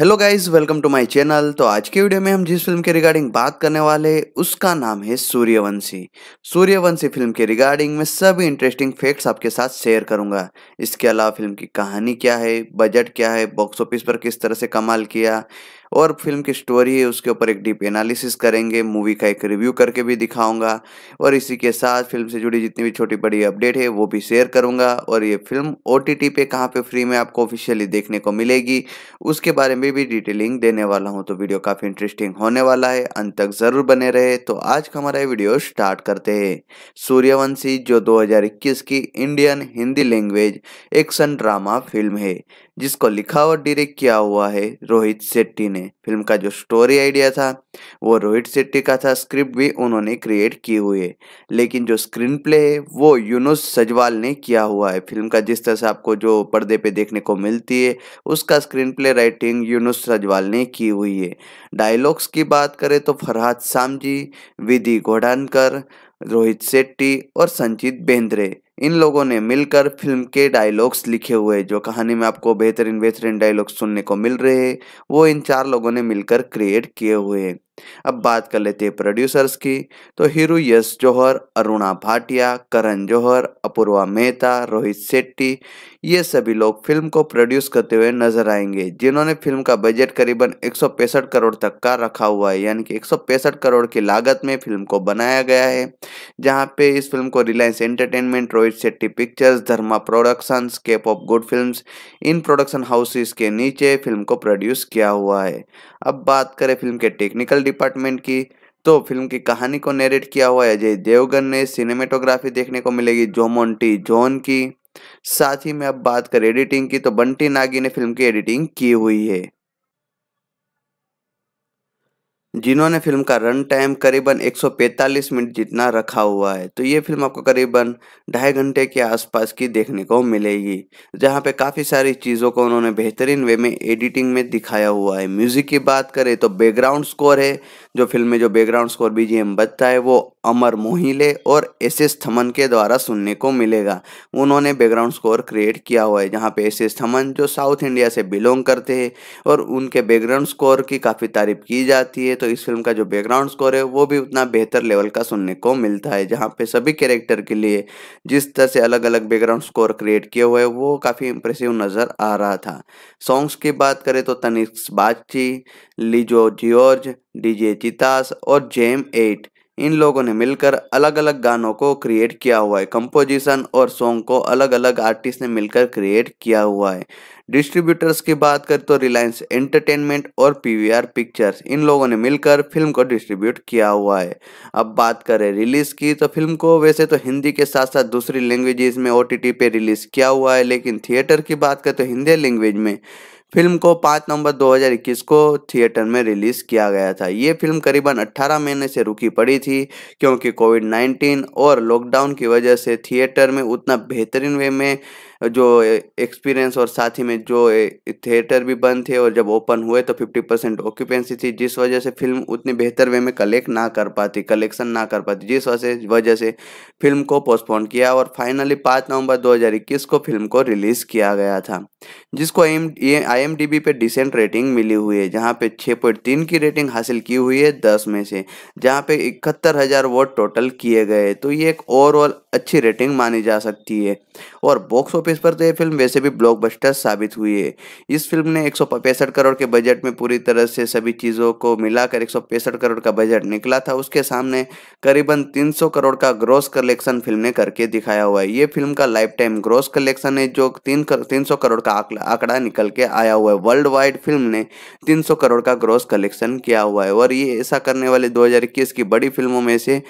hello guys welcome to my channel तो आज के वीडियो में हम जिस फिल्म के रिगार्डिंग बात करने वाले उसका नाम है सूर्यवंशी सूर्यवंशी फिल्म के रिगार्डिंग में सभी इंटरेस्टिंग फैक्ट्स आपके साथ शेयर करूंगा इसके अलावा फिल्म की कहानी क्या है बजट क्या है बॉक्स ऑफिस पर किस तरह से कमाल किया और फिल्म की स्टोरी है उसके ऊपर एक डीप एनालिसिस करेंगे मूवी का एक रिव्यू करके भी दिखाऊंगा और इसी के साथ फिल्म से जुड़ी जितनी भी छोटी बड़ी अपडेट है वो भी शेयर करूंगा और ये फिल्म ओ पे कहाँ पे फ्री में आपको ऑफिशियली देखने को मिलेगी उसके बारे में भी डिटेलिंग देने वाला हूँ तो वीडियो काफ़ी इंटरेस्टिंग होने वाला है अंत तक ज़रूर बने रहे तो आज का हमारा वीडियो स्टार्ट करते हैं सूर्यवंशी जो दो की Indian Hindi language action drama film है जिसको लिखा और डायरेक्ट किया हुआ है रोहित शेट्टी ने फिल्म का जो स्टोरी आइडिया था वो रोहित शेट्टी का था स्क्रिप्ट भी उन्होंने क्रिएट की हुई है लेकिन जो स्क्रीन प्ले है वो यूनुस सजवाल ने किया हुआ है फिल्म का जिस तरह से आपको जो पर्दे पे देखने को मिलती है उसका स्क्रीन प्ले राइटिंग यूनुस सजवाल ने की हुई है डायलॉग्स की बात करें तो फरहाद सामजी विधि घोडानकर रोहित शेट्टी और संचित बेंद्रे इन लोगों ने मिलकर फिल्म के डायलॉग्स लिखे हुए जो कहानी में आपको बेहतरीन बेहतरीन डायलॉग्स सुनने को मिल रहे हैं वो इन चार लोगों ने मिलकर क्रिएट किए हुए हैं अब बात कर लेते हैं प्रोड्यूसर्स की तो हीरो यश जौहर अरुणा भाटिया करण जौहर अपूर्वा मेहता रोहित शेट्टी ये सभी लोग फिल्म को प्रोड्यूस करते हुए नजर आएंगे जिन्होंने फिल्म का बजट करीबन एक करोड़ तक का रखा हुआ है यानी कि एक करोड़ की लागत में फिल्म को बनाया गया है जहाँ पे इस फिल्म को Reliance entertainment Rohit Shetty pictures Dharma productions cap of good films in production houses के नीचे फिल्म को प्रोड्यूस किया हुआ है अब बात करें फिल्म के टेक्निकल डिपार्टमेंट की तो फिल्म की कहानी को नेरेट किया हुआ है अजय देवगन ने सिनेमेटोग्राफी देखने को मिलेगी मोन्टी जॉन की साथ ही में अब बात करें एडिटिंग की तो बंटी नागी ने फिल्म की एडिटिंग की हुई है जिन्होंने फिल्म का रन टाइम करीबन 145 मिनट जितना रखा हुआ है तो ये फिल्म आपको करीबन ढाई घंटे के आसपास की देखने को मिलेगी जहाँ पे काफ़ी सारी चीज़ों को उन्होंने बेहतरीन वे में एडिटिंग में दिखाया हुआ है म्यूज़िक की बात करें तो बैकग्राउंड स्कोर है जो फिल्म में जो बैकग्राउंड स्कोर बी बजता है वो अमर मोहिले और एस एस थमन के द्वारा सुनने को मिलेगा उन्होंने बैकग्राउंड स्कोर क्रिएट किया हुआ है जहाँ पे एस एस थमन जो साउथ इंडिया से बिलोंग करते हैं और उनके बैकग्राउंड स्कोर की काफ़ी तारीफ की जाती है तो तो इस फिल्म का जो बैकग्राउंड स्कोर है वो भी उतना बेहतर लेवल का सुनने को मिलता है जहाँ पे सभी कैरेक्टर के लिए जिस तरह से अलग अलग बैकग्राउंड स्कोर क्रिएट किए हुए वो काफ़ी इंप्रेसिव नज़र आ रहा था सॉन्ग्स की बात करें तो तनिक्स बागची लीजो जियोर्ज डीजे चितास और जेम एट इन लोगों ने मिलकर अलग अलग गानों को क्रिएट किया हुआ है कंपोजिशन और सॉन्ग को अलग अलग आर्टिस्ट ने मिलकर क्रिएट किया हुआ है डिस्ट्रीब्यूटर्स की बात करें तो रिलायंस एंटरटेनमेंट और पीवीआर पिक्चर्स इन लोगों ने मिलकर फिल्म को डिस्ट्रीब्यूट किया हुआ है अब बात करें रिलीज की तो फिल्म को वैसे तो हिंदी के साथ साथ दूसरी लैंग्वेजेस में ओ पे रिलीज किया हुआ है लेकिन थिएटर की बात करें तो हिंदी लैंग्वेज में फिल्म को 5 नवंबर 2021 को थिएटर में रिलीज किया गया था ये फिल्म करीबन 18 महीने से रुकी पड़ी थी क्योंकि कोविड 19 और लॉकडाउन की वजह से थिएटर में उतना बेहतरीन वे में जो एक्सपीरियंस और साथ ही में जो थिएटर भी बंद थे और जब ओपन हुए तो फिफ्टी परसेंट ऑक्यूपेंसी थी जिस वजह से फिल्म उतनी बेहतर वे में कलेक्ट ना कर पाती कलेक्शन ना कर पाती जिस वजह वजह से फिल्म को पोस्टपोन किया और फाइनली पाँच नवंबर 2021 को फिल्म को रिलीज़ किया गया था जिसको आई एम डी पे डिसेंट रेटिंग मिली हुई है जहाँ पे तीन की रेटिंग हासिल की हुई है दस में से जहाँ पे इकहत्तर हज़ार वोट टोटल किए गए तो ये एक ओवरऑल अच्छी रेटिंग मानी जा सकती है और बॉक्स ऑफिस पर तो ये फिल्म वैसे भी ब्लॉकबस्टर साबित हुई है इस फिल्म ने एक करोड़ के बजट में पूरी तरह से सभी चीज़ों को मिलाकर एक करोड़ का बजट निकला था उसके सामने करीबन 300 करोड़ का ग्रॉस कलेक्शन फिल्म ने करके दिखाया हुआ है ये फिल्म का लाइफ टाइम ग्रॉस कलेक्शन है जो तीन कर, तीन सौ करोड़ का आंकड़ा निकल के आया हुआ है वर्ल्ड वाइड फिल्म ने सौ करोड़ का ग्रॉस कलेक्शन किया हुआ है और ये ऐसा करने वाले इक्कीस की बड़ी फिल्मों में से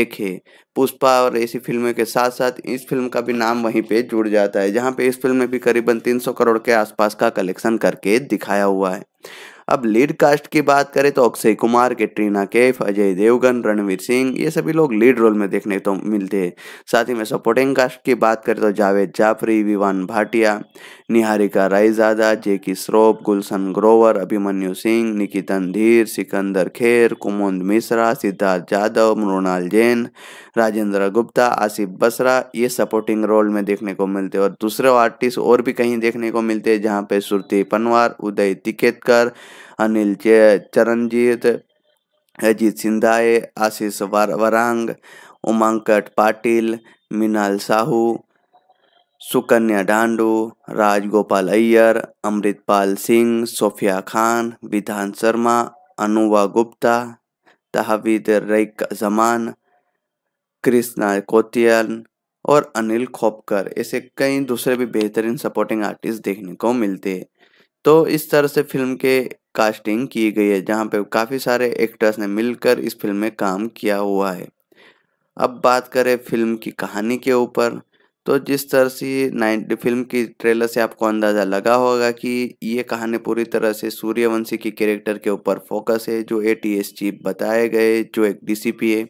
एक है पुष्पा और ऐसी फिल्मों के साथ साथ इस फिल्म का भी नाम वहीं पे जुड़ जाता है जहाँ पे इस फिल्म में भी करीबन 300 करोड़ के आसपास का कलेक्शन करके दिखाया हुआ है अब लीड कास्ट की बात करें तो अक्षय कुमार कैटरीना कैफ अजय देवगन रणवीर सिंह ये सभी लोग लीड रोल में देखने को तो मिलते हैं साथ ही में सपोर्टिंग कास्ट की बात करें तो जावेद जाफरी विवान भाटिया निहारिका रायजादा जेकी श्रोफ गुलशन ग्रोवर अभिमन्यु सिंह निकितन धीर सिकंदर खेर कुमुंद मिश्रा सिद्धार्थ जाधव मृणाल जैन राजेंद्र गुप्ता आसिफ बसरा ये सपोर्टिंग रोल में देखने को मिलते हैं और दूसरे आर्टिस्ट और भी कहीं देखने को मिलते हैं जहाँ पे श्रुति पनवार उदय तिकेतकर अनिल चरणजीत अजीत सिंधाए आशीष वरांग उमांकट पाटिल मीनाल साहू सुकन्या डांडू राजगोपाल अय्यर अमृतपाल सिंह सोफिया खान विधान शर्मा अनुवा गुप्ता तहवीद रईक जमान कृष्णा कोतियाल और अनिल खोपकर ऐसे कई दूसरे भी बेहतरीन सपोर्टिंग आर्टिस्ट देखने को मिलते हैं तो इस तरह से फिल्म के कास्टिंग की गई है जहाँ पे काफ़ी सारे एक्टर्स ने मिलकर इस फिल्म में काम किया हुआ है अब बात करें फिल्म की कहानी के ऊपर तो जिस तरह से नाइन्टी फिल्म की ट्रेलर से आपको अंदाज़ा लगा होगा कि ये कहानी पूरी तरह से सूर्यवंशी की कैरेक्टर के ऊपर फोकस है जो ए टी एस चीफ बताए गए जो एक डी सी पी है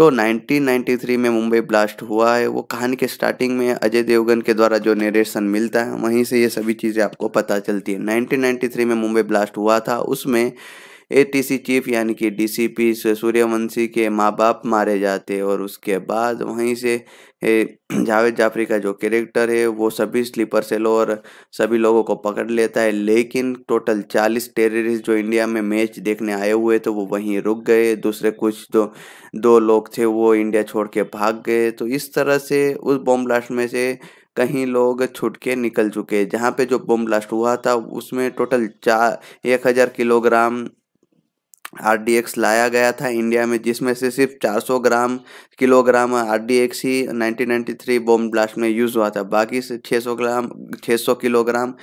तो 1993 में मुंबई ब्लास्ट हुआ है वो कहानी के स्टार्टिंग में अजय देवगन के द्वारा जो नरेशन मिलता है वहीं से ये सभी चीज़ें आपको पता चलती है 1993 में मुंबई ब्लास्ट हुआ था उसमें एटीसी चीफ यानी कि डीसीपी सूर्यवंशी के माँ बाप मारे जाते और उसके बाद वहीं से जावेद जाफरी का जो कैरेक्टर है वो सभी स्लीपर सेल और सभी लोगों को पकड़ लेता है लेकिन टोटल 40 टेररिस्ट जो इंडिया में मैच देखने आए हुए थे वो वहीं रुक गए दूसरे कुछ दो दो लोग थे वो इंडिया छोड़ के भाग गए तो इस तरह से उस बॉम्ब ब्लास्ट में से कहीं लोग छुट के निकल चुके हैं जहाँ पे जो बम ब्लास्ट हुआ था उसमें टोटल चार एक हज़ार किलोग्राम आरडीएक्स लाया गया था इंडिया में जिसमें से सिर्फ 400 ग्राम किलोग्राम आरडीएक्स ही 1993 बॉम्ब ब्लास्ट में यूज़ हुआ था बाकी 600 ग्राम 600 किलोग्राम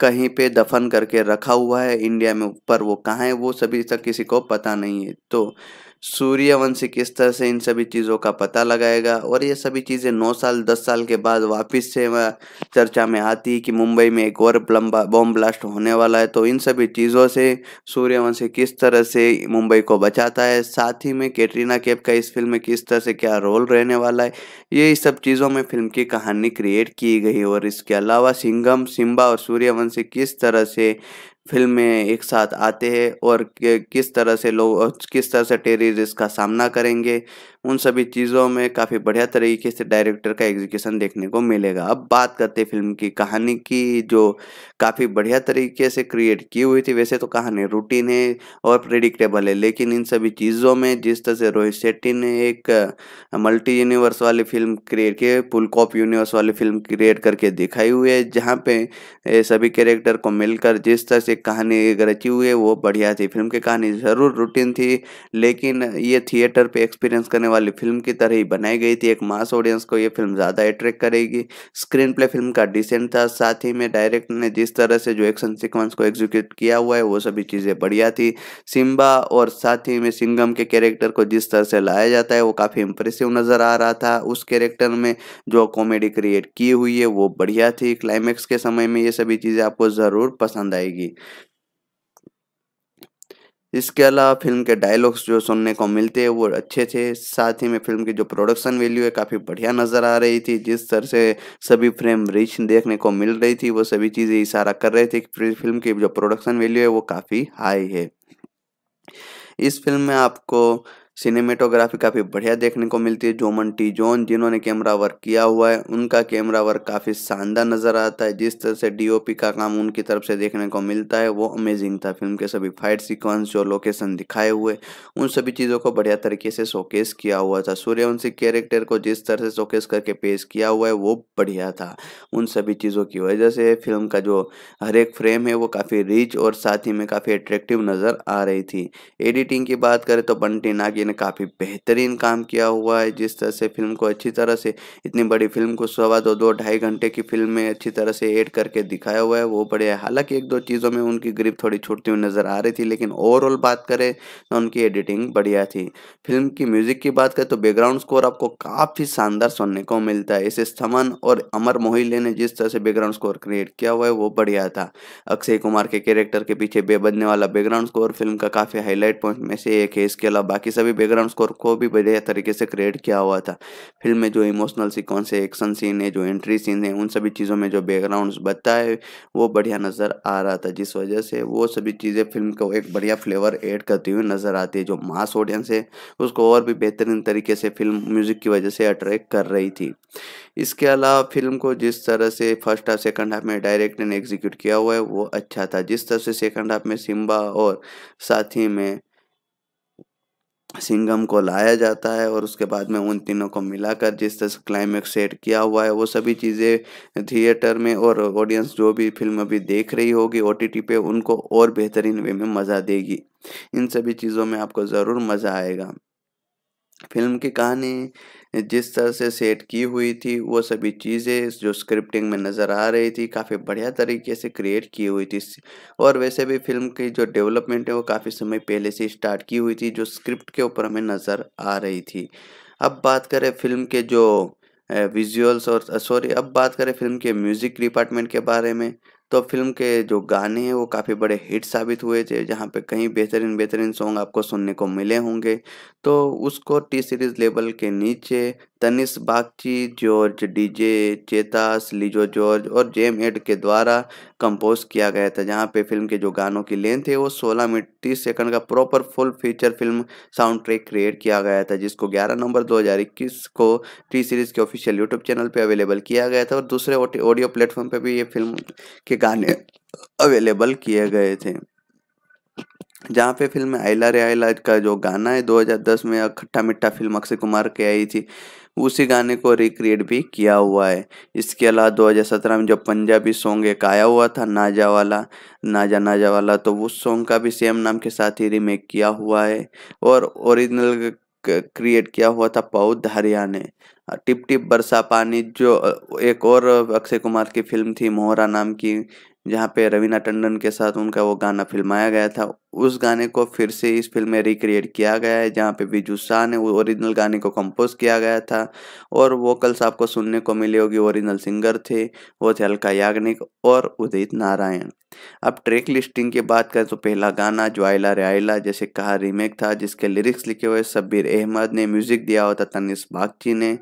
कहीं पे दफन करके रखा हुआ है इंडिया में पर वो कहाँ है वो सभी तक किसी को पता नहीं है तो सूर्यवंशी किस तरह से इन सभी चीज़ों का पता लगाएगा और ये सभी चीज़ें नौ साल दस साल के बाद वापस से चर्चा में आती कि मुंबई में एक और प्लम्बा बॉम्ब ब्लास्ट होने वाला है तो इन सभी चीज़ों से सूर्यवंशी किस तरह से मुंबई को बचाता है साथ ही में कैटरीना कैप का इस फिल्म में किस तरह से क्या रोल रहने वाला है ये सब चीज़ों में फिल्म की कहानी क्रिएट की गई और इसके अलावा सिंगम सिम्बा और सूर्यवंशी किस तरह से फ़िल्म में एक साथ आते हैं और किस तरह से लोग किस तरह से टेररिस्ट का सामना करेंगे उन सभी चीज़ों में काफ़ी बढ़िया तरीके से डायरेक्टर का एग्जीक्यूशन देखने को मिलेगा अब बात करते हैं फिल्म की कहानी की जो काफ़ी बढ़िया तरीके से क्रिएट की हुई थी वैसे तो कहानी रूटीन है और प्रिडिक्टेबल है लेकिन इन सभी चीज़ों में जिस तरह से रोहित शेट्टी ने एक मल्टी यूनिवर्स वाली फिल्म क्रिएट की पुल कॉप यूनिवर्स वाली फिल्म क्रिएट करके दिखाई हुई है जहाँ पे सभी कैरेक्टर को मिलकर जिस तरह से से कहानी रची हुई है वो बढ़िया थी फिल्म की कहानी ज़रूर रूटीन थी लेकिन ये थिएटर पे एक्सपीरियंस करने वाली फिल्म की तरह ही बनाई गई थी एक मास ऑडियंस को ये फिल्म ज़्यादा अट्रैक्ट करेगी स्क्रीन प्ले फिल्म का डिसेंट था साथ ही में डायरेक्ट ने जिस तरह से जो एक्शन सिक्वेंस को एग्जीक्यूट किया हुआ है वो सभी चीज़ें बढ़िया थी सिम्बा और साथ ही में सिंगम के कैरेक्टर को जिस तरह से लाया जाता है वो काफ़ी इंप्रेसिव नज़र आ रहा था उस कैरेक्टर में जो कॉमेडी क्रिएट की हुई है वो बढ़िया थी क्लाइमैक्स के समय में ये सभी चीज़ें आपको ज़रूर पसंद आएगी इसके अलावा फिल्म के डायलॉग्स जो सुनने को मिलते हैं वो अच्छे थे साथ ही में फिल्म की जो प्रोडक्शन वैल्यू है काफ़ी बढ़िया नज़र आ रही थी जिस तरह से सभी फ्रेम रिच देखने को मिल रही थी वो सभी चीज़ें इशारा कर रहे थे कि फिल्म की जो प्रोडक्शन वैल्यू है वो काफ़ी हाई है इस फिल्म में आपको सिनेमेटोग्राफी काफ़ी बढ़िया देखने को मिलती है जोमन टी जोन जिन्होंने कैमरा वर्क किया हुआ है उनका कैमरा वर्क काफ़ी शानदार नज़र आता है जिस तरह से डीओपी का काम उनकी तरफ से देखने को मिलता है वो अमेजिंग था फिल्म के सभी फाइट सीक्वेंस जो लोकेशन दिखाए हुए उन सभी चीज़ों को बढ़िया तरीके से शोकेस किया हुआ था सूर्यवंशी कैरेक्टर को जिस तरह से शोकेस करके पेश किया हुआ है वो बढ़िया था उन सभी चीज़ों की वजह से फिल्म का जो हर एक फ्रेम है वो काफ़ी रिच और साथ ही में काफ़ी अट्रैक्टिव नज़र आ रही थी एडिटिंग की बात करें तो बंटी नागी जी ने काफ़ी बेहतरीन काम किया हुआ है जिस तरह से फिल्म को अच्छी तरह से इतनी बड़ी फिल्म को सवा दो दो ढाई घंटे की फिल्म में अच्छी तरह से एड करके दिखाया हुआ है वो बढ़िया हालांकि एक दो चीज़ों में उनकी ग्रिप थोड़ी छूटती हुई नज़र आ रही थी लेकिन ओवरऑल बात करें तो उनकी एडिटिंग बढ़िया थी फिल्म की म्यूज़िक की बात करें तो बैकग्राउंड स्कोर आपको काफ़ी शानदार सुनने को मिलता है इसे स्थमन और अमर मोहिले ने जिस तरह से बैकग्राउंड स्कोर क्रिएट किया हुआ है वो बढ़िया था अक्षय कुमार के कैरेक्टर के पीछे बेबदने वाला बैकग्राउंड स्कोर फिल्म का काफ़ी हाईलाइट पॉइंट में से एक है इसके अलावा बाकी सभी बैकग्राउंड स्कोर को भी बढ़िया तरीके से क्रिएट किया हुआ था फिल्म में जो इमोशनल सिक्वेंस है एक्शन सीन है जो एंट्री सीन है उन सभी चीज़ों में जो बैकग्राउंड बनता है वो बढ़िया नज़र आ रहा था जिस वजह से वो सभी चीज़ें फिल्म को एक बढ़िया फ्लेवर एड करती हुई नज़र आती है जो मास ऑडियंस है उसको और भी बेहतरीन तरीके से फिल्म म्यूज़िक की वजह से अट्रैक्ट कर रही थी इसके अलावा फिल्म को जिस तरह से फर्स्ट हाफ सेकंड हाफ में डायरेक्ट ने एग्जीक्यूट किया हुआ है वो अच्छा था जिस तरह से सेकंड हाफ में सिम्बा और साथ ही में सिंगम को लाया जाता है और उसके बाद में उन तीनों को मिलाकर जिस तरह से क्लाइमेक्स सेट किया हुआ है वो सभी चीज़ें थिएटर में और ऑडियंस जो भी फिल्म अभी देख रही होगी ओ पे उनको और बेहतरीन वे में मज़ा देगी इन सभी चीज़ों में आपको ज़रूर मज़ा आएगा फिल्म की कहानी जिस तरह से सेट की हुई थी वो सभी चीज़ें जो स्क्रिप्टिंग में नज़र आ रही थी काफ़ी बढ़िया तरीके से क्रिएट की हुई थी और वैसे भी फिल्म की जो डेवलपमेंट है वो काफ़ी समय पहले से स्टार्ट की हुई थी जो स्क्रिप्ट के ऊपर हमें नज़र आ रही थी अब बात करें फिल्म के जो विजुअल्स और सॉरी अब बात करें फिल्म के म्यूज़िक डिपार्टमेंट के बारे में तो फिल्म के जो गाने हैं वो काफ़ी बड़े हिट साबित हुए थे जहाँ पे कहीं बेहतरीन बेहतरीन सॉन्ग आपको सुनने को मिले होंगे तो उसको टी सीरीज़ लेबल के नीचे तनिस Bagchi George DJ Chetas Lijo George और जेम एड के द्वारा कंपोज किया गया था जहाँ पे फिल्म के जो गानों की लेंथ है वो 16 मिनट तीस सेकंड का proper full feature film sound track create किया गया था जिसको 11 नवंबर 2021 को टी सीरीज़ के ऑफिशियल यूट्यूब चैनल पे अवेलेबल किया गया था और दूसरे ऑडियो प्लेटफॉर्म पे भी ये फिल्म के गाने अवेलेबल किए गए थे जहाँ पे फिल्म आइला रे आइला का जो गाना है 2010 में खट्टा मिट्टा फिल्म अक्षय कुमार के आई थी उसी गाने को रिक्रिएट भी किया हुआ है इसके अलावा 2017 में जो पंजाबी सॉन्ग एक आया हुआ था नाजा वाला नाजा नाजा वाला तो उस सॉन्ग का भी सेम नाम के साथ ही रीमेक किया हुआ है और ओरिजिनल क्रिएट किया हुआ था पौध धारिया ने टिप टिप बरसा पानी जो एक और अक्षय कुमार की फिल्म थी मोहरा नाम की जहाँ पे रवीना टंडन के साथ उनका वो गाना फिल्माया गया था उस गाने को फिर से इस फिल्म में रिक्रिएट किया गया है जहाँ पे बिजू शाह ने ओरिजिनल गाने को कंपोज किया गया था और वोकल्स आपको सुनने को मिले होगी ओरिजिनल सिंगर थे वो थे अलका याग्निक और उदित नारायण अब ट्रैक लिस्टिंग की बात करें तो पहला गाना जो आयला रेला जैसे कहा रीमेक था जिसके लिरिक्स लिखे हुए शब्बीर अहमद ने म्यूजिक दिया होता तनिस बागची ने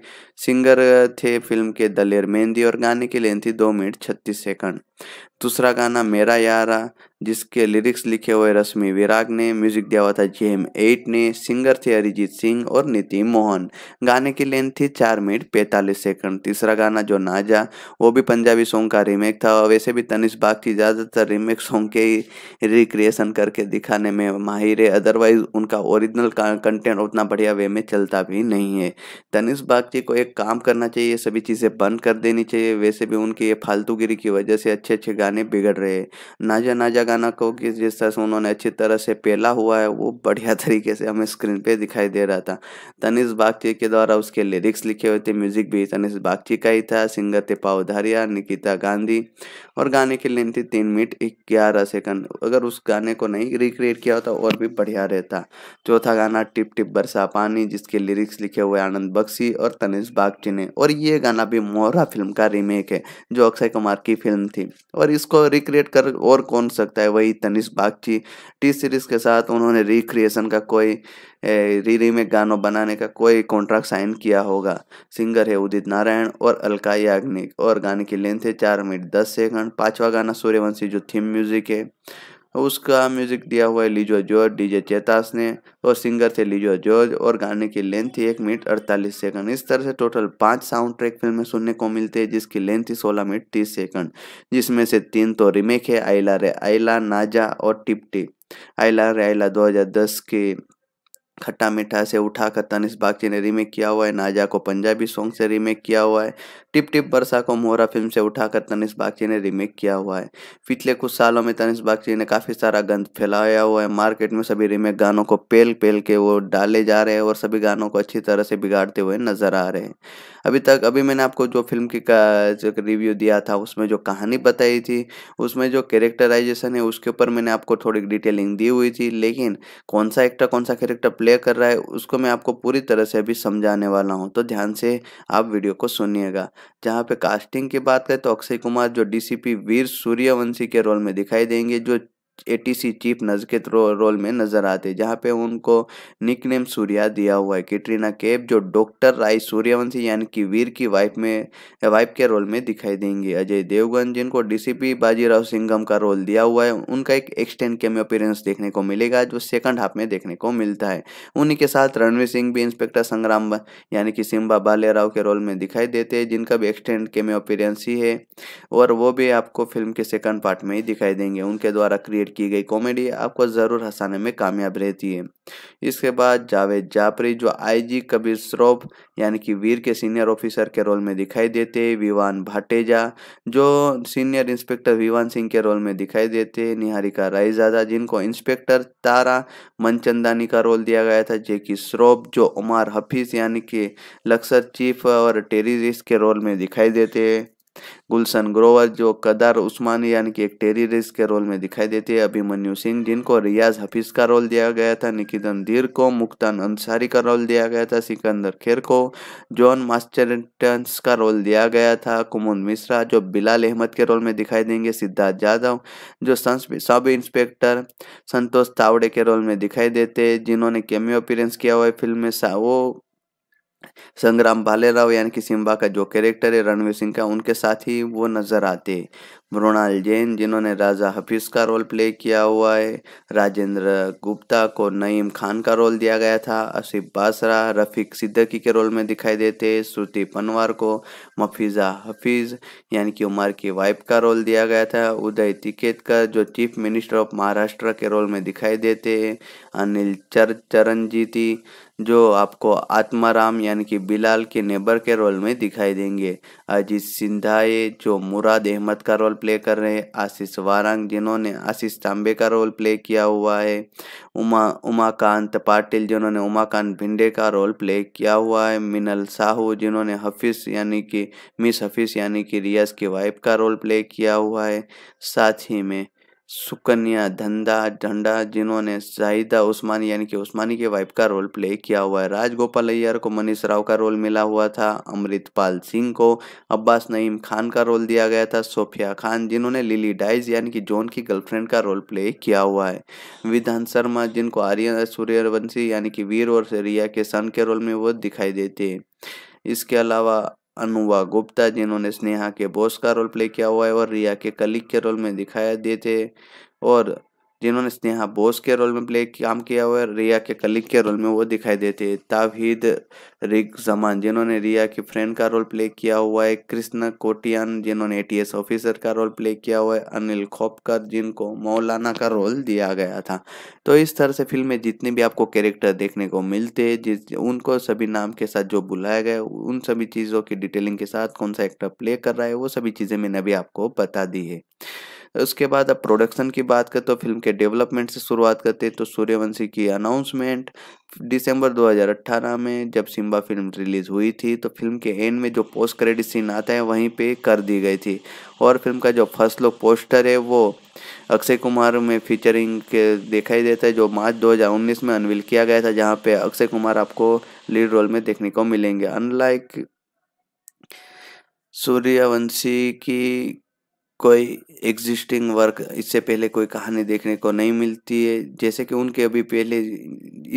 सिंगर थे फिल्म के दलेर मेहंदी और गाने की लेंथ थी दो मिनट छत्तीस सेकंड दूसरा गाना मेरा यारा जिसके लिरिक्स लिखे हुए रश्मि विराग ने म्यूजिक दिया हुआ था जे एम एट ने सिंगर थे अरिजीत सिंह और नीति मोहन गाने की लेंथ थी चार मिनट पैंतालीस सेकंड तीसरा गाना जो नाजा वो भी पंजाबी सॉन्ग का रीमेक था वैसे भी तनिष बाग की ज़्यादातर रीमेक सॉन्ग के ही रिक्रिएशन करके दिखाने में माहिर है अदरवाइज उनका ओरिजिनल कंटेंट उतना बढ़िया वे में चलता भी नहीं है तनिष बाग जी को एक काम करना चाहिए सभी चीज़ें बंद कर देनी चाहिए वैसे भी उनकी ये फालतूगिरी की वजह से अच्छे अच्छे गाने बिगड़ रहे हैं नाजा नाजा गाना को कि जिस तरह से उन्होंने अच्छी तरह से पेला हुआ है वो बढ़िया तरीके से हमें स्क्रीन पे दिखाई दे रहा था तनिष बागची के द्वारा उसके लिरिक्स लिखे हुए थे म्यूजिक भी तनिष बागची का ही था सिंगर थे पावधारिया निकिता गांधी और गाने की लेंथ थी तीन मिनट ग्यारह सेकंड अगर उस गाने को नहीं रिक्रिएट किया होता और भी बढ़िया रहता चौथा गाना टिप टिप बरसा पानी जिसके लिरिक्स लिखे हुए आनंद बख्शी और तनिष बागची ने और ये गाना भी मोहरा फिल्म का रीमेक है जो अक्षय कुमार की फिल्म थी और इसको रिक्रिएट कर और कौन सकता है वही तनिष बागची टी सीरीज के साथ उन्होंने रिक्रिएशन का कोई री रीमेक गानों बनाने का कोई कॉन्ट्रैक्ट साइन किया होगा सिंगर है उदित नारायण और अलका याग्निक और गाने की लेंथ है चार मिनट दस सेकंड पांचवा गाना सूर्यवंशी जो थीम म्यूजिक है उसका म्यूजिक दिया हुआ है लीजो जॉर्ज डीजे चेतास ने और सिंगर थे लीजो जॉर्ज और गाने की लेंथ थी एक मिनट अड़तालीस सेकंड इस तरह से टोटल पांच साउंड ट्रैक फिल्में सुनने को मिलते हैं जिसकी लेंथ थी सोलह मिनट तीस सेकंड जिसमें से तीन तो रिमेक है आइला रे आइला नाजा और टिप टिप आइला रे आइला दस के खट्टा मीठा से उठा कर तनिष बागची ने रीमेक किया हुआ है नाजा को पंजाबी सॉन्ग से रीमेक किया हुआ है टिप टिप बरसा को मोहरा फिल्म से उठाकर तनिष बागची ने रीमेक किया हुआ है पिछले कुछ सालों में तनिष बागची ने काफ़ी सारा गंद फैलाया हुआ है मार्केट में सभी रीमेक गानों को पेल पेल के वो डाले जा रहे हैं और सभी गानों को अच्छी तरह से बिगाड़ते हुए नजर आ रहे हैं अभी तक अभी मैंने आपको जो फिल्म की रिव्यू दिया था उसमें जो कहानी बताई थी उसमें जो कैरेक्टराइजेशन है उसके ऊपर मैंने आपको थोड़ी डिटेलिंग दी हुई थी लेकिन कौन सा एक्टर कौन सा कैरेक्टर प्ले प्ले कर रहा है उसको मैं आपको पूरी तरह से अभी समझाने वाला हूँ तो ध्यान से आप वीडियो को सुनिएगा जहाँ पे कास्टिंग की बात करें तो अक्षय कुमार जो डीसीपी वीर सूर्यवंशी के रोल में दिखाई देंगे जो एटीसी चीफ नज के रो, रोल में नजर आते जहाँ पे उनको निकनेम सूर्या दिया हुआ है कैटरीना कैफ जो डॉक्टर राय सूर्यवंशी यानी कि वीर की वाइफ में वाइफ के रोल में दिखाई देंगे अजय देवगन जिनको डीसीपी बाजीराव सिंघम का रोल दिया हुआ है उनका एक एक्सटेंड कैमियो अपीयरेंस देखने को मिलेगा जो सेकंड हाफ में देखने को मिलता है उन्हीं के साथ रणवीर सिंह भी इंस्पेक्टर संग्राम यानी कि सिम्बा बाले राव के रोल में दिखाई देते हैं जिनका भी एक्सटेंड कैमियो अपीयरेंस ही है और वो भी आपको फिल्म के सेकंड पार्ट में ही दिखाई देंगे उनके द्वारा क्रिएट की गई कॉमेडी आपको ज़रूर हंसाने में कामयाब रहती है इसके बाद जावेद जापरी जो आईजी कबीर श्रॉफ यानी कि वीर के सीनियर ऑफिसर के रोल में दिखाई देते हैं विवान भाटेजा जो सीनियर इंस्पेक्टर विवान सिंह के रोल में दिखाई देते हैं निहारिका रायजादा जिनको इंस्पेक्टर तारा मनचंदानी का रोल दिया गया था की श्रॉफ जो उमार हफीज़ यानी कि लक्सर चीफ और टेरिस के रोल में दिखाई देते हैं गुलशन ग्रोवर जो कदार उस्मानी यानी कि एक टेररिस्ट के रोल में दिखाई देती है अभिमन्यु सिंह जिनको रियाज हफीज का रोल दिया गया था निकितन धीर को मुक्तान अंसारी का रोल दिया गया था सिकंदर खेर को जॉन मास्टरटन्स का रोल दिया गया था कुमुद मिश्रा जो बिलाल अहमद के रोल में दिखाई देंगे सिद्धार्थ यादव जो सब इंस्पेक्टर संतोष तावड़े के रोल में दिखाई देते जिन्होंने कैमियो अपीरेंस किया हुआ है फिल्म में वो संग्राम भालेराव यानी कि सिम्बा का जो कैरेक्टर है रणवीर सिंह का उनके साथ ही वो नज़र आते मृणाल जैन जिन्होंने राजा हफीज़ का रोल प्ले किया हुआ है राजेंद्र गुप्ता को नईम खान का रोल दिया गया था आसिफ बासरा रफ़ीक सिद्दकी के रोल में दिखाई देते श्रुति पनवार को मफीज़ा हफीज़ यानी कि उमर की वाइफ का रोल दिया गया था उदय तिकेत का जो चीफ मिनिस्टर ऑफ महाराष्ट्र के रोल में दिखाई देते अनिल चर चरणजीती जो आपको आत्माराम यानी कि बिलाल के नेबर के रोल में दिखाई देंगे अजीत सिंधाए जो मुराद अहमद का रोल प्ले कर रहे हैं आशीष वारंग जिन्होंने आशीष तांबे का रोल प्ले किया हुआ है उमा उमाकांत पाटिल जिन्होंने उमाकांत भिंडे का रोल प्ले किया हुआ है मिनल साहू जिन्होंने हफीस यानी कि मिस हफीस यानी कि रियाज की वाइफ का रोल प्ले किया हुआ है साथ ही में सुकन्या धंधा ढंडा जिन्होंने जाहिदा उस्मानी यानी कि उस्मानी के वाइफ का रोल प्ले किया हुआ है राजगोपाल अय्यर को मनीष राव का रोल मिला हुआ था अमृतपाल सिंह को अब्बास नईम खान का रोल दिया गया था सोफिया खान जिन्होंने लिली डाइज यानी कि जॉन की गर्लफ्रेंड का रोल प्ले किया हुआ है विधान शर्मा जिनको आर्य सूर्यवंशी यानी कि वीर और रिया के सन के रोल में वो दिखाई देते हैं इसके अलावा अनुवा गुप्ता जिन्होंने स्नेहा के बॉस का रोल प्ले किया हुआ है और रिया के कलिक के रोल में दिखाया देते और जिन्होंने स्नेहा बोस के रोल में प्ले काम किया हुआ है रिया के कलिक के रोल में वो दिखाई देते हैं तावहीद रिग जमान जिन्होंने रिया की फ्रेंड का रोल प्ले किया हुआ है कृष्ण कोटियान जिन्होंने एटीएस ऑफिसर का रोल प्ले किया हुआ है अनिल खोपकर जिनको मौलाना का रोल दिया गया था तो इस तरह से फिल्म में जितने भी आपको कैरेक्टर देखने को मिलते हैं जिस उनको सभी नाम के साथ जो बुलाया गया उन सभी चीज़ों की डिटेलिंग के साथ कौन सा एक्टर प्ले कर रहा है वो सभी चीज़ें मैंने अभी आपको बता दी है उसके बाद अब प्रोडक्शन की बात करें तो फिल्म के डेवलपमेंट से शुरुआत करते हैं तो सूर्यवंशी की अनाउंसमेंट दिसंबर 2018 में जब सिम्बा फिल्म रिलीज़ हुई थी तो फिल्म के एंड में जो पोस्ट क्रेडिट सीन आता है वहीं पे कर दी गई थी और फिल्म का जो फर्स्ट लुक पोस्टर है वो अक्षय कुमार में फीचरिंग के दिखाई देता है जो मार्च 2019 में अनविल किया गया था जहाँ पे अक्षय कुमार आपको लीड रोल में देखने को मिलेंगे अनलाइक सूर्यवंशी की कोई एग्जिस्टिंग वर्क इससे पहले कोई कहानी देखने को नहीं मिलती है जैसे कि उनके अभी पहले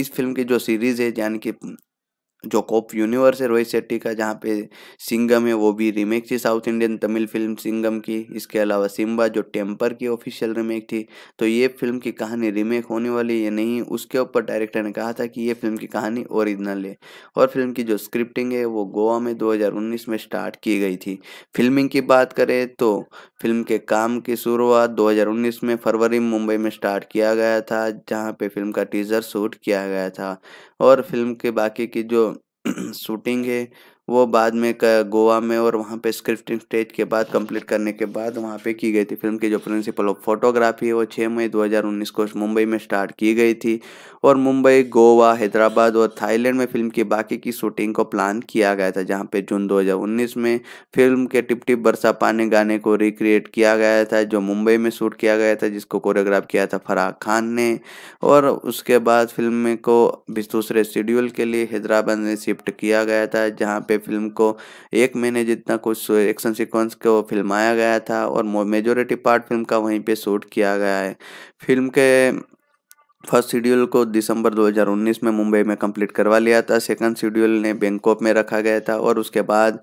इस फिल्म की जो सीरीज़ है यानी कि जो कॉप यूनिवर्स है रोहित शेट्टी का जहाँ पे सिंगम है वो भी रीमेक थी south Indian Tamil film Singham की इसके अलावा सिम्बा जो टेम्पर की ऑफिशियल रीमेक थी तो ये फिल्म की कहानी रीमेक होने वाली है नहीं उसके ऊपर डायरेक्टर ने कहा था कि ये फिल्म की कहानी ओरिजिनल है और फिल्म की जो स्क्रिप्टिंग है वो गोवा में दो में स्टार्ट की गई थी फिल्मिंग की बात करें तो फिल्म के काम की शुरुआत दो में फरवरी मुंबई में स्टार्ट किया गया था जहाँ पे फिल्म का टीजर शूट किया गया था और फिल्म के बाकी की जो शूटिंग है वो बाद में गोवा में और वहाँ पे स्क्रिप्टिंग स्टेज के बाद कंप्लीट करने के बाद वहाँ पे की गई थी फिल्म की जो प्रिंसिपल ऑफ फोटोग्राफी है वो छः मई 2019 को मुंबई में स्टार्ट की गई थी और मुंबई गोवा हैदराबाद और थाईलैंड में फिल्म की बाकी की शूटिंग को प्लान किया गया था जहाँ पे जून 2019 में फिल्म के टिप टिप बरसा पाने गाने को रिक्रिएट किया गया था जो मुंबई में शूट किया गया था जिसको कोरियोग्राफ किया था फराह खान ने और उसके बाद फिल्म को दूसरे शेड्यूल के लिए हैदराबाद में शिफ्ट किया गया था जहाँ पे पे फिल्म को एक महीने जितना कुछ एक्शन सीक्वेंस को फिल्माया गया था और मेजोरिटी पार्ट फिल्म का वहीं पे शूट किया गया है फिल्म के फर्स्ट शेड्यूल को दिसंबर 2019 में मुंबई में कंप्लीट करवा लिया था सेकंड शेड्यूल ने बैंकॉक में रखा गया था और उसके बाद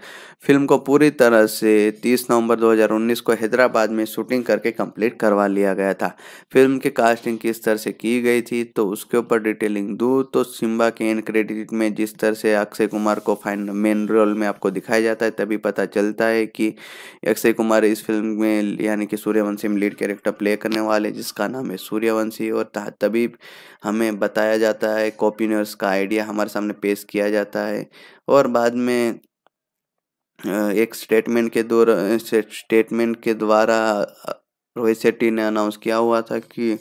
फिल्म को पूरी तरह से 30 नवंबर 2019 को हैदराबाद में शूटिंग करके कंप्लीट करवा लिया गया था फिल्म की कास्टिंग किस तरह से की गई थी तो उसके ऊपर डिटेलिंग दूँ तो सिम्बा के एंड क्रेडिट में जिस तरह से अक्षय कुमार को फाइन मेन रोल में आपको दिखाया जाता है तभी पता चलता है कि अक्षय कुमार इस फिल्म में यानी कि सूर्यवंशी में लीड कैरेक्टर प्ले करने वाले जिसका नाम है सूर्यवंशी और तभी टाइप हमें बताया जाता है कॉपीनर्स का आइडिया हमारे सामने पेश किया जाता है और बाद में एक स्टेटमेंट के दौर स्टेटमेंट के द्वारा रोहित शेट्टी ने अनाउंस किया हुआ था कि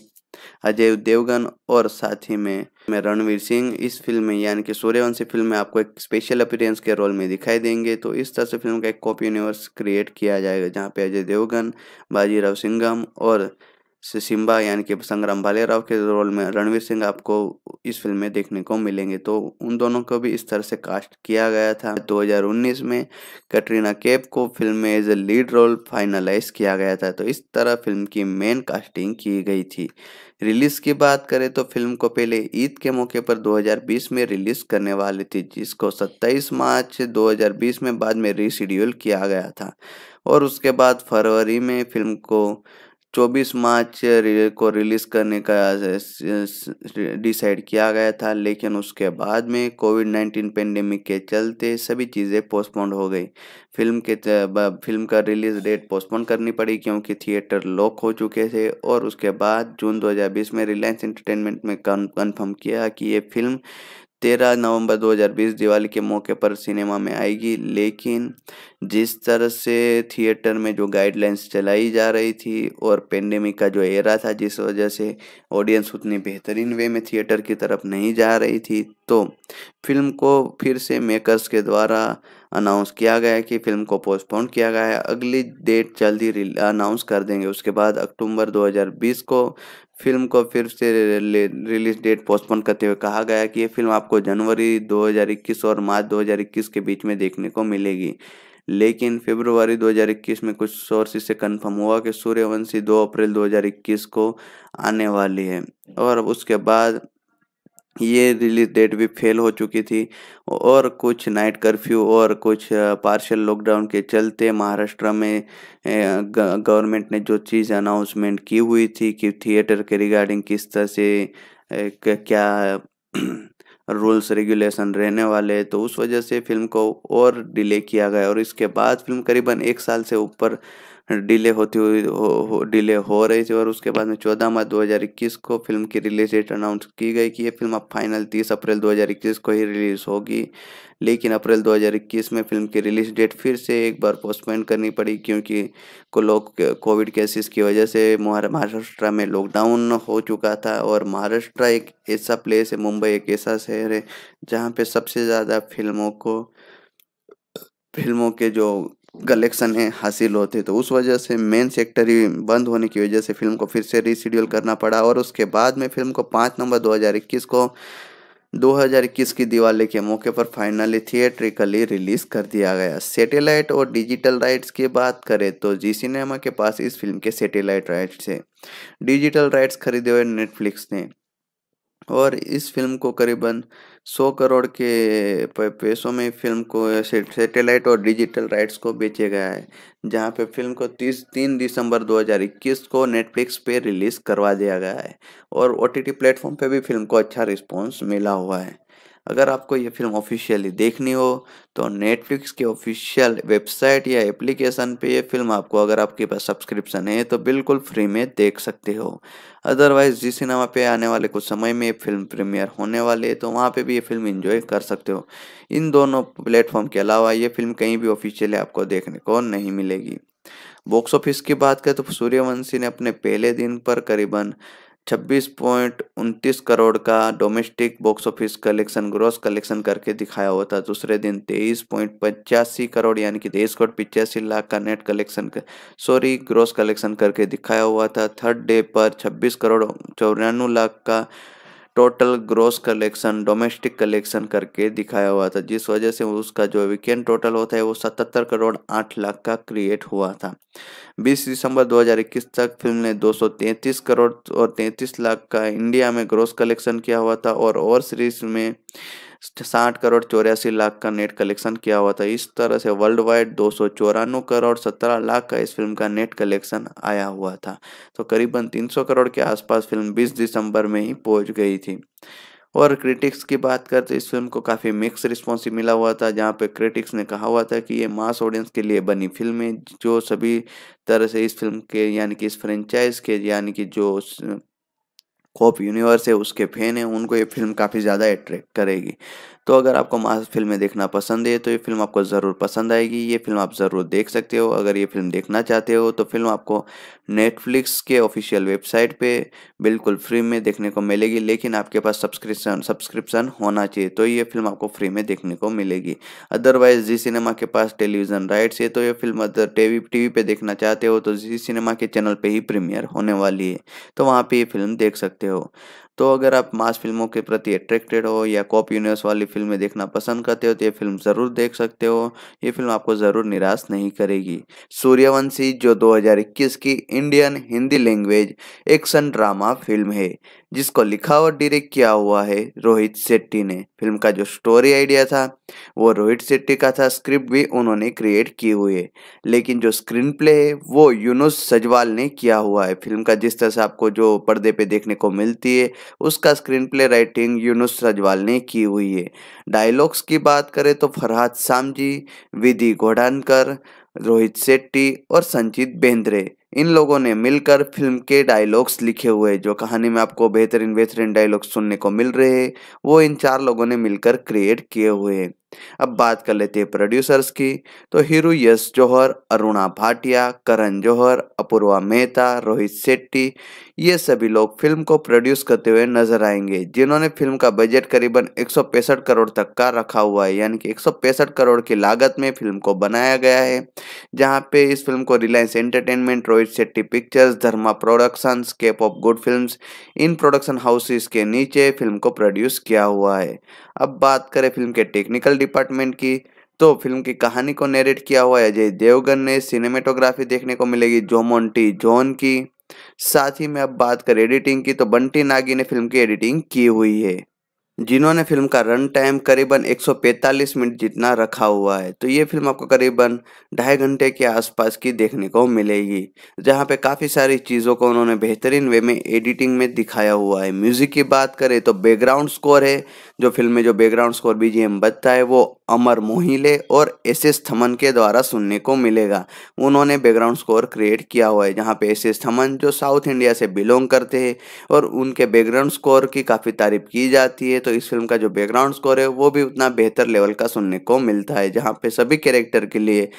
अजय देवगन और साथ ही में मैं रणवीर सिंह इस फिल्म में यानी कि सूर्यवंशी फिल्म में आपको एक स्पेशल अपीयरेंस के रोल में दिखाई देंगे तो इस तरह से फिल्म का एक कॉपी यूनिवर्स क्रिएट किया जाएगा जहां पे अजय देवगन बाजीराव सिंघम और सिम्बा यानी कि संग्राम भाले राव के रोल में रणवीर सिंह आपको इस फिल्म में देखने को मिलेंगे तो उन दोनों को भी इस तरह से कास्ट किया गया था 2019 में कटरीना कैफ को फिल्म में as a lead role finalise किया गया था तो इस तरह फिल्म की मेन कास्टिंग की गई थी रिलीज की बात करें तो फिल्म को पहले ईद के मौके पर 2020 में रिलीज करने वाली थी जिसको 27 मार्च 2020 में बाद में रिशेड्यूल किया गया था और उसके बाद फरवरी में फिल्म को 24 मार्च को रिलीज करने का डिसाइड किया गया था लेकिन उसके बाद में कोविड 19 पेंडेमिक के चलते सभी चीज़ें पोस्टपोन हो गई फिल्म के फिल्म का रिलीज डेट पोस्टपोन करनी पड़ी क्योंकि थिएटर लॉक हो चुके थे और उसके बाद जून 2020 में रिलायंस एंटरटेनमेंट में कन्फर्म किया कि ये फिल्म तेरह नवंबर 2020 दिवाली के मौके पर सिनेमा में आएगी लेकिन जिस तरह से थिएटर में जो गाइडलाइंस चलाई जा रही थी और पेंडेमिक का जो एरा था जिस वजह से ऑडियंस उतनी बेहतरीन वे में थिएटर की तरफ नहीं जा रही थी तो फिल्म को फिर से मेकर्स के द्वारा अनाउंस किया गया कि फिल्म को पोस्टपोन किया गया है अगली डेट जल्दी अनाउंस कर देंगे उसके बाद अक्टूबर 2020 को फिल्म को फिर से रिलीज डेट पोस्टपोन करते हुए कहा गया कि ये फिल्म आपको जनवरी 2021 और मार्च 2021 के बीच में देखने को मिलेगी लेकिन फरवरी 2021 में कुछ सोर्स से कंफर्म हुआ कि सूर्यवंशी 2 अप्रैल 2021 को आने वाली है और उसके बाद ये रिलीज डेट भी फेल हो चुकी थी और कुछ नाइट कर्फ्यू और कुछ पार्शियल लॉकडाउन के चलते महाराष्ट्र में गवर्नमेंट ने जो चीज़ अनाउंसमेंट की हुई थी कि थिएटर के रिगार्डिंग किस तरह से क्या रूल्स रेगुलेशन रहने वाले तो उस वजह से फिल्म को और डिले किया गया और इसके बाद फिल्म करीबन एक साल से ऊपर डिले होती हुई हो, हो, हो रही थी और उसके बाद में चौदह मार्च 2021 को फिल्म की रिलीज डेट अनाउंस की गई कि ये फिल्म अब फाइनल 30 अप्रैल 2021 को ही रिलीज़ होगी लेकिन अप्रैल 2021 में फिल्म की रिलीज डेट फिर से एक बार पोस्टपोन करनी पड़ी क्योंकि को लोग कोविड केसेस की वजह से महाराष्ट्र में लॉकडाउन हो चुका था और महाराष्ट्र एक ऐसा प्लेस है मुंबई एक ऐसा शहर है जहाँ पे सबसे ज़्यादा फिल्मों को फिल्मों के जो कलेक्शन है हासिल होते तो उस वजह से मेन सेक्टर ही बंद होने की वजह से फिल्म को फिर से रिशेड्यूल करना पड़ा और उसके बाद में फिल्म को पाँच नवंबर 2021 को 2021 की दिवाली के मौके पर फाइनली थिएट्रिकली रिलीज कर दिया गया सैटेलाइट और डिजिटल राइट्स की बात करें तो जी सिनेमा के पास इस फिल्म के सैटेलाइट राइट्स है डिजिटल राइट्स खरीदे हुए नेटफ्लिक्स ने और इस फिल्म को करीबन 100 करोड़ के पैसों में फिल्म को सैटेलाइट और डिजिटल राइट्स को बेचे गया है जहां पे फिल्म को 30 तीन दिसंबर 2021 को नेटफ्लिक्स पे रिलीज़ करवा दिया गया है और ओ टी प्लेटफॉर्म पे भी फिल्म को अच्छा रिस्पॉन्स मिला हुआ है अगर आपको ये फिल्म ऑफिशियली देखनी हो तो नेटफ्लिक्स के ऑफिशियल वेबसाइट या एप्लीकेशन पे ये फिल्म आपको अगर आपके पास सब्सक्रिप्शन है तो बिल्कुल फ्री में देख सकते हो अदरवाइज जी सिनेमा पे आने वाले कुछ समय में ये फिल्म प्रीमियर होने वाले है तो वहाँ पे भी ये फिल्म एंजॉय कर सकते हो इन दोनों प्लेटफॉर्म के अलावा ये फिल्म कहीं भी ऑफिशियली आपको देखने को नहीं मिलेगी बॉक्स ऑफिस की बात करें तो सूर्यवंशी ने अपने पहले दिन पर करीबन छब्बीस पॉइंट उनतीस करोड़ का domestic box office collection gross collection करके दिखाया हुआ था दूसरे दिन तेईस पॉइंट पचासी करोड़ यानी कि तेईस करोड़ पिचासी लाख का net collection sorry gross collection करके दिखाया हुआ था थर्ड डे पर छब्बीस करोड़ चौरानवे लाख का total gross collection domestic collection करके दिखाया हुआ था जिस वजह से उसका जो वीकेंड टोटल होता है वो सतहत्तर करोड़ आठ लाख का क्रिएट हुआ था 20 दिसंबर 2021 तक फिल्म ने 233 करोड़ और 33 लाख का इंडिया में ग्रोस कलेक्शन किया हुआ था और और सीरीज में साठ करोड़ चौरासी लाख का नेट कलेक्शन किया हुआ था इस तरह से वर्ल्ड वाइड दो सौ चौरानवे करोड़ सत्रह लाख का इस फिल्म का नेट कलेक्शन आया हुआ था तो करीबन तीन सौ करोड़ के आसपास फिल्म बीस दिसंबर में ही पहुंच गई थी और क्रिटिक्स की बात करते तो इस फिल्म को काफ़ी मिक्स रिस्पॉन्स मिला हुआ था जहाँ पे क्रिटिक्स ने कहा हुआ था कि ये मास ऑडियंस के लिए बनी फिल्म है जो सभी तरह से इस फिल्म के यानी कि इस फ्रेंचाइज के यानी कि जो कॉप यूनिवर्स है उसके फैन हैं उनको ये फिल्म काफ़ी ज़्यादा अट्रैक्ट करेगी तो अगर आपको मास फिल्में देखना पसंद है तो ये फिल्म आपको ज़रूर पसंद आएगी ये फिल्म आप ज़रूर देख सकते हो अगर ये फिल्म देखना चाहते हो तो फिल्म आपको नेटफ्लिक्स के ऑफिशियल वेबसाइट पे बिल्कुल फ्री में देखने को मिलेगी लेकिन आपके पास सब्सक्रिप्शन सब्सक्रिप्शन होना चाहिए तो ये फिल्म आपको फ्री में देखने को मिलेगी अदरवाइज जी सिनेमा के पास टेलीविज़न राइट्स है तो ये फिल्म अदर टी वी पे देखना चाहते हो तो जी सिनेमा के चैनल पर ही प्रीमियर होने वाली है तो वहाँ पर ये फिल्म देख सकते हो तो अगर आप मास फिल्मों के प्रति अट्रैक्टेड हो या कॉप यूनिवर्स वाली फिल्में देखना पसंद करते हो तो ये फिल्म ज़रूर देख सकते हो ये फिल्म आपको ज़रूर निराश नहीं करेगी सूर्यवंशी जो 2021 की Indian Hindi language action drama film है जिसको लिखा और डायरेक्ट किया हुआ है रोहित शेट्टी ने फिल्म का जो स्टोरी आइडिया था वो रोहित शेट्टी का था स्क्रिप्ट भी उन्होंने क्रिएट की हुई है लेकिन जो स्क्रीन प्ले है वो यूनुस सजवाल ने किया हुआ है फिल्म का जिस तरह से आपको जो पर्दे पे देखने को मिलती है उसका स्क्रीन प्ले राइटिंग यूनुस सजवाल ने की हुई है डायलॉग्स की बात करें तो फरहाद सामजी विधि घोड़ानकर रोहित शेट्टी और संचित बेंद्रे इन लोगों ने मिलकर फिल्म के डायलॉग्स लिखे हुए जो कहानी में आपको बेहतरीन बेहतरीन डायलॉग्स सुनने को मिल रहे हैं वो इन चार लोगों ने मिलकर क्रिएट किए हुए हैं अब बात कर लेते हैं प्रोड्यूसर्स की तो हीरो यश जौहर अरुणा भाटिया करण जौहर अपूर्वा मेहता रोहित शेट्टी ये सभी लोग फिल्म को प्रोड्यूस करते हुए नजर आएंगे जिन्होंने फिल्म का बजट करीबन एक करोड़ तक का रखा हुआ है यानी कि एक करोड़ की लागत में फिल्म को बनाया गया है जहाँ पे इस फिल्म को Reliance entertainment Rohit Shetty pictures Dharma Production Cape of good film in production houses के नीचे फिल्म को प्रोड्यूस किया हुआ है अब बात करें फिल्म के टेक्निकल डिपार्टमेंट की तो फिल्म की कहानी को नेरेट किया हुआ अजय देवगन ने सिनेमेटोग्राफी देखने को मिलेगी जो मोन्टी जॉन की साथ ही में अब बात करें एडिटिंग की तो बंटी नागी ने फिल्म की एडिटिंग की हुई है जिन्होंने फिल्म का रन टाइम करीबन 145 मिनट जितना रखा हुआ है तो ये फिल्म आपको करीबन ढाई घंटे के आसपास की देखने को मिलेगी जहाँ पे काफ़ी सारी चीज़ों को उन्होंने बेहतरीन वे में एडिटिंग में दिखाया हुआ है म्यूज़िक की बात करें तो बैकग्राउंड स्कोर है जो फिल्म में जो बैकग्राउंड स्कोर बीजीएम बजता है वो अमर मोहिले और एस एस थमन के द्वारा सुनने को मिलेगा उन्होंने बैकग्राउंड स्कोर क्रिएट किया हुआ है जहाँ पे एस एस थमन जो साउथ इंडिया से बिलोंग करते हैं और उनके बैकग्राउंड स्कोर की काफ़ी तारीफ की जाती है तो इस फिल्म का जो बैकग्राउंड स्कोर है वो भी उतना बेहतर लेवल का सुनने को मिलता है जहाँ पे सभी कैरेक्टर के लिए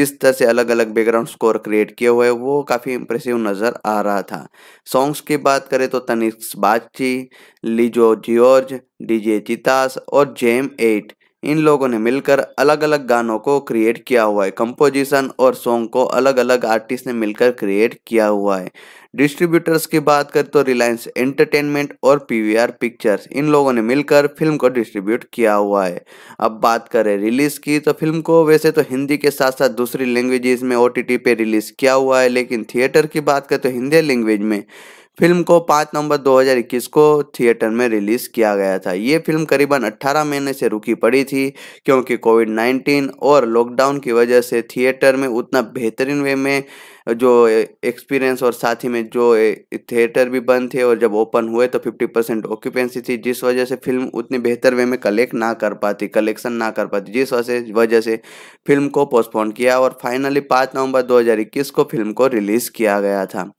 जिस तरह से अलग अलग बैकग्राउंड स्कोर क्रिएट किए हुए वो काफ़ी इंप्रेसिव नज़र आ रहा था सॉन्ग्स की बात करें तो तनिक्स बातचीत लिजो जियोर्ज डीजे चितास और जेम एट इन लोगों ने मिलकर अलग अलग गानों को क्रिएट किया हुआ है कंपोजिशन और सॉन्ग को अलग अलग आर्टिस्ट ने मिलकर क्रिएट किया हुआ है डिस्ट्रीब्यूटर्स की बात करें तो रिलायंस एंटरटेनमेंट और पीवीआर पिक्चर्स इन लोगों ने मिलकर फिल्म को डिस्ट्रीब्यूट किया हुआ है अब बात करें रिलीज की तो फिल्म को वैसे तो हिंदी के साथ साथ दूसरी लैंग्वेजेस में ओ पे रिलीज किया हुआ है लेकिन थिएटर की बात करें तो हिंदी लैंग्वेज में फिल्म को पाँच नवंबर 2021 को थिएटर में रिलीज किया गया था ये फिल्म करीबन 18 महीने से रुकी पड़ी थी क्योंकि कोविड 19 और लॉकडाउन की वजह से थिएटर में उतना बेहतरीन वे में जो एक्सपीरियंस और साथ ही में जो थिएटर भी बंद थे और जब ओपन हुए तो फिफ्टी परसेंट ऑक्यूपेंसी थी जिस वजह से फिल्म उतनी बेहतर वे में कलेक्ट ना कर पाती कलेक्शन ना कर पाती जिस वजह से फिल्म को पोस्टपोन किया और फाइनली पाँच नवंबर दो को फिल्म को रिलीज़ किया गया था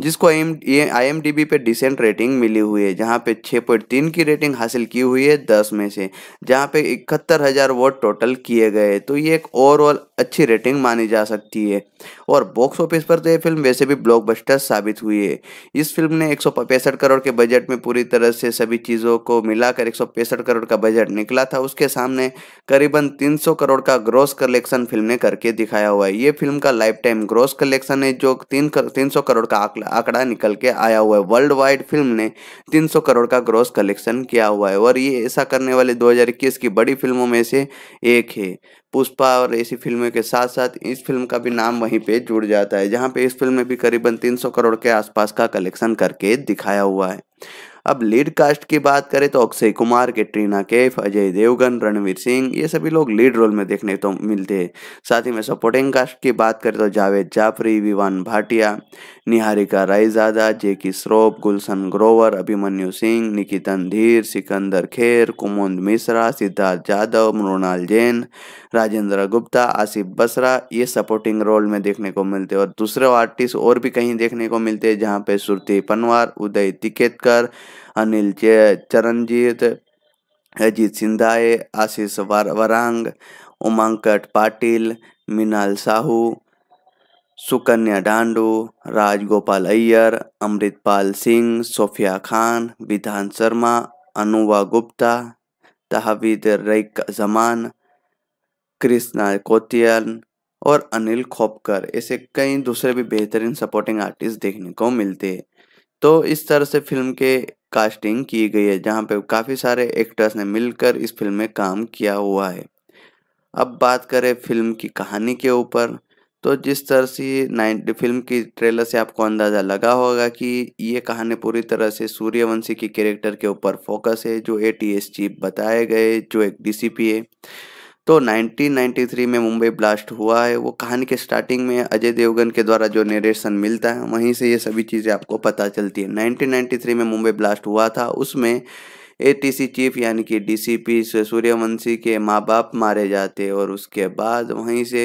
जिसको आई एम पे डिसेंट रेटिंग मिली हुई है जहाँ पे छः की रेटिंग हासिल की हुई है दस में से जहाँ पे इकहत्तर हज़ार वोट टोटल किए गए तो ये एक ओवरऑल अच्छी रेटिंग मानी जा सकती है और बॉक्स ऑफिस पर तो ये फिल्म वैसे भी ब्लॉकबस्टर साबित हुई है इस फिल्म ने एक करोड़ के बजट में पूरी तरह से सभी चीज़ों को मिलाकर एक करोड़ का बजट निकला था उसके सामने करीबन 300 करोड़ का ग्रॉस कलेक्शन फिल्म ने करके दिखाया हुआ है ये फिल्म का लाइफ टाइम ग्रॉस कलेक्शन है जो तीन तीन करोड़ का आंकड़ा निकल के आया हुआ है वर्ल्ड वाइड फिल्म ने तीन करोड़ का ग्रॉस कलेक्शन किया हुआ है और ये ऐसा करने वाले दो की बड़ी फिल्मों में से एक है पुष्पा और ऐसी फिल्मों के साथ साथ इस फिल्म का भी नाम वहीं पे जुड़ जाता है जहाँ पे इस फिल्म में भी करीबन 300 करोड़ के आसपास का कलेक्शन करके दिखाया हुआ है अब लीड कास्ट की बात करें तो अक्षय कुमार कैटरीना कैफ अजय देवगन रणवीर सिंह ये सभी लोग लीड रोल में देखने तो मिलते हैं साथ ही में सपोर्टिंग कास्ट की बात करें तो जावेद जाफरी विवान भाटिया निहारिका रायजादा जेकी श्रॉफ गुलशन ग्रोवर अभिमन्यु सिंह निकितन धीर सिकंदर खेर कुमुंद मिश्रा सिद्धार्थ यादव मृणाल जैन राजेंद्र गुप्ता आसिफ बसरा ये सपोर्टिंग रोल में देखने को मिलते हैं और दूसरे आर्टिस्ट और भी कहीं देखने को मिलते हैं जहाँ पे सुरती पनवार उदय तिकेतकर अनिल चरणजीत अजीत सिंधाए आशीष वरांग उमांकट पाटिल मीनाल साहू सुकन्या डांडू राजगोपाल अय्यर अमृतपाल सिंह सोफिया खान विधान शर्मा अनुवा गुप्ता तहवीद रईक जमान कृष्णा कोतियन और अनिल खोपकर ऐसे कई दूसरे भी बेहतरीन सपोर्टिंग आर्टिस्ट देखने को मिलते हैं तो इस तरह से फिल्म के कास्टिंग की गई है जहाँ पे काफ़ी सारे एक्टर्स ने मिलकर इस फिल्म में काम किया हुआ है अब बात करें फिल्म की कहानी के ऊपर तो जिस तरह से नाइन्टी फिल्म की ट्रेलर से आपको अंदाज़ा लगा होगा कि ये कहानी पूरी तरह से सूर्यवंशी की कैरेक्टर के ऊपर फोकस है जो ए टी एस चीफ बताए गए जो एक डीसीपी है तो 1993 में मुंबई ब्लास्ट हुआ है वो कहानी के स्टार्टिंग में अजय देवगन के द्वारा जो नरेशन मिलता है वहीं से ये सभी चीज़ें आपको पता चलती है 1993 में मुंबई ब्लास्ट हुआ था उसमें एटीसी चीफ यानी कि डीसीपी सूर्यवंशी के माँ बाप मारे जाते और उसके बाद वहीं से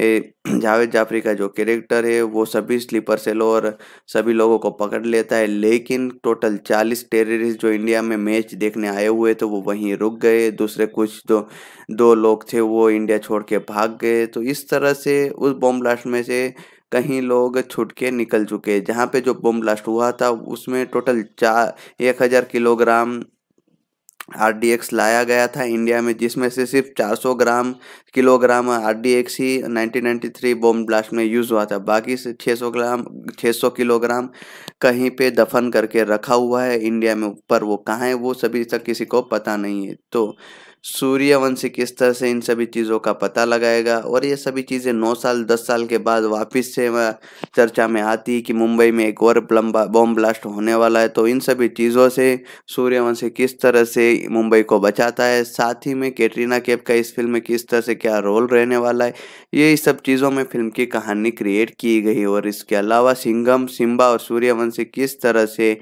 जावेद जाफरी का जो कैरेक्टर है वो सभी स्लीपर सेलों और सभी लोगों को पकड़ लेता है लेकिन टोटल चालीस टेररिस्ट जो इंडिया में मैच देखने आए हुए थे वो वहीं रुक गए दूसरे कुछ दो दो लोग थे वो इंडिया छोड़ के भाग गए तो इस तरह से उस बॉम्ब ब्लास्ट में से कहीं लोग छुट के निकल चुके हैं जहाँ पे जो बम ब्लास्ट हुआ था उसमें टोटल चार एक हज़ार किलोग्राम आर लाया गया था इंडिया में जिसमें से सिर्फ 400 ग्राम किलोग्राम आर ही 1993 बॉम्ब ब्लास्ट में यूज़ हुआ था बाकी से 600 ग्राम 600 किलोग्राम कहीं पे दफन करके रखा हुआ है इंडिया में पर वो कहाँ है वो सभी तक किसी को पता नहीं है तो सूर्यवंशी किस तरह से इन सभी चीज़ों का पता लगाएगा और ये सभी चीज़ें नौ साल दस साल के बाद वापस से चर्चा में आती है कि मुंबई में एक और प्लम्बा बॉम्ब ब्लास्ट होने वाला है तो इन सभी चीज़ों से सूर्यवंशी किस तरह से मुंबई को बचाता है साथ ही में कैटरीना कैफ का इस फिल्म में किस तरह से क्या रोल रहने वाला है ये सब चीज़ों में फिल्म की कहानी क्रिएट की गई और इसके अलावा सिंगम सिम्बा और सूर्यवंशी किस तरह से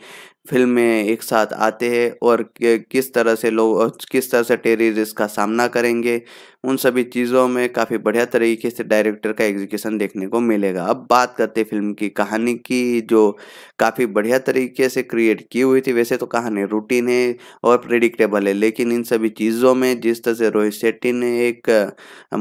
फिल्म में एक साथ आते हैं और किस तरह से लोग किस तरह से टेररिस्ट का सामना करेंगे उन सभी चीज़ों में काफ़ी बढ़िया तरीके से डायरेक्टर का एग्जीक्यूशन देखने को मिलेगा अब बात करते फिल्म की कहानी की जो काफ़ी बढ़िया तरीके से क्रिएट की हुई थी वैसे तो कहानी रूटीन है और प्रिडिक्टेबल है लेकिन इन सभी चीज़ों में जिस तरह से रोहित शेट्टी ने एक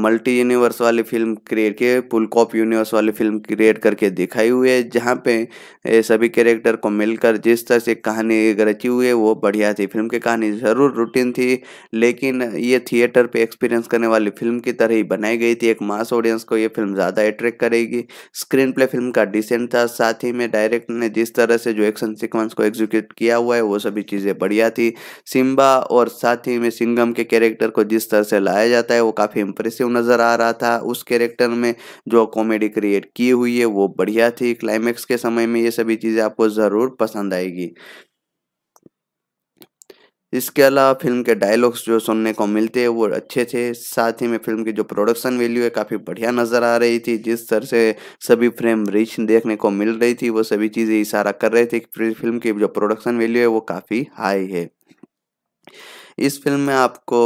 मल्टी यूनिवर्स वाली फिल्म क्रिएट की पुल कॉप यूनिवर्स वाली फिल्म क्रिएट करके दिखाई हुई है जहाँ पे सभी कैरेक्टर को मिलकर जिस तरह से एक कहानी रची हुई है वो बढ़िया थी फिल्म की कहानी ज़रूर रूटीन थी लेकिन ये थिएटर पे एक्सपीरियंस करने वाली फिल्म की तरह ही बनाई गई थी एक मास ऑडियंस को ये फिल्म ज़्यादा अट्रैक्ट करेगी स्क्रीन प्ले फिल्म का डिसेंट था साथ ही में डायरेक्ट ने जिस तरह से जो एक्शन सिक्वेंस को एग्जीक्यूट किया हुआ है वो सभी चीज़ें बढ़िया थी सिम्बा और साथ ही में सिंगम के कैरेक्टर को जिस तरह से लाया जाता है वो काफ़ी इंप्रेसिव नज़र आ रहा था उस कैरेक्टर में जो कॉमेडी क्रिएट की हुई है वो बढ़िया थी क्लाइमैक्स के समय में ये सभी चीज़ें आपको ज़रूर पसंद आएगी इसके अलावा फिल्म के डायलॉग्स जो सुनने को मिलते हैं वो अच्छे थे साथ ही में फिल्म की जो प्रोडक्शन वैल्यू है काफ़ी बढ़िया नज़र आ रही थी जिस तरह से सभी फ्रेम रिच देखने को मिल रही थी वो सभी चीज़ें इशारा कर रहे थे कि फिल्म की जो प्रोडक्शन वैल्यू है वो काफ़ी हाई है इस फिल्म में आपको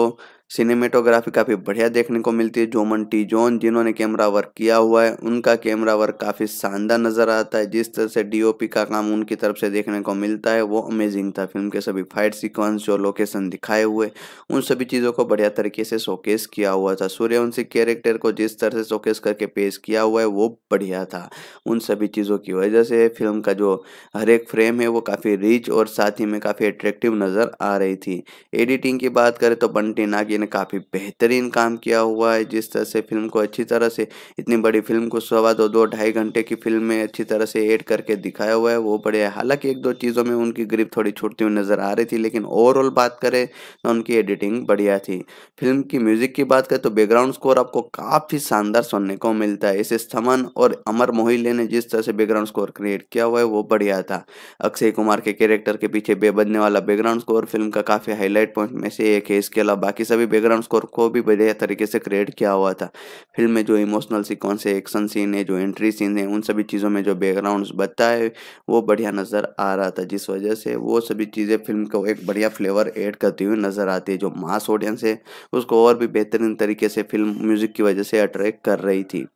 सिनेमेटोग्राफी काफ़ी बढ़िया देखने को मिलती है जोमन टी जोन जिन्होंने कैमरा वर्क किया हुआ है उनका कैमरा वर्क काफ़ी शानदार नज़र आता है जिस तरह से डीओपी का काम उनकी तरफ से देखने को मिलता है वो अमेजिंग था फिल्म के सभी फाइट सीक्वेंस जो लोकेशन दिखाए हुए उन सभी चीज़ों को बढ़िया तरीके से शोकेस किया हुआ था सूर्यवंशी कैरेक्टर को जिस तरह से शोकेस करके पेश किया हुआ है वो बढ़िया था उन सभी चीज़ों की वजह से फिल्म का जो हर एक फ्रेम है वो काफ़ी रिच और साथ ही में काफ़ी अट्रैक्टिव नज़र आ रही थी एडिटिंग की बात करें तो बंटी नागिन ने काफ़ी बेहतरीन काम किया हुआ है जिस तरह से फिल्म को अच्छी तरह से इतनी बड़ी फिल्म को सवा दो दो ढाई घंटे की फिल्म में अच्छी तरह से एड करके दिखाया हुआ है वो बड़े हालांकि एक दो चीज़ों में उनकी ग्रिप थोड़ी छूटती हुई नज़र आ रही थी लेकिन ओवरऑल बात करें तो उनकी एडिटिंग बढ़िया थी फिल्म की म्यूज़िक की बात करें तो बैकग्राउंड स्कोर आपको काफ़ी शानदार सुनने को मिलता है इसे स्थमन और अमर मोहिले ने जिस तरह से बैकग्राउंड स्कोर क्रिएट किया हुआ है वो बढ़िया था अक्षय कुमार के कैरेक्टर के पीछे बेबदने वाला बैकग्राउंड स्कोर फिल्म का काफ़ी हाईलाइट पॉइंट में से एक है इसके अलावा बाकी सभी बैकग्राउंड स्कोर को भी बढ़िया तरीके से क्रिएट किया हुआ था फिल्म में जो इमोशनल सिक्वेंस है एक्शन सीन है जो एंट्री सीन है उन सभी चीज़ों में जो बैकग्राउंड बता है वो बढ़िया नज़र आ रहा था जिस वजह से वो सभी चीज़ें फिल्म को एक बढ़िया फ्लेवर एड करती हुई नज़र आती है जो मास ऑडियंस है उसको और भी बेहतरीन तरीके से फिल्म म्यूज़िक की वजह से अट्रैक्ट कर रही थी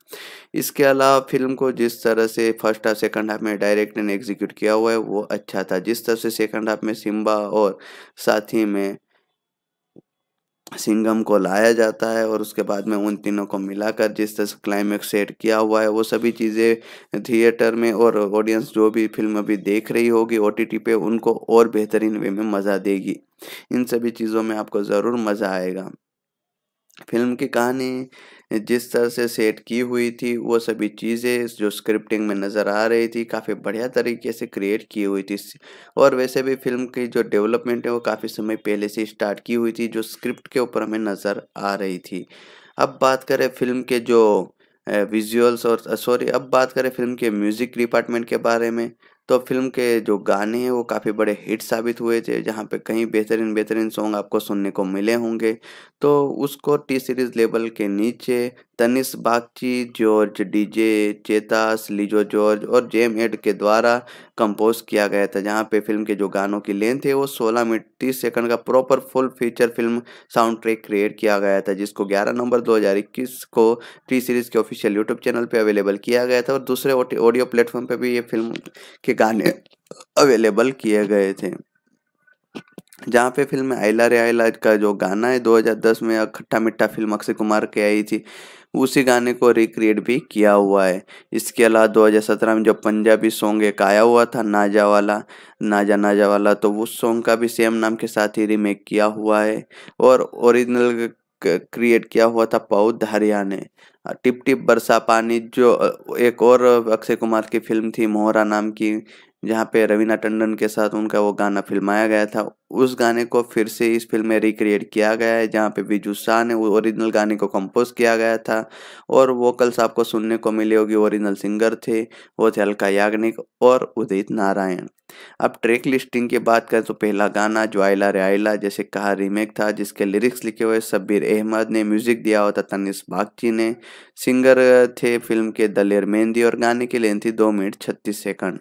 इसके अलावा फिल्म को जिस तरह से फर्स्ट हाफ सेकंड हाफ में डायरेक्ट ने एग्जीक्यूट किया हुआ है वो अच्छा था जिस तरह से सेकंड हाफ में सिम्बा और साथ ही में सिंगम को लाया जाता है और उसके बाद में उन तीनों को मिलाकर जिस तरह से क्लाइमैक्स सेट किया हुआ है वो सभी चीज़ें थिएटर में और ऑडियंस जो भी फिल्म अभी देख रही होगी ओ पे उनको और बेहतरीन वे में मज़ा देगी इन सभी चीज़ों में आपको ज़रूर मज़ा आएगा फिल्म की कहानी जिस तरह से सेट की हुई थी वो सभी चीज़ें जो स्क्रिप्टिंग में नज़र आ रही थी काफ़ी बढ़िया तरीके से क्रिएट की हुई थी और वैसे भी फिल्म की जो डेवलपमेंट है वो काफ़ी समय पहले से स्टार्ट की हुई थी जो स्क्रिप्ट के ऊपर हमें नज़र आ रही थी अब बात करें फिल्म के जो विजुअल्स और सॉरी अब बात करें फिल्म के म्यूज़िक डिपार्टमेंट के बारे में तो फिल्म के जो गाने हैं वो काफ़ी बड़े हिट साबित हुए थे जहाँ पे कहीं बेहतरीन बेहतरीन सॉन्ग आपको सुनने को मिले होंगे तो उसको टी सीरीज़ लेवल के नीचे तनिस Bagchi George DJ Chetas Lijo George और जेम एड के द्वारा कंपोज किया गया था जहां पे फिल्म के जो गानों की लेंथ है वो 16 मिनट 30 सेकंड का proper full feature film sound track create किया गया था जिसको 11 नवंबर 2021 को टी सीरीज़ के ऑफिशियल यूट्यूब चैनल पे अवेलेबल किया गया था और दूसरे ऑडियो प्लेटफॉर्म पर भी ये फिल्म के गाने अवेलेबल किए गए थे जहाँ पे फिल्म आइला रे आइला का जो गाना है 2010 में खट्टा मिट्टा फिल्म अक्षय कुमार के आई थी उसी गाने को रिक्रिएट भी किया हुआ है इसके अलावा 2017 में जो पंजाबी सॉन्ग एक आया हुआ था नाजा वाला नाजा नाजा वाला तो उस सॉन्ग का भी सेम नाम के साथ ही रीमेक किया हुआ है और ओरिजिनल क्रिएट किया हुआ था पौध धारिया ने टिप टिप बरसा पानी जो एक और अक्षय कुमार की फिल्म थी मोहरा नाम की जहाँ पे रवीना टंडन के साथ उनका वो गाना फिल्माया गया था उस गाने को फिर से इस फिल्म में रिक्रिएट किया गया है जहाँ पे बीजू शाह ने वो ओरिजिनल गाने को कंपोज किया गया था और वोकल्स आपको सुनने को मिले होगी ओरिजिनल सिंगर थे वो थे अलका याग्निक और उदित नारायण अब ट्रैक लिस्टिंग की बात करें तो पहला गाना जो आयला रे आयला जैसे कहा रीमेक था जिसके लिरिक्स लिखे हुए शब्बीर अहमद ने म्यूजिक दिया हुआ था बागची ने सिंगर थे फिल्म के दलेर मेहंदी और गाने की लेंथ थी दो मिनट छत्तीस सेकंड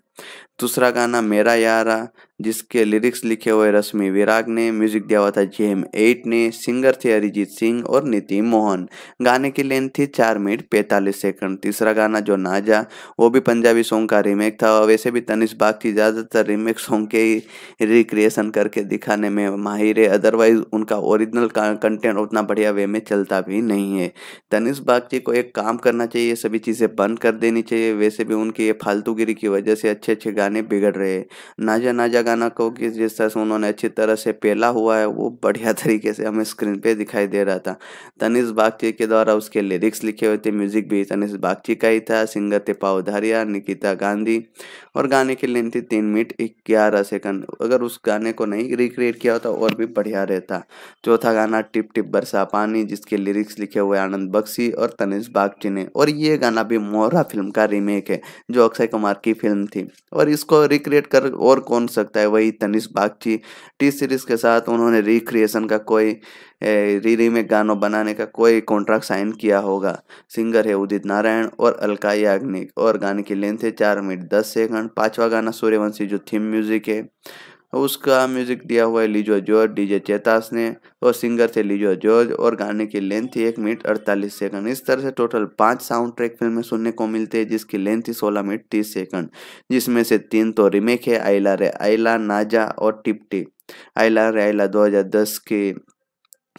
दूसरा गाना मेरा यारा जिसके लिरिक्स लिखे हुए रश्मि विराग ने म्यूजिक दिया हुआ था जेम एट ने सिंगर थे अरिजीत सिंह और नितिन मोहन गाने की लेंथ थी चार मिनट पैंतालीस सेकंड तीसरा गाना जो नाजा वो भी पंजाबी सॉन्ग का रीमेक था और वैसे भी तनिष बाग की ज़्यादातर रीमेक सॉन्ग के ही रिक्रिएशन करके दिखाने में माहिर है अदरवाइज उनका ओरिजिनल कंटेंट उतना बढ़िया वे में चलता भी नहीं है तनिष बाग जी को काम करना चाहिए सभी चीज़ें बंद कर देनी चाहिए वैसे भी उनकी ये फालतूगिरी की वजह से अच्छे अच्छे गाने बिगड़ रहे हैं नाजा नाजा गाना को कि जिस तरह से उन्होंने अच्छी तरह से पेला हुआ है वो बढ़िया तरीके से हमें स्क्रीन पे दिखाई दे रहा था तनिष बागची के द्वारा उसके लिरिक्स लिखे हुए थे म्यूजिक भी तनिष बागची का ही था सिंगर थे पावधारिया निकिता गांधी और गाने की लेंथ थी तीन मिनट ग्यारह सेकंड अगर उस गाने को नहीं रिक्रिएट किया होता और भी बढ़िया रहता चौथा गाना टिप टिप बरसा पानी जिसके लिरिक्स लिखे हुए आनंद बख्शी और तनिष बागची ने और ये गाना भी मोहरा फिल्म का रीमेक है जो अक्षय कुमार की फिल्म थी और इसको रिक्रिएट कर और कौन सकता है वही तनिष बागची टी सीरीज के साथ उन्होंने रिक्रिएशन का कोई री रीमेक गानों बनाने का कोई कॉन्ट्रैक्ट साइन किया होगा सिंगर है उदित नारायण और अलका याग्निक और गाने की लेंथ है चार मिनट दस सेकंड पांचवा गाना सूर्यवंशी जो थीम म्यूजिक है उसका म्यूजिक दिया हुआ है लीजो जॉर्ज डीजे चेतास ने और सिंगर थे लीजो जॉर्ज और गाने की लेंथ थी एक मिनट अड़तालीस सेकंड इस तरह से टोटल पांच साउंड ट्रैक फिल्में सुनने को मिलते हैं जिसकी लेंथ थी सोलह मिनट तीस सेकंड जिसमें से तीन तो रिमेक है आइला रे आइला नाजा और टिप टिप आइला रे आइला दस के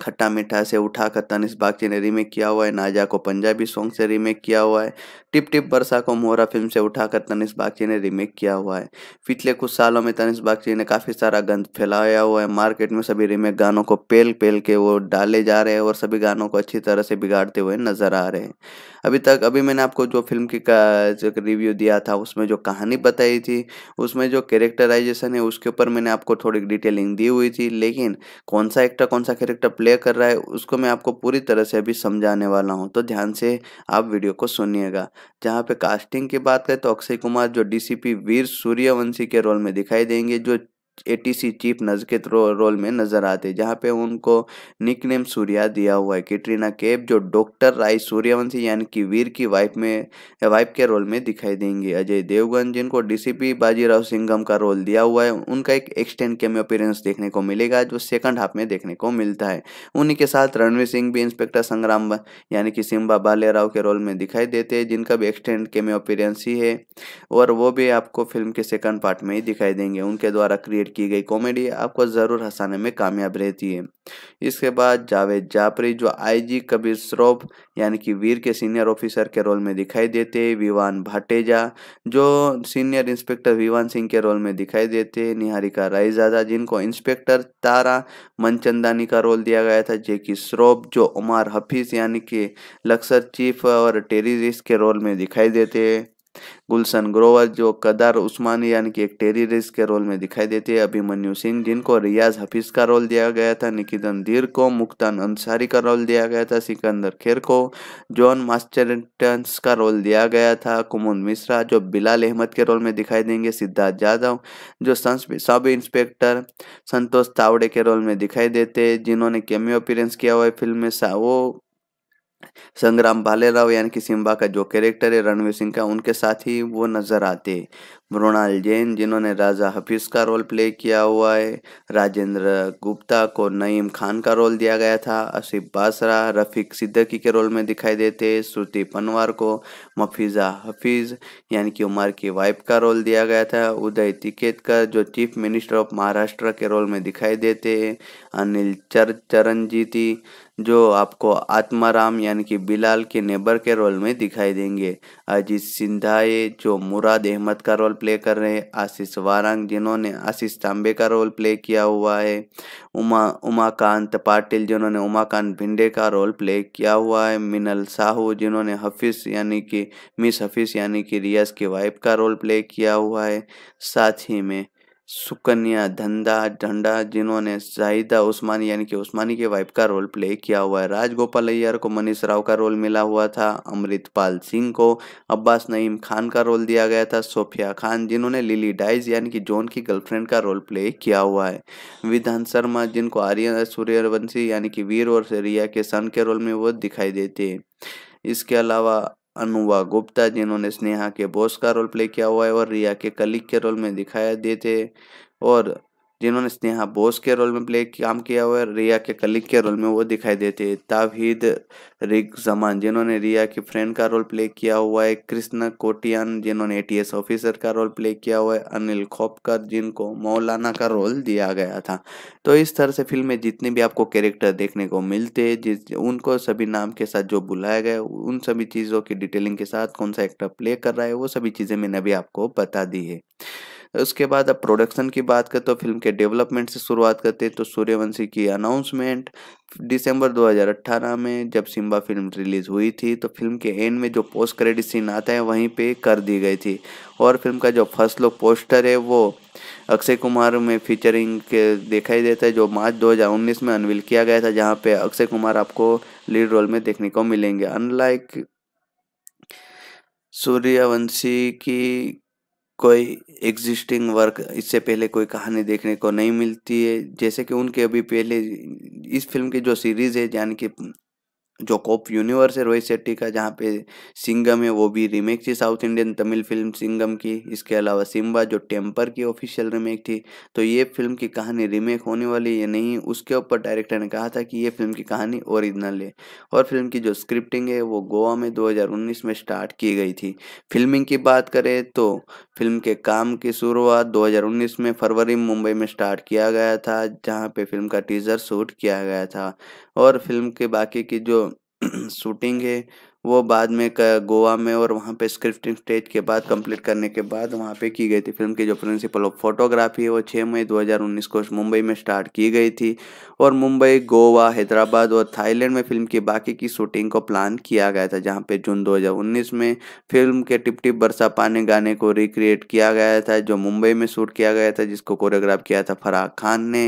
खट्टा मीठा से उठा कर तनिष बागची ने रीमेक किया हुआ है नाजा को पंजाबी सॉन्ग से रीमेक किया हुआ है टिप टिप वर्षा को मोहरा फिल्म से उठाकर तनिष बागची ने रीमेक किया हुआ है पिछले कुछ सालों में तनिष बागची ने काफ़ी सारा गंद फैलाया हुआ है मार्केट में सभी रीमेक गानों को पेल पेल के वो डाले जा रहे हैं और सभी गानों को अच्छी तरह से बिगाड़ते हुए नजर आ रहे हैं अभी तक अभी मैंने आपको जो फिल्म की जो रिव्यू दिया था उसमें जो कहानी बताई थी उसमें जो कैरेक्टराइजेशन है उसके ऊपर मैंने आपको थोड़ी डिटेलिंग दी हुई थी लेकिन कौन सा एक्टर कौन सा कैरेक्टर प्ले कर रहा है उसको मैं आपको पूरी तरह से अभी समझाने वाला हूँ तो ध्यान से आप वीडियो को सुनिएगा जहाँ पे कास्टिंग की बात करें तो अक्षय कुमार जो डी वीर सूर्यवंशी के रोल में दिखाई देंगे जो एटीसी चीफ नज के रो, रोल में नजर आते जहाँ पे उनको निक नेम सूर्या दिया हुआ है कैटरीना केब जो डॉक्टर राय सूर्यवंशी यानी कि वीर की वाइफ में वाइफ के रोल में दिखाई देंगे अजय देवगन जिनको डीसीपी बाजीराव सिंघम का रोल दिया हुआ है उनका एक एक्सटेंड केम अपीयरेंस देखने को मिलेगा जो सेकंड हाफ में देखने को मिलता है उन्हीं के साथ रणवीर सिंह भी इंस्पेक्टर संग्राम यानी कि सिम्बा बाले राव के रोल में दिखाई देते हैं जिनका भी एक्सटेंड केम अपीयरेंस ही है और वो भी आपको फिल्म के सेकंड पार्ट में ही दिखाई देंगे उनके द्वारा क्रिएट क्रिएट की गई कॉमेडी आपको ज़रूर हंसाने में कामयाब रहती है इसके बाद जावेद जापरी जो आईजी कबीर श्रॉफ यानी कि वीर के सीनियर ऑफिसर के रोल में दिखाई देते हैं विवान भाटेजा जो सीनियर इंस्पेक्टर विवान सिंह के रोल में दिखाई देते हैं निहारिका रायजादा जिनको इंस्पेक्टर तारा मनचंदानी का रोल दिया गया था जेकी श्रॉफ जो उमर हफीज़ यानी कि लक्सर चीफ और टेररिस्ट के रोल में दिखाई देते हैं गुलशन ग्रोवर जो कदार उस्मानी यानी कि एक टेररिस्ट के रोल में दिखाई देती है अभिमन्यु सिंह जिनको रियाज हफीज का रोल दिया गया था निकितन धीर को मुक्तान अंसारी का रोल दिया गया था सिकंदर खेर को जॉन मास्टरटन्स का रोल दिया गया था कुमुद मिश्रा जो बिलाल अहमद के रोल में दिखाई देंगे सिद्धार्थ जाधव जो सब इंस्पेक्टर संतोष तावड़े के रोल में दिखाई देते जिन्होंने कैमियो अपीरेंस किया हुआ है फिल्म में वो संग्राम भालेराव यानी कि सिम्बा का जो कैरेक्टर है रणवीर सिंह का उनके साथ ही वो नज़र आते मृणाल जैन जिन्होंने राजा हफीज़ का रोल प्ले किया हुआ है राजेंद्र गुप्ता को नईम खान का रोल दिया गया था आसिफ बासरा रफ़ीक सिद्दकी के रोल में दिखाई देते श्रुति पनवार को मफीज़ा हफीज़ यानी कि उमर की वाइफ का रोल दिया गया था उदय तिकेतकर जो चीफ मिनिस्टर ऑफ महाराष्ट्र के रोल में दिखाई देते हैं अनिल चर चरणजीती जो आपको आत्माराम यानी कि बिलाल के नेबर के रोल में दिखाई देंगे अजीत सिंधाए जो मुराद अहमद का रोल प्ले कर रहे हैं आशीष वारंग जिन्होंने आशीष तांबे का रोल प्ले किया हुआ है उमा उमाकांत पाटिल जिन्होंने उमाकांत भिंडे का रोल प्ले किया हुआ है मिनल साहू जिन्होंने हफीस यानी कि मिस हफीस यानी कि रियाज की वाइफ का रोल प्ले किया हुआ है साथ ही में सुकन्या धंधा ढंडा जिन्होंने जाहिदा उस्मानी यानी कि उस्मानी के वाइफ का रोल प्ले किया हुआ है राजगोपाल अय्यर को मनीष राव का रोल मिला हुआ था अमृतपाल सिंह को अब्बास नईम खान का रोल दिया गया था सोफिया खान जिन्होंने लिली डाइज यानी कि जॉन की गर्लफ्रेंड का रोल प्ले किया हुआ है विधान शर्मा जिनको आर्य सूर्यवंशी यानी कि वीर और रिया के सन के रोल में वो दिखाई देते हैं इसके अलावा अनुवा गुप्ता जिन्होंने स्नेहा के बॉस का रोल प्ले किया हुआ है और रिया के कलिक के रोल में दिखाया देते और जिन्होंने स्नेहा बोस के रोल में प्ले काम किया हुआ है रिया के कलिक के रोल में वो दिखाई देते हैं ताहिद रिक जमान जिन्होंने रिया की फ्रेंड का रोल प्ले किया हुआ है कृष्णा कोटियान जिन्होंने एटीएस ऑफिसर का रोल प्ले किया हुआ है अनिल खोपकर जिनको मौलाना का रोल दिया गया था तो इस तरह से फिल्म में जितने भी आपको कैरेक्टर देखने को मिलते हैं जिस उनको सभी नाम के साथ जो बुलाया गया उन सभी चीज़ों की डिटेलिंग के साथ कौन सा एक्टर प्ले कर रहा है वो सभी चीज़ें मैंने अभी आपको बता दी है उसके बाद अब प्रोडक्शन की बात करें तो फिल्म के डेवलपमेंट से शुरुआत करते हैं तो सूर्यवंशी की अनाउंसमेंट दिसंबर 2018 में जब सिम्बा फिल्म रिलीज़ हुई थी तो फिल्म के एंड में जो पोस्ट क्रेडिट सीन आता है वहीं पे कर दी गई थी और फिल्म का जो फर्स्ट लुक पोस्टर है वो अक्षय कुमार में फीचरिंग के दिखाई देता है जो मार्च 2019 में अनविल किया गया था जहाँ पे अक्षय कुमार आपको लीड रोल में देखने को मिलेंगे अनलाइक सूर्यवंशी की कोई एग्जिस्टिंग वर्क इससे पहले कोई कहानी देखने को नहीं मिलती है जैसे कि उनके अभी पहले इस फिल्म की जो सीरीज़ है यानी कि जो कॉप यूनिवर्स है रोहित शेट्टी का जहाँ पे सिंगम है वो भी रीमेक थी south Indian Tamil film Singham की इसके अलावा सिम्बा जो टेम्पर की ऑफिशियल रीमेक थी तो ये फिल्म की कहानी रीमेक होने वाली या नहीं उसके ऊपर डायरेक्टर ने कहा था कि ये फिल्म की कहानी ओरिजिनल है और फिल्म की जो स्क्रिप्टिंग है वो गोवा में दो में स्टार्ट की गई थी फिल्मिंग की बात करें तो फिल्म के काम की शुरुआत दो में फरवरी मुंबई में स्टार्ट किया गया था जहाँ पर फिल्म का टीजर शूट किया गया था और फिल्म के बाकी की जो शूटिंग है वो बाद में गोवा में और वहाँ पे स्क्रिप्टिंग स्टेज के बाद कंप्लीट करने के बाद वहाँ पे की गई थी फिल्म की जो प्रिंसिपल ऑफ फोटोग्राफी है वो छः मई 2019 को मुंबई में स्टार्ट की गई थी और मुंबई गोवा हैदराबाद और थाईलैंड में फिल्म की बाकी की शूटिंग को प्लान किया गया था जहाँ पे जून 2019 में फिल्म के टिप टिप बरसा पाने गाने को रिक्रिएट किया गया था जो मुंबई में शूट किया गया था जिसको कोरियोग्राफ किया था फराग खान ने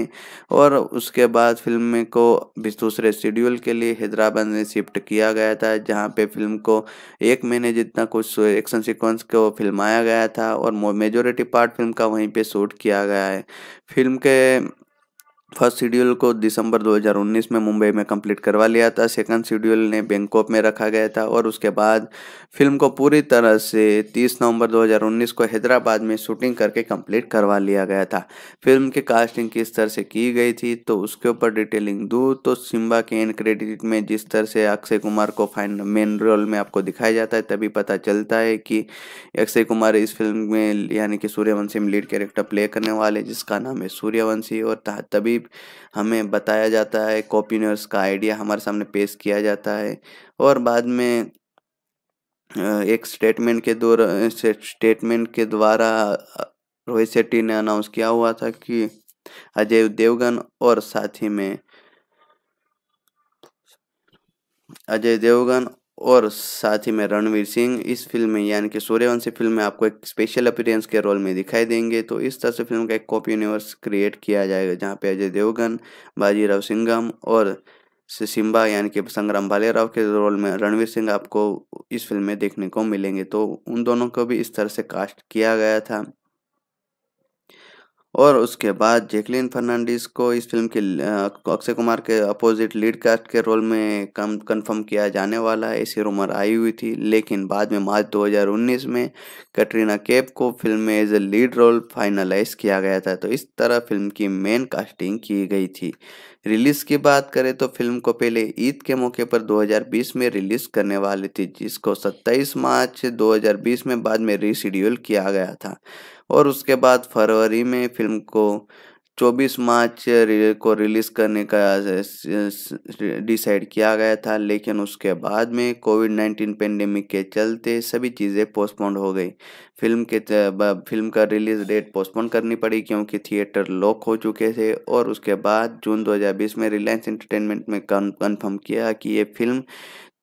और उसके बाद फिल्म को भी दूसरे शेड्यूल के लिए हैदराबाद में शिफ्ट किया गया था जहाँ पे गई फिल्म को एक महीने जितना कुछ एक्शन सीक्वेंस को फिल्माया गया था और मेजोरिटी पार्ट फिल्म का वहीं पे शूट किया गया है फिल्म के फर्स्ट शेड्यूल को दिसंबर 2019 में मुंबई में कंप्लीट करवा लिया था सेकंड शेड्यूल ने बैंकॉक में रखा गया था और उसके बाद फिल्म को पूरी तरह से 30 नवंबर 2019 को हैदराबाद में शूटिंग करके कंप्लीट करवा लिया गया था फिल्म की कास्टिंग किस तरह से की गई थी तो उसके ऊपर डिटेलिंग दूँ तो सिम्बा के एंड क्रेडिट में जिस तरह से अक्षय कुमार को फाइन मेन रोल में आपको दिखाया जाता है तभी पता चलता है कि अक्षय कुमार इस फिल्म में यानी कि सूर्यवंशी में लीड कैरेक्टर प्ले करने वाले जिसका नाम है सूर्यवंशी और तभी हमें बताया जाता है कॉपी कॉपीनर्स का आइडिया हमारे सामने पेश किया जाता है और बाद में एक स्टेटमेंट के द्वारा स्टेटमेंट के द्वारा रोहित शेट्टी ने अनाउंस किया हुआ था कि अजय देवगन और साथ ही में अजय देवगन और साथ ही में रणवीर सिंह इस फिल्म में यानी कि सूर्यवंशी फिल्म में आपको एक स्पेशल अपीरेंस के रोल में दिखाई देंगे तो इस तरह से फिल्म का एक कॉपी यूनिवर्स क्रिएट किया जाएगा जहाँ पे अजय देवगन बाजीराव सिंगम और सिम्बा यानी कि संग्राम भालेराव के रोल में रणवीर सिंह आपको इस फिल्म में देखने को मिलेंगे तो उन दोनों को भी इस तरह से कास्ट किया गया था और उसके बाद जैकलिन फर्नांडिस को इस फिल्म के अक्षय कुमार के अपोजिट लीड कास्ट के रोल में कम कंफर्म किया जाने वाला है ऐसी रूमर आई हुई थी लेकिन बाद में मार्च 2019 में कटरीना कैफ को फिल्म में as a lead role finalise किया गया था तो इस तरह फिल्म की मेन कास्टिंग की गई थी रिलीज की बात करें तो फिल्म को पहले ईद के मौके पर 2020 में रिलीज करने वाली थी जिसको 27 मार्च 2020 में बाद में रिशेड्यूल किया गया था और उसके बाद फरवरी में फिल्म को 24 मार्च को रिलीज करने का डिसाइड किया गया था लेकिन उसके बाद में कोविड 19 पेंडेमिक के चलते सभी चीज़ें पोस्टपोन हो गई फिल्म के फिल्म का रिलीज डेट पोस्टपोन करनी पड़ी क्योंकि थिएटर लॉक हो चुके थे और उसके बाद जून 2020 में रिलायंस एंटरटेनमेंट में कन्फर्म किया कि ये फिल्म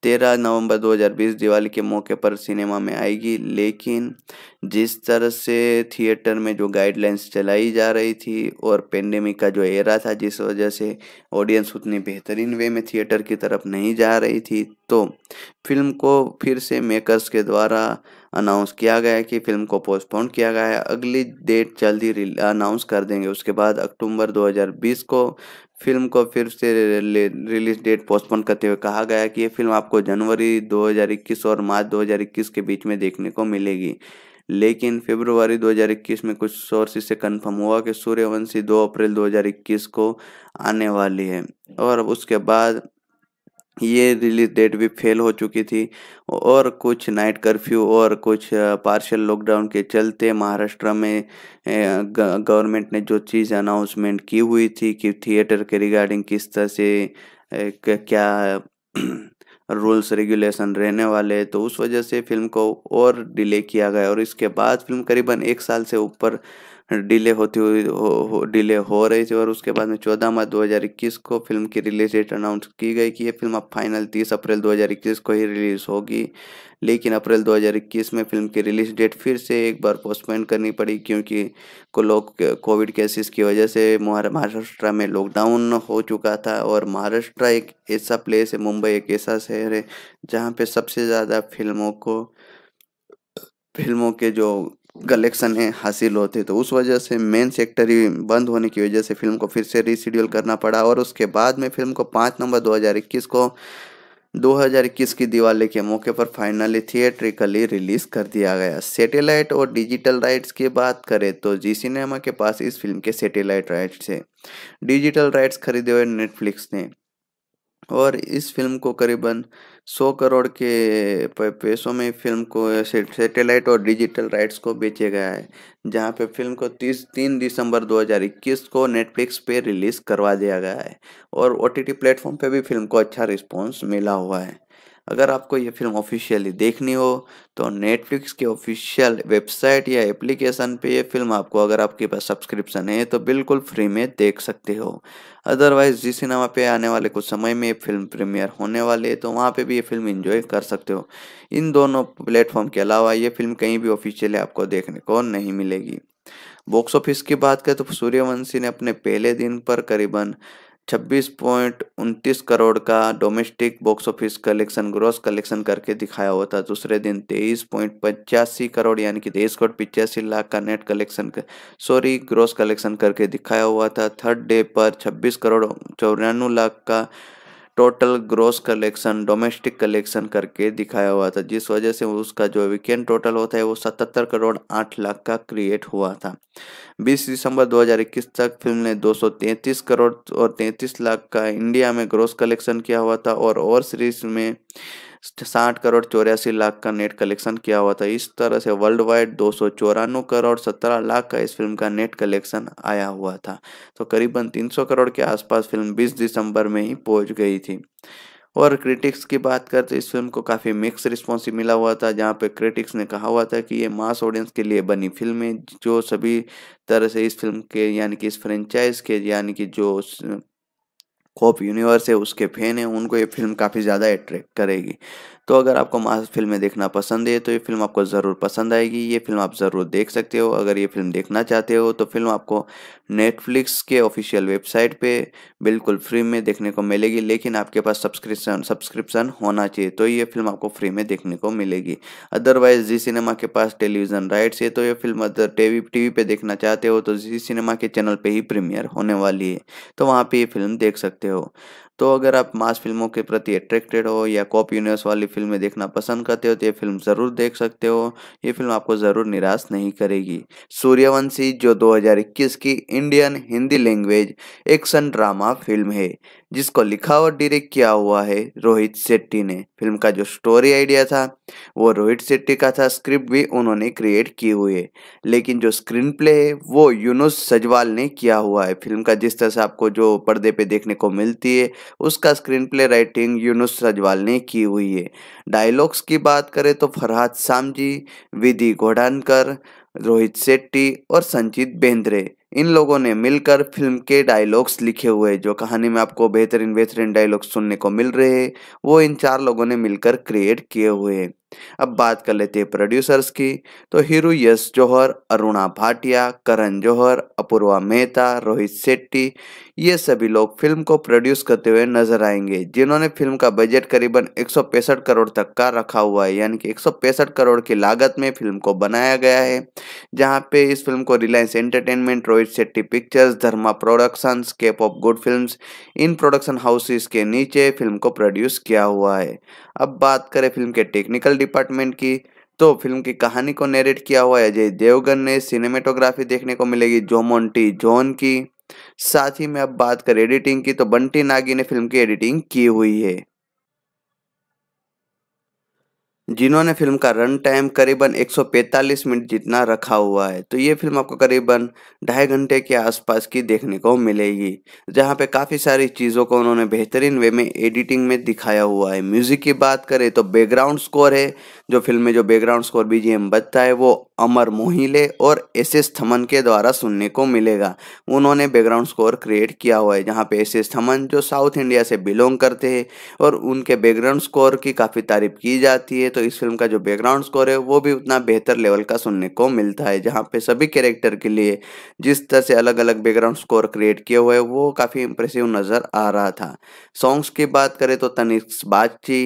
तेरह नवंबर 2020 दिवाली के मौके पर सिनेमा में आएगी लेकिन जिस तरह से थिएटर में जो गाइडलाइंस चलाई जा रही थी और पेंडेमिक का जो एरा था जिस वजह से ऑडियंस उतनी बेहतरीन वे में थिएटर की तरफ नहीं जा रही थी तो फिल्म को फिर से मेकर्स के द्वारा अनाउंस किया गया कि फिल्म को पोस्टपोन किया गया है अगली डेट जल्दी अनाउंस कर देंगे उसके बाद अक्टूबर 2020 को फिल्म को फिर से रिलीज डेट पोस्टपोन करते हुए कहा गया कि ये फिल्म आपको जनवरी 2021 और मार्च 2021 के बीच में देखने को मिलेगी लेकिन फरवरी 2021 में कुछ सोर्स से कंफर्म हुआ कि सूर्यवंशी 2 अप्रैल 2021 को आने वाली है और उसके बाद ये रिलीज डेट भी फेल हो चुकी थी और कुछ नाइट कर्फ्यू और कुछ पार्शियल लॉकडाउन के चलते महाराष्ट्र में गवर्नमेंट ने जो चीज़ अनाउंसमेंट की हुई थी कि थिएटर के रिगार्डिंग किस तरह से क्या रूल्स रेगुलेशन रहने वाले तो उस वजह से फिल्म को और डिले किया गया और इसके बाद फिल्म करीबन एक साल से ऊपर डिले होती हुई हो, डिले हो रही थी और उसके बाद में चौदह मार्च दो को फिल्म की रिलीज डेट अनाउंस की गई कि ये फिल्म अब फाइनल तीस अप्रैल दो को ही रिलीज होगी लेकिन अप्रैल 2021 में फिल्म की रिलीज डेट फिर से एक बार पोस्टपोन करनी पड़ी क्योंकि को लोग कोविड केसेस की वजह से महाराष्ट्र में लॉकडाउन हो चुका था और महाराष्ट्र एक ऐसा प्लेस है मुंबई एक ऐसा शहर है जहाँ पे सबसे ज़्यादा फिल्मों को फिल्मों के जो कलेक्शन है हासिल होते तो उस वजह से मेन सेक्टर ही बंद होने की वजह से फिल्म को फिर से रिशेड्यूल करना पड़ा और उसके बाद में फिल्म को पाँच नवंबर 2021 को 2021 की दिवाली के मौके पर फाइनली थिएट्रिकली रिलीज कर दिया गया सैटेलाइट और डिजिटल राइट्स की बात करें तो जी सिनेमा के पास इस फिल्म के सैटेलाइट राइट्स है डिजिटल राइट्स खरीदे हुए नेटफ्लिक्स ने और इस फिल्म को करीबन 100 करोड़ के पैसों में फिल्म को सैटेलाइट और डिजिटल राइट्स को बेचे गया है जहां पे फिल्म को 30 तीन दिसंबर 2021 को नेटफ्लिक्स पे रिलीज़ करवा दिया गया है और ओ टी प्लेटफॉर्म पे भी फिल्म को अच्छा रिस्पॉन्स मिला हुआ है अगर आपको ये फिल्म ऑफिशियली देखनी हो तो नेटफ्लिक्स के ऑफिशियल वेबसाइट या एप्लीकेशन पे ये फिल्म आपको अगर आपके पास सब्सक्रिप्शन है तो बिल्कुल फ्री में देख सकते हो अदरवाइज जी सिनेमा पे आने वाले कुछ समय में ये फिल्म प्रीमियर होने वाली है तो वहाँ पे भी ये फिल्म इंजॉय कर सकते हो इन दोनों प्लेटफॉर्म के अलावा ये फिल्म कहीं भी ऑफिशियली आपको देखने को नहीं मिलेगी बॉक्स ऑफिस की बात करें तो सूर्यवंशी ने अपने पहले दिन पर करीबन छब्बीस पॉइंट उनतीस करोड़ का domestic box office collection gross collection करके दिखाया हुआ था दूसरे दिन तेईस पॉइंट पचासी करोड़ यानी कि तेईस करोड़ पिचासी लाख का net collection sorry gross collection करके दिखाया हुआ था थर्ड डे पर छब्बीस करोड़ चौरानवे लाख का total gross collection domestic collection करके दिखाया हुआ था जिस वजह से उसका जो वीकेंड टोटल होता है वो सतहत्तर करोड़ आठ लाख का क्रिएट हुआ था 20 दिसंबर 2021 तक फिल्म ने 233 करोड़ और 33 लाख का इंडिया में ग्रोस कलेक्शन किया हुआ था और और सीरीज में साठ करोड़ चौरासी लाख का नेट कलेक्शन किया हुआ था इस तरह से वर्ल्ड वाइड दो सौ चौरानवे करोड़ सत्रह लाख का इस फिल्म का नेट कलेक्शन आया हुआ था तो करीबन तीन सौ करोड़ के आसपास फिल्म बीस दिसंबर में ही पहुंच गई थी और क्रिटिक्स की बात करते तो इस फिल्म को काफ़ी मिक्स रिस्पॉन्स मिला हुआ था जहाँ पे क्रिटिक्स ने कहा हुआ था कि ये मास ऑडियंस के लिए बनी फिल्म है जो सभी तरह से इस फिल्म के यानी कि इस फ्रेंचाइज के यानी कि जो होप यूनिवर्स है उसके फैन है उनको ये फिल्म काफ़ी ज़्यादा अट्रैक्ट करेगी तो अगर आपको मास फिल्में देखना पसंद है तो ये फिल्म आपको ज़रूर पसंद आएगी ये फिल्म आप ज़रूर देख सकते हो अगर ये फिल्म देखना चाहते हो तो फिल्म आपको नेटफ्लिक्स के ऑफिशियल वेबसाइट पे बिल्कुल फ्री में देखने को मिलेगी लेकिन आपके पास सब्सक्रिप्शन सब्सक्रिप्शन होना चाहिए तो ये फिल्म आपको फ्री में देखने को मिलेगी अदरवाइज जी सिनेमा के पास टेलीविज़न राइट्स है तो ये फिल्म अदर टीवी टीवी पे देखना चाहते हो तो जी सिनेमा के चैनल पे ही प्रीमियर होने वाली है तो वहाँ पे ये फिल्म देख सकते हो तो अगर आप मास फिल्मों के प्रति अट्रैक्टेड हो या कॉप यूनिवर्स वाली फिल्में देखना पसंद करते हो तो ये फिल्म ज़रूर देख सकते हो ये फिल्म आपको ज़रूर निराश नहीं करेगी सूर्यवंशी जो 2021 की Indian Hindi language action drama film है जिसको लिखा और डायरेक्ट किया हुआ है रोहित शेट्टी ने फिल्म का जो स्टोरी आइडिया था वो रोहित शेट्टी का था स्क्रिप्ट भी उन्होंने क्रिएट की हुई है लेकिन जो स्क्रीन प्ले है वो यूनुस सजवाल ने किया हुआ है फिल्म का जिस तरह से आपको जो पर्दे पे देखने को मिलती है उसका screenplay writing Yunus Rajwal ने की हुई है डायलॉग्स की बात करें तो फरहाद सामजी विधि घोड़ानकर रोहित शेट्टी और संचित बेंद्रे इन लोगों ने मिलकर फिल्म के डायलॉग्स लिखे हुए जो कहानी में आपको बेहतरीन बेहतरीन डायलॉग्स सुनने को मिल रहे हैं वो इन चार लोगों ने मिलकर क्रिएट किए हुए हैं अब बात कर लेते हैं प्रोड्यूसर्स की तो हीरो यश जौहर अरुणा भाटिया करण जौहर अपूर्वा मेहता रोहित शेट्टी ये सभी लोग फिल्म को प्रोड्यूस करते हुए नजर आएंगे जिन्होंने फिल्म का बजट करीबन एक करोड़ तक का रखा हुआ है यानी कि एक करोड़ की लागत में फिल्म को बनाया गया है जहाँ पे इस फिल्म को Reliance entertainment Rohit Rohit Shetty pictures Dharma productions cap of good films in production houses के नीचे फिल्म को प्रोड्यूस किया हुआ है अब बात करें फिल्म के टेक्निकल डिपार्टमेंट की तो फिल्म की कहानी को नेरेट किया हुआ है अजय देवगन ने सिनेमेटोग्राफी देखने को मिलेगी जो मोन्टी जॉन की साथ ही में अब बात करें एडिटिंग की तो बंटी नागी ने फिल्म की एडिटिंग की हुई है जिन्होंने फिल्म का रन टाइम करीबन 145 मिनट जितना रखा हुआ है तो ये फिल्म आपको करीबन ढाई घंटे के आसपास की देखने को मिलेगी जहाँ पे काफ़ी सारी चीज़ों को उन्होंने बेहतरीन वे में एडिटिंग में दिखाया हुआ है म्यूज़िक की बात करें तो बैकग्राउंड स्कोर है जो फिल्म में जो बैकग्राउंड स्कोर बी बजता है वो अमर मोहिले और एस एस थमन के द्वारा सुनने को मिलेगा उन्होंने बैकग्राउंड स्कोर क्रिएट किया हुआ है जहाँ पे एस एस थमन जो साउथ इंडिया से बिलोंग करते हैं और उनके बैकग्राउंड स्कोर की काफ़ी तारीफ की जाती है तो इस फिल्म का जो बैकग्राउंड स्कोर है वो भी उतना बेहतर लेवल का सुनने को मिलता है जहाँ पे सभी कैरेक्टर के लिए जिस तरह से अलग अलग बैकग्राउंड स्कोर क्रिएट किए हुए वो काफ़ी इम्प्रेसिव नज़र आ रहा था सॉन्ग्स की बात करें तो तनिक्स बागची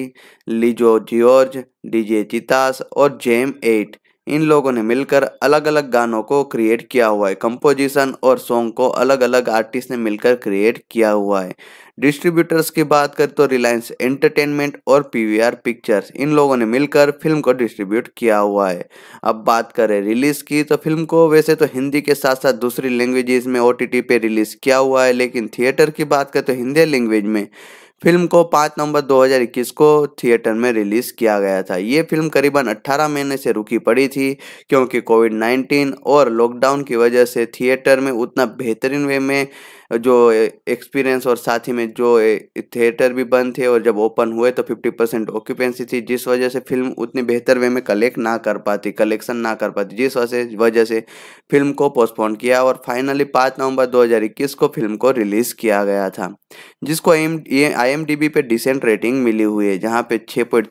लीजो जियोर्ज डीजे चितास और जेम एट इन लोगों ने मिलकर अलग अलग गानों को क्रिएट किया हुआ है कंपोजिशन और सॉन्ग को अलग अलग आर्टिस्ट ने मिलकर क्रिएट किया हुआ है डिस्ट्रीब्यूटर्स की बात करें तो रिलायंस एंटरटेनमेंट और पीवीआर पिक्चर्स इन लोगों ने मिलकर फिल्म को डिस्ट्रीब्यूट किया हुआ है अब बात करें रिलीज की तो फिल्म को वैसे तो हिंदी के साथ साथ दूसरी लैंग्वेजेस में ओ पे रिलीज किया हुआ है लेकिन थिएटर की बात करें तो हिंदी लैंग्वेज में फिल्म को 5 नवंबर 2021 को थिएटर में रिलीज किया गया था ये फिल्म करीबन 18 महीने से रुकी पड़ी थी क्योंकि कोविड 19 और लॉकडाउन की वजह से थिएटर में उतना बेहतरीन वे में जो एक्सपीरियंस और साथ ही में जो थिएटर भी बंद थे और जब ओपन हुए तो फिफ्टी परसेंट ऑक्यूपेंसी थी जिस वजह से फिल्म उतनी बेहतर वे में कलेक्ट ना कर पाती कलेक्शन ना कर पाती जिस वजह वजह से फिल्म को पोस्टपोन किया और फाइनली पाँच नवंबर दो को फिल्म को रिलीज़ किया गया था जिसको आई एम पे डिसेंट रेटिंग मिली हुई है जहाँ पे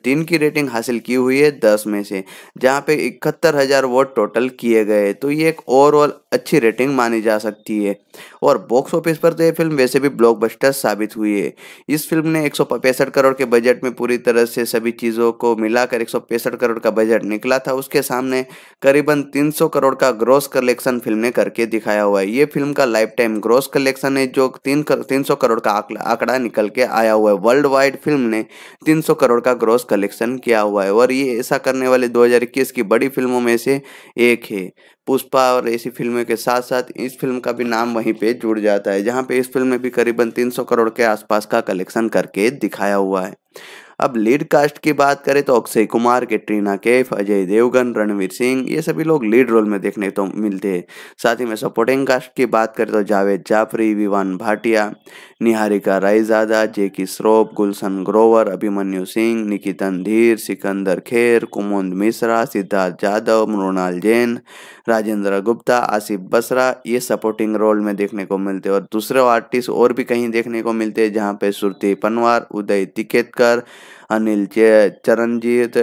तीन की रेटिंग हासिल की हुई है दस में से जहाँ पे इकहत्तर हज़ार वोट टोटल किए गए तो ये एक ओवरऑल अच्छी रेटिंग मानी जा सकती है और बॉक्स ऑफिस ऑफिस पर तो ये फिल्म वैसे भी ब्लॉकबस्टर साबित हुई है इस फिल्म ने एक करोड़ के बजट में पूरी तरह से सभी चीज़ों को मिलाकर एक करोड़ का बजट निकला था उसके सामने करीबन 300 करोड़ का ग्रॉस कलेक्शन फिल्म ने करके दिखाया हुआ है ये फिल्म का लाइफ टाइम ग्रॉस कलेक्शन है जो तीन कर, तीन सौ करोड़ का आंकड़ा निकल के आया हुआ है वर्ल्ड वाइड फिल्म ने 300 करोड़ का ग्रॉस कलेक्शन किया हुआ है और ये ऐसा करने वाले 2021 की बड़ी फिल्मों में से एक है पुष्पा और ऐसी फिल्मों के साथ साथ इस फिल्म का भी नाम वहीं पे जुड़ जाता है जहाँ पे इस फिल्म में भी करीबन 300 करोड़ के आसपास का कलेक्शन करके दिखाया हुआ है अब लीड कास्ट की बात करें तो अक्षय कुमार कैटरीना कैफ अजय देवगन रणवीर सिंह ये सभी लोग लीड रोल में देखने को तो मिलते हैं साथ ही में सपोर्टिंग कास्ट की बात करें तो जावेद जाफरी विवान भाटिया निहारिका रायजादा जेकी श्रोप गुलशन ग्रोवर अभिमन्यु सिंह निकितन धीर सिकंदर खेर कुमुंद मिश्रा सिद्धार्थ जादव मृणाल जैन राजेंद्र गुप्ता आसिफ बसरा ये सपोर्टिंग रोल में देखने को मिलते और दूसरे आर्टिस्ट और भी कहीं देखने को मिलते हैं जहाँ पे सुरती पनवार उदय तिकेतकर अनिल चरणजीत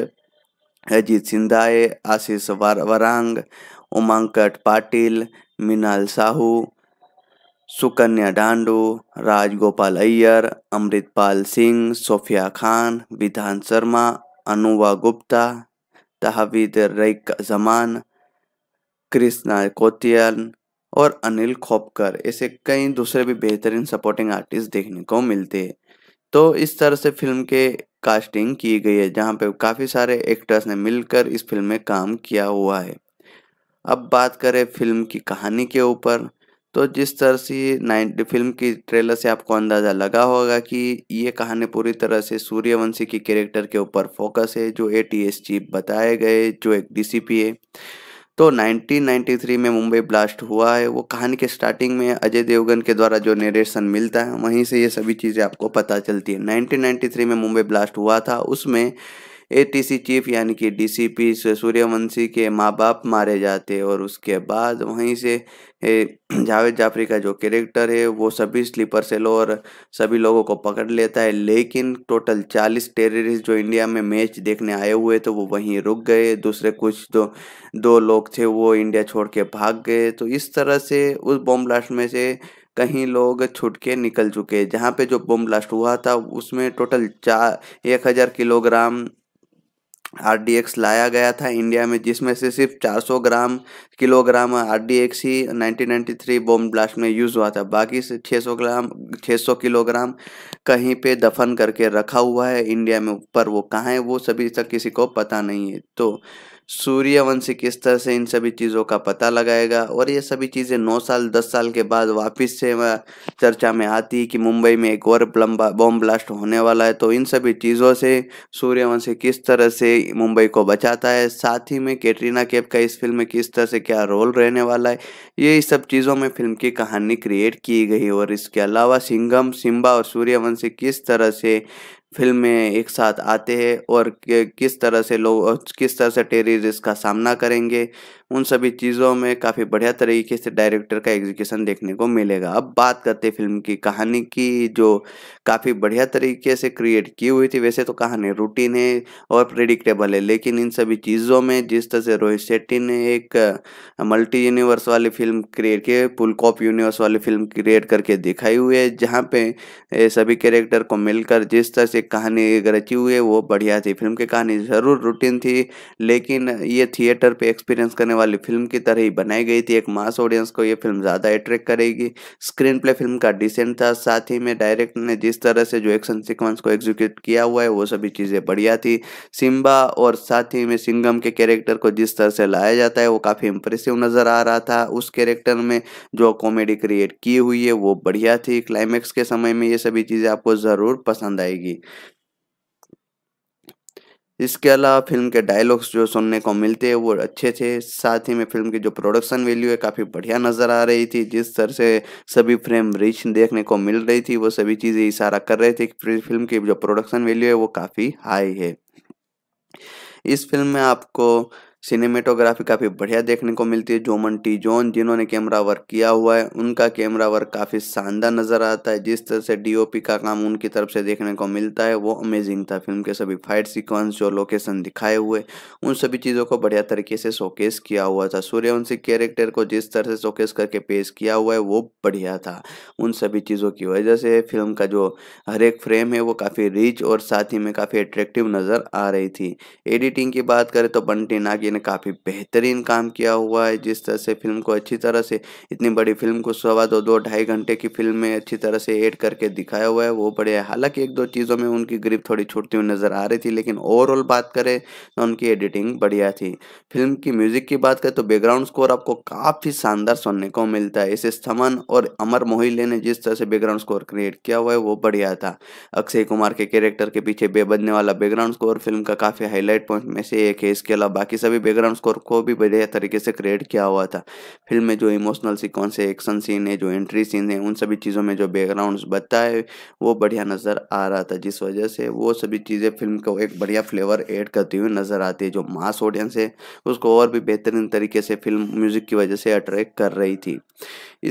अजीत सिंधाए आशीष वरांग उमांकट पाटिल मीनाल साहू सुकन्या डांडो राजगोपाल अय्यर अमृतपाल सिंह सोफिया खान विधान शर्मा अनुवा गुप्ता तहवीद रईक जमान कृष्णा कोतियन और अनिल खोपकर ऐसे कई दूसरे भी बेहतरीन सपोर्टिंग आर्टिस्ट देखने को मिलते हैं तो इस तरह से फिल्म के कास्टिंग की गई है जहाँ पे काफ़ी सारे एक्टर्स ने मिलकर इस फिल्म में काम किया हुआ है अब बात करें फिल्म की कहानी के ऊपर तो जिस तरह से नाइन्टी फिल्म की ट्रेलर से आपको अंदाज़ा लगा होगा कि ये कहानी पूरी तरह से सूर्यवंशी की कैरेक्टर के ऊपर फोकस है जो ए टी एस चीफ बताए गए जो एक डीसीपी है तो 1993 में मुंबई ब्लास्ट हुआ है वो कहानी के स्टार्टिंग में अजय देवगन के द्वारा जो नरेशन मिलता है वहीं से ये सभी चीज़ें आपको पता चलती है 1993 में मुंबई ब्लास्ट हुआ था उसमें एटीसी चीफ यानी कि डीसीपी सूर्यवंशी के माँ बाप मारे जाते और उसके बाद वहीं से जावेद जाफरी का जो कैरेक्टर है वो सभी स्लीपर सेल और सभी लोगों को पकड़ लेता है लेकिन टोटल चालीस टेररिस्ट जो इंडिया में मैच देखने आए हुए थे वो वहीं रुक गए दूसरे कुछ दो दो लोग थे वो इंडिया छोड़ के भाग गए तो इस तरह से उस बॉम्ब ब्लास्ट में से कहीं लोग छुट के निकल चुके जहाँ पे जो बम ब्लास्ट हुआ था उसमें टोटल चार एक हज़ार किलोग्राम आरडीएक्स लाया गया था इंडिया में जिसमें से सिर्फ 400 ग्राम किलोग्राम आरडीएक्स ही 1993 बॉम्ब ब्लास्ट में यूज़ हुआ था बाकी से 600 ग्राम 600 किलोग्राम कहीं पे दफन करके रखा हुआ है इंडिया में पर वो कहाँ है वो सभी तक किसी को पता नहीं है तो सूर्यवंशी किस तरह से इन सभी चीज़ों का पता लगाएगा और ये सभी चीज़ें नौ साल दस साल के बाद वापस से चर्चा में आती है कि मुंबई में एक और लंबा बॉम्ब ब्लास्ट होने वाला है तो इन सभी चीज़ों से सूर्यवंशी किस तरह से मुंबई को बचाता है साथ ही में कैटरीना कैफ का इस फिल्म में किस तरह से क्या रोल रहने वाला है ये सब चीज़ों में फिल्म की कहानी क्रिएट की गई और इसके अलावा सिंगम सिम्बा और सूर्यवंशी किस तरह से फिल्म में एक साथ आते हैं और किस तरह से लोग किस तरह से टेररिस्ट का सामना करेंगे उन सभी चीज़ों में काफ़ी बढ़िया तरीके से डायरेक्टर का एग्जीक्यूशन देखने को मिलेगा अब बात करते फिल्म की कहानी की जो काफ़ी बढ़िया तरीके से क्रिएट की हुई थी वैसे तो कहानी रूटीन है और प्रिडिक्टेबल है लेकिन इन सभी चीज़ों में जिस तरह से रोहित शेट्टी ने एक मल्टी यूनिवर्स वाली फिल्म क्रिएट की पुल कॉप यूनिवर्स वाली फिल्म क्रिएट करके दिखाई हुई है जहाँ पे सभी कैरेक्टर को मिलकर जिस तरह से कहानी रची हुई है वो बढ़िया थी फिल्म की कहानी ज़रूर रूटीन थी लेकिन ये थिएटर पर एक्सपीरियंस करने होने वाली फिल्म की तरह ही बनाई गई थी एक मास ऑडियंस को यह फिल्म ज़्यादा अट्रैक्ट करेगी स्क्रीन प्ले फिल्म का डिसेंट था साथ ही में डायरेक्टर ने जिस तरह से जो एक्शन सिक्वेंस को एग्जीक्यूट किया हुआ है वो सभी चीज़ें बढ़िया थी सिम्बा और साथ ही में सिंगम के कैरेक्टर को जिस तरह से लाया जाता है वो काफ़ी इंप्रेसिव नज़र आ रहा था उस कैरेक्टर में जो कॉमेडी क्रिएट की हुई है वो बढ़िया थी क्लाइमेक्स के समय में ये सभी चीज़ें आपको ज़रूर पसंद आएगी इसके अलावा फिल्म के डायलॉग्स जो सुनने को मिलते हैं वो अच्छे थे साथ ही में फिल्म की जो प्रोडक्शन वैल्यू है काफ़ी बढ़िया नज़र आ रही थी जिस तरह से सभी फ्रेम रिच देखने को मिल रही थी वो सभी चीज़ें इशारा कर रहे थे कि फिल्म की जो प्रोडक्शन वैल्यू है वो काफ़ी हाई है इस फिल्म में आपको सिनेमेटोग्राफी काफ़ी बढ़िया देखने को मिलती है जोमन टी जोन जिन्होंने कैमरा वर्क किया हुआ है उनका कैमरा वर्क काफ़ी शानदार नज़र आता है जिस तरह से डीओपी का काम उनकी तरफ से देखने को मिलता है वो अमेजिंग था फिल्म के सभी फाइट सीक्वेंस जो लोकेशन दिखाए हुए उन सभी चीज़ों को बढ़िया तरीके से शोकेस किया हुआ था सूर्यवंशी कैरेक्टर को जिस तरह से शोकेस करके पेश किया हुआ है वो बढ़िया था उन सभी चीज़ों की वजह से फिल्म का जो हर एक फ्रेम है वो काफ़ी रिच और साथ ही में काफ़ी अट्रैक्टिव नज़र आ रही थी एडिटिंग की बात करें तो बंटी नागिन ने काफ़ी बेहतरीन काम किया हुआ है जिस तरह से फिल्म को अच्छी तरह से इतनी बड़ी फिल्म को सवा दो दो ढाई घंटे की फिल्म में अच्छी तरह से एड करके दिखाया हुआ है वो बढ़िया है हालांकि एक दो चीज़ों में उनकी ग्रिप थोड़ी छूटती हुई नज़र आ रही थी लेकिन ओवरऑल बात करें तो उनकी एडिटिंग बढ़िया थी फिल्म की म्यूज़िक की बात करें तो बैकग्राउंड स्कोर आपको काफ़ी शानदार सुनने को मिलता है इसे स्थमन और अमर मोहिले ने जिस तरह से बैकग्राउंड स्कोर क्रिएट किया हुआ है वो बढ़िया था अक्षय कुमार के कैरेक्टर के पीछे बेबदने वाला बैकग्राउंड स्कोर फिल्म का काफ़ी हाईलाइट पॉइंट में से एक है इसके अलावा बाकी सभी बैकग्राउंड स्कोर को भी बढ़िया तरीके से क्रिएट किया हुआ था फिल्म में जो इमोशनल सिक्वेंस है एक्शन सीन है जो एंट्री सीन है उन सभी चीज़ों में जो बैकग्राउंड बताए है वो बढ़िया नज़र आ रहा था जिस वजह से वो सभी चीज़ें फिल्म को एक बढ़िया फ्लेवर एड करती हुई नज़र आती है जो मास ऑडियंस है उसको और भी बेहतरीन तरीके से फिल्म म्यूज़िक की वजह से अट्रैक्ट कर रही थी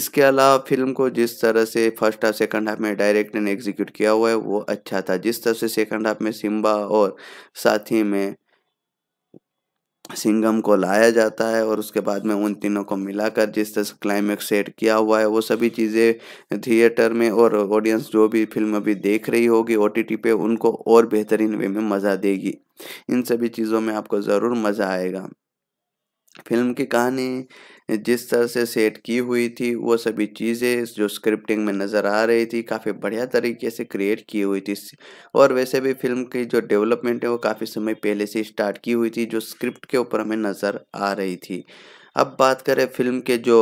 इसके अलावा फिल्म को जिस तरह से फर्स्ट हाफ सेकंड हाफ में डायरेक्टर ने एग्जीक्यूट किया हुआ है वो अच्छा था जिस तरह से सेकंड हाफ में सिम्बा और साथी में सिंगम को लाया जाता है और उसके बाद में उन तीनों को मिलाकर जिस तरह से क्लाइमैक्स सेट किया हुआ है वो सभी चीज़ें थिएटर में और ऑडियंस जो भी फिल्म अभी देख रही होगी ओ पे उनको और बेहतरीन वे में मज़ा देगी इन सभी चीज़ों में आपको ज़रूर मज़ा आएगा फिल्म की कहानी जिस तरह से सेट की हुई थी वो सभी चीज़ें जो स्क्रिप्टिंग में नज़र आ रही थी काफ़ी बढ़िया तरीके से क्रिएट की हुई थी और वैसे भी फिल्म की जो डेवलपमेंट है वो काफ़ी समय पहले से स्टार्ट की हुई थी जो स्क्रिप्ट के ऊपर हमें नज़र आ रही थी अब बात करें फिल्म के जो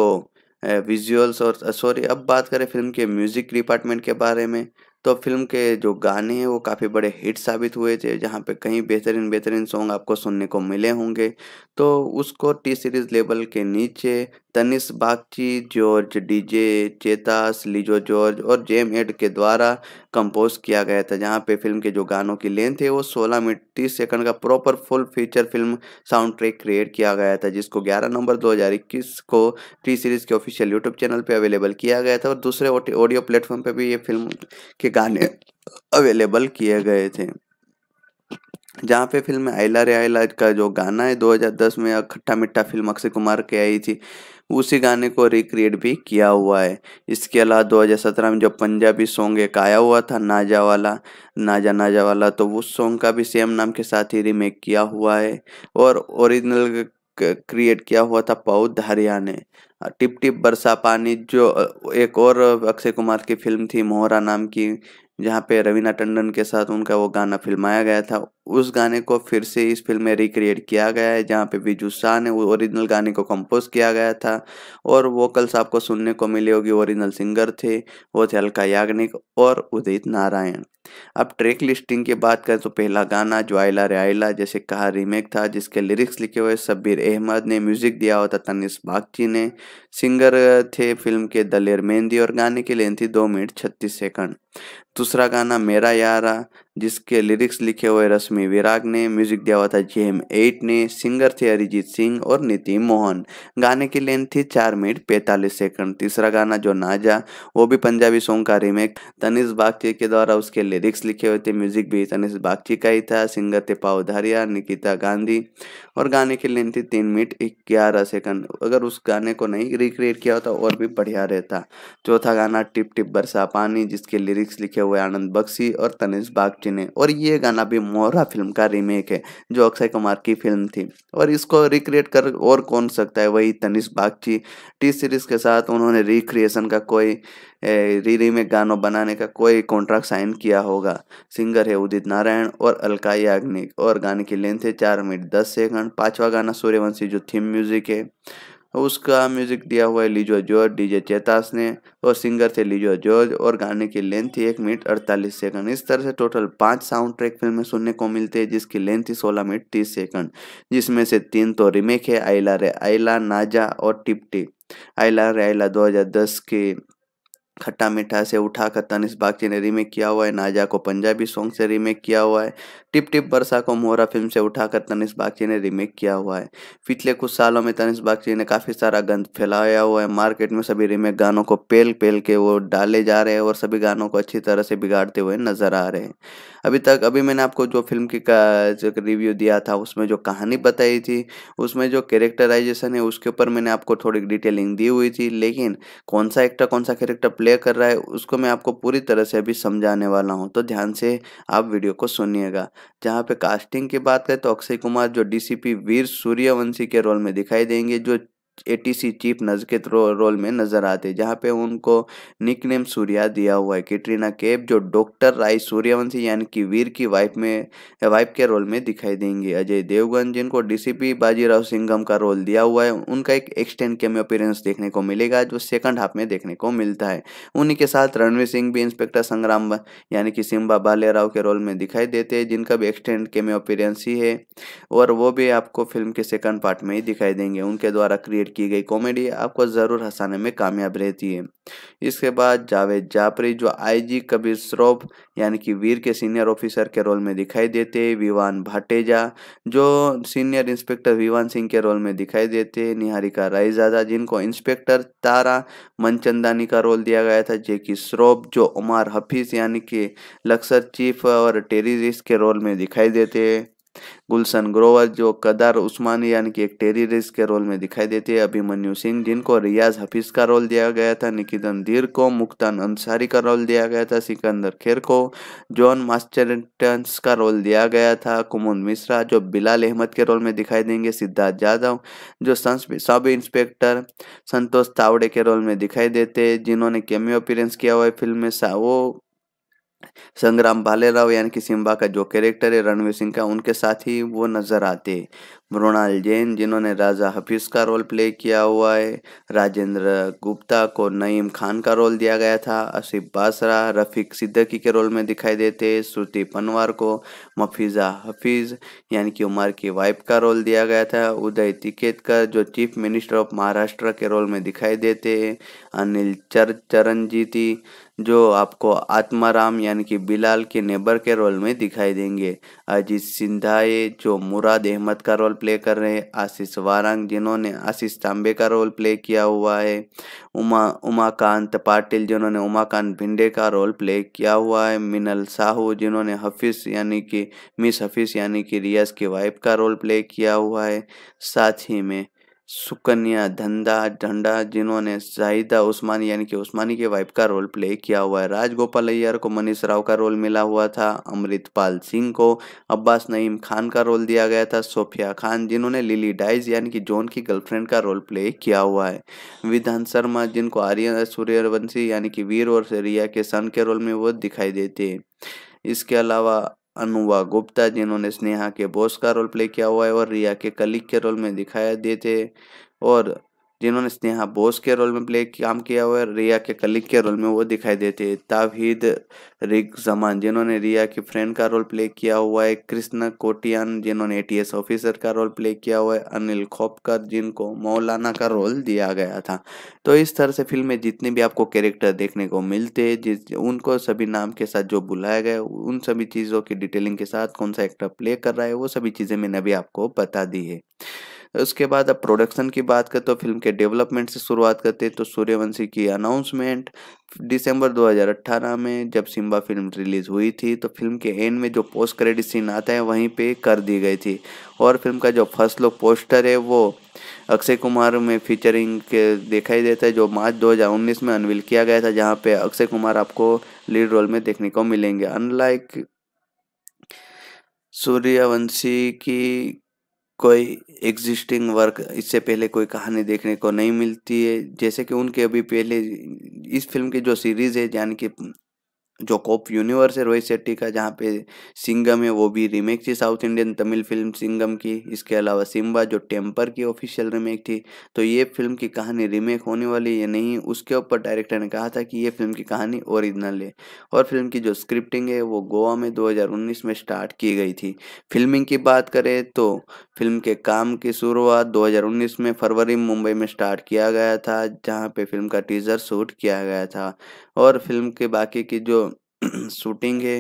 विजुअल्स और सॉरी अब बात करें फिल्म के म्यूज़िक डिपार्टमेंट के बारे में तो फिल्म के जो गाने हैं वो काफ़ी बड़े हिट साबित हुए थे जहाँ पे कहीं बेहतरीन बेहतरीन सॉन्ग आपको सुनने को मिले होंगे तो उसको टी सीरीज़ लेबल के नीचे तनिस Bagchi George DJ Chetas Lijo George और जेम एड के द्वारा कंपोज किया गया था जहाँ पे फिल्म के जो गानों की लेंथ है वो 16 मिनट तीस सेकंड का proper full feature film sound track create किया गया था जिसको 11 नवंबर 2021 को टी सीरीज़ के ऑफिशियल यूट्यूब चैनल पे अवेलेबल किया गया था और दूसरे ऑडियो प्लेटफॉर्म पे भी ये फिल्म के गाने अवेलेबल किए गए थे जहाँ पे फिल्म आइला रे आइला का जो गाना है 2010 में खट्टा मिट्टा फिल्म अक्षय कुमार के आई थी उसी गाने को रिक्रिएट भी किया हुआ है इसके अलावा 2017 में जो पंजाबी सॉन्ग एक आया हुआ था नाजा वाला नाजा नाजा वाला तो उस सॉन्ग का भी सेम नाम के साथ ही रीमेक किया हुआ है और ओरिजिनल क्रिएट किया हुआ था पौध हरिया ने टिप टिप बरसा पानी जो एक और अक्षय कुमार की फिल्म थी मोहरा नाम की जहाँ पे रवीना टंडन के साथ उनका वो गाना फिल्माया गया था उस गाने को फिर से इस फिल्म में रिक्रिएट किया गया है जहाँ पे बिजू शाह ने ओरिजिनल गाने को कंपोज किया गया था और वोकल्स आपको सुनने को मिली होगी ओरिजिनल सिंगर थे वो थे अलका याग्निक और उदित नारायण अब ट्रैक लिस्टिंग की बात करें तो पहला गाना जो आयला रे आयला जैसे कहा रीमेक था जिसके लिरिक्स लिखे हुए शब्बीर अहमद ने म्यूजिक दिया हुआ था तनिस बागची ने सिंगर थे फिल्म के दलेर मेहंदी और गाने की लेंथ थी दो मिनट छत्तीस सेकंड दूसरा गाना मेरा यारा जिसके लिरिक्स लिखे हुए रश्मि विराग ने म्यूजिक दिया हुआ था जेम एट ने सिंगर थे अरिजीत सिंह और नीति मोहन गाने की लेंथ थी चार मिनट पैंतालीस सेकंड तीसरा गाना जो नाजा वो भी पंजाबी सॉन्ग का रिमेक तनिष बागची के द्वारा उसके लिरिक्स लिखे हुए थे म्यूजिक भी तनिष बागची का ही था सिंगर थे पावधारिया निकिता गांधी और गाने की लेंथ थी तीन मिनट ग्यारह सेकंड अगर उस गाने को नहीं रिक्रिएट किया होता और भी बढ़िया रहता चौथा गाना टिप टिप बरसा पानी जिसके लिरिक्स लिखे हुए आनंद बख्शी और तनिष बागची मिनापची ने और ये गाना भी मोहरा फिल्म का रीमेक है जो अक्षय कुमार की फिल्म थी और इसको रिक्रिएट कर और कौन सकता है वही तनिष बागची टी सीरीज के साथ उन्होंने रिक्रिएशन का कोई री रीमेक गानों बनाने का कोई कॉन्ट्रैक्ट साइन किया होगा सिंगर है उदित नारायण और अलका याग्निक और गाने की लेंथ है चार मिनट दस सेकंड पांचवा गाना सूर्यवंशी जो थीम म्यूजिक है उसका म्यूजिक दिया हुआ है लीजो जॉर्ज डीजे चेतास ने और सिंगर थे लीजो जॉर्ज और गाने की लेंथ थी एक मिनट अड़तालीस सेकंड इस तरह से टोटल पांच साउंड ट्रैक फिल्में सुनने को मिलते हैं जिसकी लेंथ थी सोलह मिनट तीस सेकंड जिसमें से तीन तो रिमेक है आइला रे आइला नाजा और टिपटी आइला रे आइला दो के खट्टा मीठा से उठा का तनिष बागची ने रीमेक किया हुआ है नाजा को पंजाबी सॉन्ग से रीमेक किया हुआ है टिप टिप वर्षा को मोहरा फिल्म से उठाकर तनिष बागची ने रीमेक किया हुआ है पिछले कुछ सालों में तनिष बागची ने काफ़ी सारा गंद फैलाया हुआ है मार्केट में सभी रीमेक गानों को पेल पेल के वो डाले जा रहे हैं और सभी गानों को अच्छी तरह से बिगाड़ते हुए नजर आ रहे हैं अभी तक अभी मैंने आपको जो फिल्म की जो रिव्यू दिया था उसमें जो कहानी बताई थी उसमें जो कैरेक्टराइजेशन है उसके ऊपर मैंने आपको थोड़ी डिटेलिंग दी हुई थी लेकिन कौन सा एक्टर कौन सा कैरेक्टर प्ले प्ले कर रहा है उसको मैं आपको पूरी तरह से अभी समझाने वाला हूँ तो ध्यान से आप वीडियो को सुनिएगा जहाँ पे कास्टिंग की बात करें तो अक्षय कुमार जो डीसीपी वीर सूर्यवंशी के रोल में दिखाई देंगे जो एटीसी चीफ नज के रो, रोल में नजर आते जहाँ पे उनको निकनेम सूर्या दिया हुआ है कैटरीना कैफ जो डॉक्टर राय सूर्यवंशी यानी कि वीर की वाइफ में वाइफ के रोल में दिखाई देंगे अजय देवगन जिनको डीसीपी बाजीराव सिंघम का रोल दिया हुआ है उनका एक एक्सटेंड कैमियो अपीयरेंस देखने को मिलेगा जो सेकंड हाफ में देखने को मिलता है उन्हीं के साथ रणवीर सिंह भी इंस्पेक्टर संग्राम यानी कि सिम्बा बाले राव के रोल में दिखाई देते हैं जिनका भी एक्सटेंड कैमियो अपीयरेंस ही है और वो भी आपको फिल्म के सेकंड पार्ट में ही दिखाई देंगे उनके द्वारा क्रिएट क्रिएट की गई कॉमेडी आपको ज़रूर हंसाने में कामयाब रहती है इसके बाद जावेद जापरी जो आईजी कबीर श्रॉफ यानी कि वीर के सीनियर ऑफिसर के रोल में दिखाई देते हैं विवान भाटेजा जो सीनियर इंस्पेक्टर विवान सिंह के रोल में दिखाई देते हैं निहारिका रायजादा जिनको इंस्पेक्टर तारा मनचंदानी का रोल दिया गया था जे जेकी श्रॉफ जो उमार हफीज़ यानी कि लक्सर चीफ और टेररिस्ट के रोल में दिखाई देते हैं गुलशन ग्रोवर जो कदार उस्मानी यानी कि एक टेररिस्ट के रोल में दिखाई देती है अभिमन्यु सिंह जिनको रियाज हफीज का रोल दिया गया था निकितन धीर को मुक्तान अंसारी का रोल दिया गया था सिकंदर खेर को जॉन मास्टरटन्स का रोल दिया गया था कुमुद मिश्रा जो बिलाल अहमद के रोल में दिखाई देंगे सिद्धार्थ यादव जो सब इंस्पेक्टर संतोष तावड़े के रोल में दिखाई देते जिन्होंने कैमियो अपीरेंस किया हुआ है फिल्म में वो संग्राम भालेराव यानी कि सिम्बा का जो कैरेक्टर है रणवीर सिंह का उनके साथ ही वो नज़र आते मृणाल जैन जिन्होंने राजा हफीज़ का रोल प्ले किया हुआ है राजेंद्र गुप्ता को नईम खान का रोल दिया गया था आसिफ बासरा रफ़ीक सिद्दकी के रोल में दिखाई देते श्रुति पनवार को मफीज़ा हफीज़ यानी कि उमर की वाइफ का रोल दिया गया था उदय तिकेतकर जो चीफ मिनिस्टर ऑफ महाराष्ट्र के रोल में दिखाई देते अनिल चर चरणजीती जो आपको आत्माराम यानी कि बिलाल के नेबर के रोल में दिखाई देंगे अजीत सिंधाए जो मुराद अहमद का रोल प्ले कर रहे हैं आशीष वारंग जिन्होंने आशीष तांबे का रोल प्ले किया हुआ है उमा उमाकांत पाटिल जिन्होंने उमाकांत भिंडे का रोल प्ले किया हुआ है मिनल साहू जिन्होंने हफीस यानी कि मिस हफीस यानी कि रियाज की वाइफ का रोल प्ले किया हुआ है साथ ही में सुकन्या धंधा ढंडा जिन्होंने जाहिदा उस्मानी यानी कि उस्मानी के वाइफ का रोल प्ले किया हुआ है राजगोपाल अय्यर को मनीष राव का रोल मिला हुआ था अमृतपाल सिंह को अब्बास नईम खान का रोल दिया गया था सोफिया खान जिन्होंने लिली डाइज यानी कि जॉन की गर्लफ्रेंड का रोल प्ले किया हुआ है विधान शर्मा जिनको आर्य सूर्यवंशी यानी कि वीर और रिया के सन के रोल में वो दिखाई देते हैं इसके अलावा अनुवा गुप्ता जिन्होंने स्नेहा के बॉस का रोल प्ले किया हुआ है और रिया के कलिक के रोल में दिखाया देते और जिन्होंने स्नेहा बोस के रोल में प्ले काम किया हुआ है रिया के कलिक के रोल में वो दिखाई देते हैं तावहीद रिग जमान जिन्होंने रिया की फ्रेंड का रोल प्ले किया हुआ है कृष्ण कोटियान जिन्होंने एटीएस ऑफिसर का रोल प्ले किया हुआ है अनिल खोपकर जिनको मौलाना का रोल दिया गया था तो इस तरह से फिल्म में जितने भी आपको कैरेक्टर देखने को मिलते हैं जिस उनको सभी नाम के साथ जो बुलाया गया उन सभी चीज़ों की डिटेलिंग के साथ कौन सा एक्टर प्ले कर रहा है वो सभी चीज़ें मैंने अभी आपको बता दी है उसके बाद अब प्रोडक्शन की बात करते तो फिल्म के डेवलपमेंट से शुरुआत करते हैं तो सूर्यवंशी की अनाउंसमेंट दिसंबर 2018 में जब सिम्बा फिल्म रिलीज़ हुई थी तो फिल्म के एंड में जो पोस्ट क्रेडिट सीन आता है वहीं पे कर दी गई थी और फिल्म का जो फर्स्ट लुक पोस्टर है वो अक्षय कुमार में फीचरिंग के दिखाई देता है जो मार्च 2019 में अनवील किया गया था जहाँ पे अक्षय कुमार आपको लीड रोल में देखने को मिलेंगे अनलाइक सूर्यवंशी की कोई एग्जिस्टिंग वर्क इससे पहले कोई कहानी देखने को नहीं मिलती है जैसे कि उनके अभी पहले इस फिल्म की जो सीरीज़ है यानी कि जो कॉप यूनिवर्स है रोहित शेट्टी का जहाँ पे सिंगम है वो भी रीमेक थी south Indian Tamil film Singham की इसके अलावा सिम्बा जो टेम्पर की ऑफिशियल रीमेक थी तो ये फिल्म की कहानी रीमेक होने वाली या नहीं उसके ऊपर डायरेक्टर ने कहा था कि ये फिल्म की कहानी ओरिजिनल है और फिल्म की जो स्क्रिप्टिंग है वो गोवा में दो में स्टार्ट की गई थी फिल्मिंग की बात करें तो फिल्म के काम की शुरुआत दो में फरवरी मुंबई में स्टार्ट किया गया था जहाँ पे फिल्म का टीजर शूट किया गया था और फिल्म के बाकी की जो शूटिंग है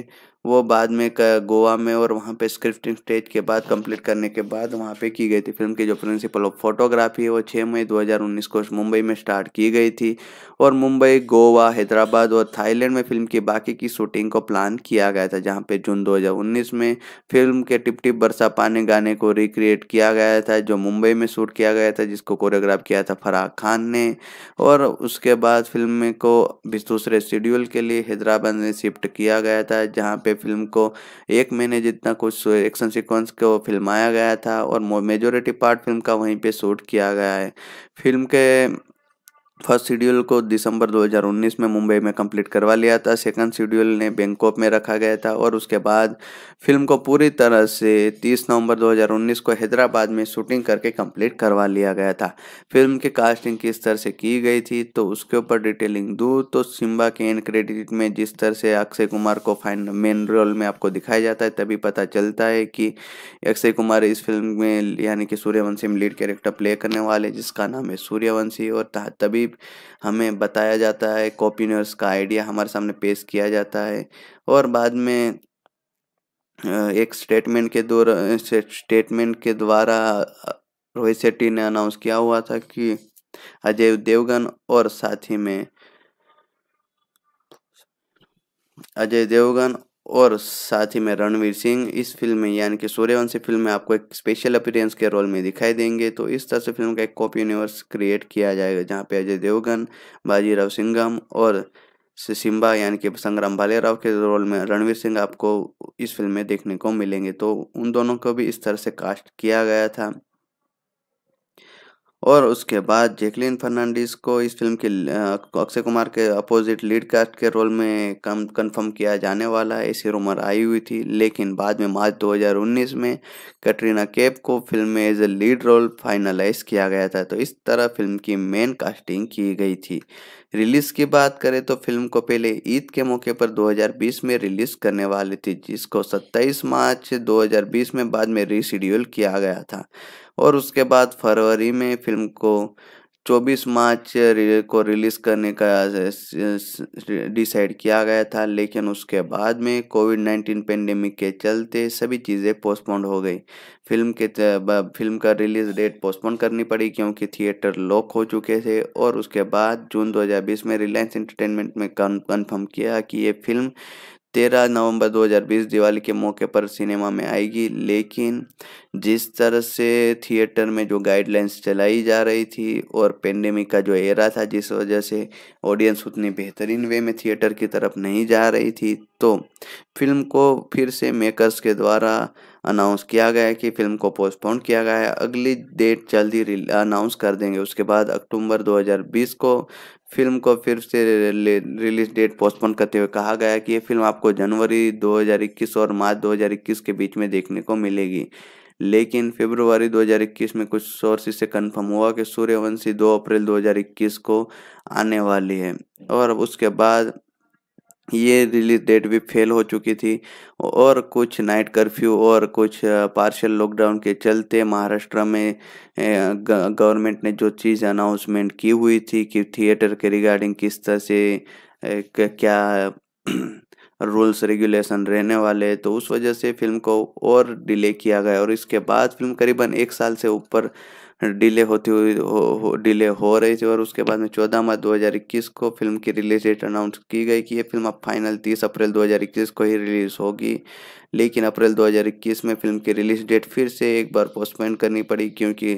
वो बाद में गोवा में और वहाँ पे स्क्रिप्टिंग स्टेज के बाद कंप्लीट करने के बाद वहाँ पे की गई थी फिल्म की जो प्रिंसिपल ऑफ फोटोग्राफी है वो 6 मई 2019 को मुंबई में स्टार्ट की गई थी और मुंबई गोवा हैदराबाद और थाईलैंड में फिल्म की बाकी की शूटिंग को प्लान किया गया था जहाँ पे जून 2019 में फिल्म के टिप टिप बरसा पाने गाने को रिक्रिएट किया गया था जो मुंबई में शूट किया गया था जिसको कोरियोग्राफ किया था फराह खान ने और उसके बाद फिल्म को भी दूसरे शेड्यूल के लिए हैदराबाद में शिफ्ट किया गया था जहाँ पे पे फिल्म को एक महीने जितना कुछ एक्शन सीक्वेंस को फिल्माया गया था और मेजोरिटी पार्ट फिल्म का वहीं पे शूट किया गया है फिल्म के फर्स्ट शेड्यूल को दिसंबर 2019 में मुंबई में कंप्लीट करवा लिया था सेकंड शेड्यूल ने बैंकॉक में रखा गया था और उसके बाद फिल्म को पूरी तरह से 30 नवंबर 2019 को हैदराबाद में शूटिंग करके कंप्लीट करवा लिया गया था फिल्म की कास्टिंग किस तरह से की गई थी तो उसके ऊपर डिटेलिंग दूँ तो सिम्बा के एंड क्रेडिट में जिस तरह से अक्षय कुमार को फाइन मेन रोल में आपको दिखाया जाता है तभी पता चलता है कि अक्षय कुमार इस फिल्म में यानी कि सूर्यवंशी में लीड कैरेक्टर प्ले करने वाले जिसका नाम है सूर्यवंशी और तभी करीब हमें बताया जाता है कॉपीनर्स का आइडिया हमारे सामने पेश किया जाता है और बाद में एक स्टेटमेंट के दौर स्टेटमेंट के द्वारा रोहित शेट्टी ने अनाउंस किया हुआ था कि अजय देवगन और साथ ही में अजय देवगन और साथ ही में रणवीर सिंह इस फिल्म में यानी कि सूर्यवंशी फिल्म में आपको एक स्पेशल अपीरेंस के रोल में दिखाई देंगे तो इस तरह से फिल्म का एक कॉपी यूनिवर्स क्रिएट किया जाएगा जहाँ पे अजय देवगन बाजीराव सिंगम और सिम्बा यानी कि संग्राम भालेराव के रोल में रणवीर सिंह आपको इस फिल्म में देखने को मिलेंगे तो उन दोनों को भी इस तरह से कास्ट किया गया था और उसके बाद जैकलिन फर्नांडिस को इस फिल्म के अक्षय कुमार के अपोजिट लीड कास्ट के रोल में कम कन्फर्म किया जाने वाला है ऐसी रूमर आई हुई थी लेकिन बाद में मार्च 2019 में कैटरीना कैफ को फिल्म में as a lead role finalise किया गया था तो इस तरह फिल्म की मेन कास्टिंग की गई थी रिलीज की बात करें तो फिल्म को पहले ईद के मौके पर 2020 में रिलीज करने वाली थी जिसको 27 मार्च 2020 में बाद में रिशेड्यूल किया गया था और उसके बाद फरवरी में फिल्म को 24 मार्च को रिलीज करने का डिसाइड किया गया था लेकिन उसके बाद में कोविड 19 पेंडेमिक के चलते सभी चीज़ें पोस्टपोन्ड हो गई फिल्म के फिल्म का रिलीज डेट पोस्टपोन करनी पड़ी क्योंकि थिएटर लॉक हो चुके थे और उसके बाद जून 2020 में रिलायंस एंटरटेनमेंट में कन्फर्म किया कि ये फिल्म तेरह नवंबर 2020 दिवाली के मौके पर सिनेमा में आएगी लेकिन जिस तरह से थिएटर में जो गाइडलाइंस चलाई जा रही थी और पेंडेमिक का जो एरा था जिस वजह से ऑडियंस उतनी बेहतरीन वे में थिएटर की तरफ नहीं जा रही थी तो फिल्म को फिर से मेकर्स के द्वारा अनाउंस किया गया है कि फिल्म को पोस्टपोन किया गया है अगली डेट जल्दी अनाउंस कर देंगे उसके बाद अक्टूबर 2020 को फिल्म को फिर से रिलीज डेट पोस्टपोन करते हुए कहा गया कि ये फिल्म आपको जनवरी 2021 और मार्च 2021 के बीच में देखने को मिलेगी लेकिन फरवरी 2021 में कुछ सोर्स से कंफर्म हुआ कि सूर्यवंशी 2 अप्रैल 2021 को आने वाली है और उसके बाद ये रिलीज डेट भी फेल हो चुकी थी और कुछ नाइट कर्फ्यू और कुछ पार्शियल लॉकडाउन के चलते महाराष्ट्र में गवर्नमेंट ने जो चीज़ अनाउंसमेंट की हुई थी कि थिएटर के रिगार्डिंग किस तरह से क्या रूल्स रेगुलेशन रहने वाले तो उस वजह से फिल्म को और डिले किया गया और इसके बाद फिल्म करीबन एक साल से ऊपर डिले होती हुई हो, हो, डिले हो रही थी और उसके बाद में चौदह मार्च 2021 को फिल्म की रिलीज डेट अनाउंस की गई कि ये फिल्म अब फाइनल 30 अप्रैल 2021 को ही रिलीज होगी लेकिन अप्रैल 2021 में फिल्म की रिलीज डेट फिर से एक बार पोस्टपोन करनी पड़ी क्योंकि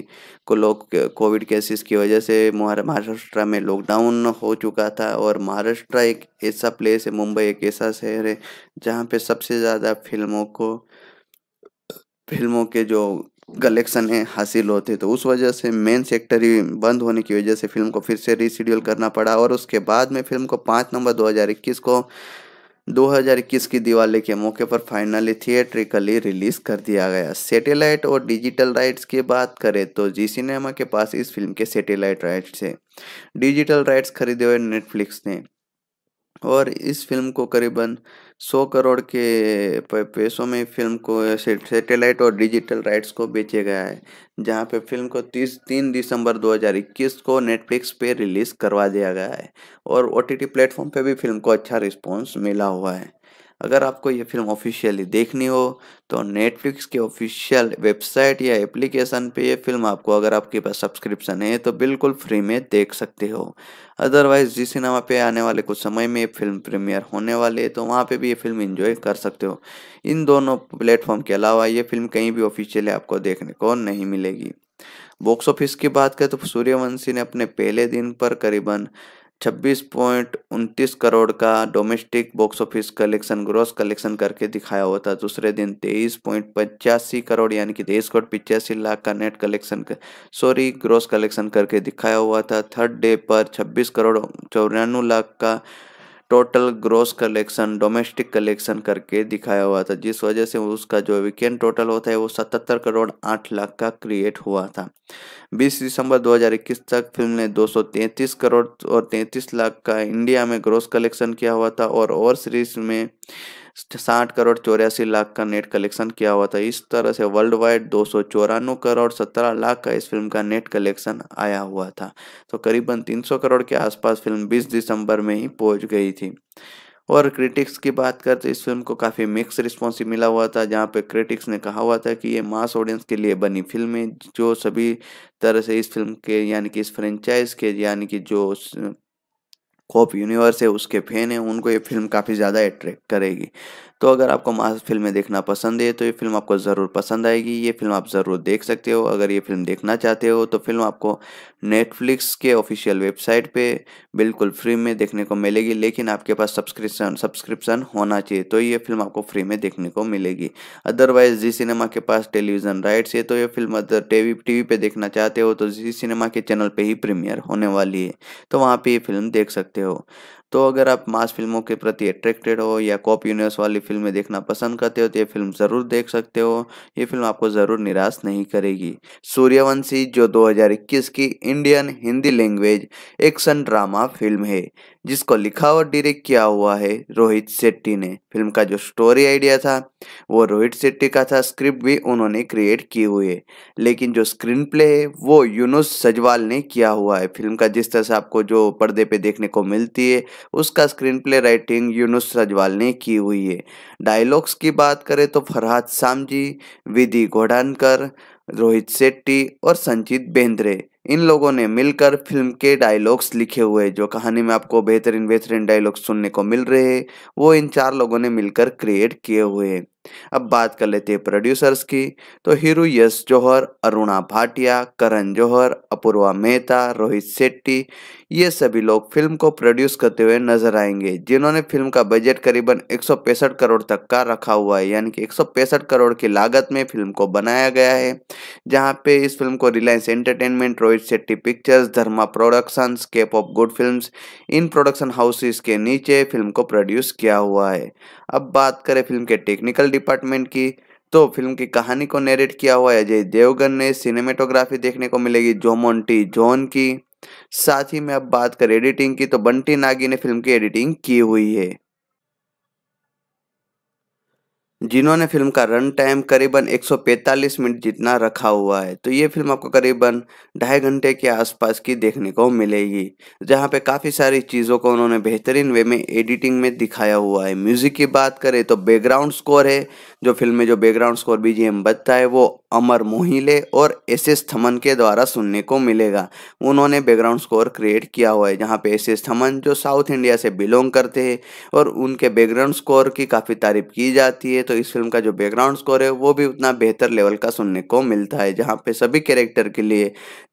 को लोग कोविड केसेस की वजह से महाराष्ट्र में लॉकडाउन हो चुका था और महाराष्ट्र एक ऐसा प्लेस है मुंबई एक ऐसा शहर है जहाँ पे सबसे ज़्यादा फिल्मों को फिल्मों के जो कलेक्शन है हासिल होते तो उस वजह से मेन सेक्टर ही बंद होने की वजह से फिल्म को फिर से रिशेड्यूल करना पड़ा और उसके बाद में फिल्म को पाँच हज़ार 2021 को 2021 की दिवाली के मौके पर फाइनली थिएट्रिकली रिलीज कर दिया गया सैटेलाइट और डिजिटल राइट्स की बात करें तो जी सिनेमा के पास इस फिल्म के सैटेलाइट राइट्स है डिजिटल राइट्स खरीदे हुए नेटफ्लिक्स ने और इस फिल्म को करीबन 100 करोड़ के पैसों में फिल्म को सैटेलाइट और डिजिटल राइट्स को बेचे गया है जहां पे फिल्म को तीस तीन दिसंबर 2021 को नेटफ्लिक्स पे रिलीज़ करवा दिया गया है और ओ टी प्लेटफॉर्म पे भी फिल्म को अच्छा रिस्पॉन्स मिला हुआ है अगर आपको ये फिल्म ऑफिशियली देखनी हो तो नेटफ्लिक्स के ऑफिशियल वेबसाइट या एप्लीकेशन पे ये फिल्म आपको अगर आपके पास सब्सक्रिप्शन है तो बिल्कुल फ्री में देख सकते हो अदरवाइज जी सिनेमा पे आने वाले कुछ समय में ये फिल्म प्रीमियर होने वाले है तो वहाँ पे भी ये फिल्म एंजॉय कर सकते हो इन दोनों प्लेटफॉर्म के अलावा ये फिल्म कहीं भी ऑफिशियली आपको देखने को नहीं मिलेगी बॉक्स ऑफिस की बात करें तो सूर्यवंशी ने अपने पहले दिन पर करीबन छब्बीस पॉइंट उनतीस करोड़ का domestic box office collection gross collection करके दिखाया हुआ था दूसरे दिन तेईस पॉइंट पचासी करोड़ यानी कि तेईस करोड़ पिचासी लाख का net collection sorry gross collection करके दिखाया हुआ था थर्ड डे पर छब्बीस करोड़ चौरानवे लाख का total gross collection domestic collection करके दिखाया हुआ था जिस वजह से उसका जो वीकेंड टोटल होता है वो सतहत्तर करोड़ आठ लाख का क्रिएट हुआ था 20 दिसंबर 2021 तक फिल्म ने 233 करोड़ और 33 लाख का इंडिया में ग्रोस कलेक्शन किया हुआ था और और सीरीज में साठ करोड़ चौरासी लाख का नेट कलेक्शन किया हुआ था इस तरह से वर्ल्ड वाइड दो करोड़ सत्रह लाख का इस फिल्म का नेट कलेक्शन आया हुआ था तो करीबन तीन सौ करोड़ के आसपास फिल्म बीस दिसंबर में ही पहुंच गई थी और क्रिटिक्स की बात करें तो इस फिल्म को काफ़ी मिक्स रिस्पॉन्स मिला हुआ था जहाँ पे क्रिटिक्स ने कहा हुआ था कि ये मास ऑडियंस के लिए बनी फिल्म है जो सभी तरह से इस फिल्म के यानी कि इस फ्रेंचाइज के यानी कि जो कॉप यूनिवर्स है उसके फैन हैं उनको ये फिल्म काफ़ी ज़्यादा अट्रैक्ट करेगी तो अगर आपको मास फिल्में देखना पसंद है तो ये फिल्म आपको ज़रूर पसंद आएगी ये फिल्म आप ज़रूर देख सकते हो अगर ये फिल्म देखना चाहते हो तो फिल्म आपको नेटफ्लिक्स के ऑफिशियल वेबसाइट पे बिल्कुल फ्री में देखने को मिलेगी लेकिन आपके पास सब्सक्रिप्शन सब्सक्रिप्शन होना चाहिए तो ये फिल्म आपको फ्री में देखने को मिलेगी अदरवाइज जी सिनेमा के पास टेलीविज़न राइट्स है तो ये फिल्म अदर टी वी पे देखना चाहते हो तो जी सिनेमा के चैनल पर ही प्रीमियर होने वाली है तो वहाँ पर ये फिल्म देख सकते हो तो अगर आप मास फिल्मों के प्रति अट्रैक्टेड हो या कॉप यूनिवर्स वाली फिल्में देखना पसंद करते हो तो ये फिल्म ज़रूर देख सकते हो ये फिल्म आपको ज़रूर निराश नहीं करेगी सूर्यवंशी जो 2021 की Indian Hindi language action drama film है जिसको लिखा और डायरेक्ट किया हुआ है रोहित शेट्टी ने फिल्म का जो स्टोरी आइडिया था वो रोहित शेट्टी का था स्क्रिप्ट भी उन्होंने क्रिएट की हुई है लेकिन जो स्क्रीन प्ले है वो यूनुस सजवाल ने किया हुआ है फिल्म का जिस तरह से आपको जो पर्दे पे देखने को मिलती है उसका screenplay writing Yunus Rajwal ने की हुई है डायलॉग्स की बात करें तो फरहाद सामजी विधि घोड़ानकर रोहित शेट्टी और संचित बेंद्रे इन लोगों ने मिलकर फिल्म के डायलॉग्स लिखे हुए जो कहानी में आपको बेहतरीन बेहतरीन डायलॉग्स सुनने को मिल रहे हैं वो इन चार लोगों ने मिलकर क्रिएट किए हुए हैं अब बात कर लेते हैं प्रोड्यूसर्स की तो हीरो यश जौहर अरुणा भाटिया करण जौहर अपूर्वा मेहता रोहित शेट्टी ये सभी लोग फिल्म को प्रोड्यूस करते हुए नजर आएंगे जिन्होंने फिल्म का बजट करीबन एक करोड़ तक का रखा हुआ है यानी कि एक करोड़ की लागत में फिल्म को बनाया गया है जहाँ पे इस फिल्म को Reliance entertainment Rohit Shetty pictures Dharma productions cap of good film in production houses के नीचे फिल्म को प्रोड्यूस किया हुआ है अब बात करें फिल्म के टेक्निकल डिपार्टमेंट की तो फिल्म की कहानी को नेरेट किया हुआ अजय देवगन ने सिनेमेटोग्राफी देखने को मिलेगी मोन्टी जॉन की साथ ही में अब बात करें एडिटिंग की तो बंटी नागी ने फिल्म की एडिटिंग की हुई है जिन्होंने फिल्म का रन टाइम करीबन 145 मिनट जितना रखा हुआ है तो ये फिल्म आपको करीबन ढाई घंटे के आसपास की देखने को मिलेगी जहाँ पे काफ़ी सारी चीज़ों को उन्होंने बेहतरीन वे में एडिटिंग में दिखाया हुआ है म्यूज़िक की बात करें तो बैकग्राउंड स्कोर है जो फिल्म में जो बैकग्राउंड स्कोर बी जी बजता है वो अमर मोहिले और एस एस थमन के द्वारा सुनने को मिलेगा उन्होंने बैकग्राउंड स्कोर क्रिएट किया हुआ है जहाँ पे एस एस थमन जो साउथ इंडिया से बिलोंग करते हैं और उनके बैकग्राउंड स्कोर की काफ़ी तारीफ की जाती है तो तो इस फिल्म का जो बैकग्राउंड स्कोर है वो भी उतना बेहतर लेवल का सुनने को मिलता है जहाँ पे सभी कैरेक्टर के लिए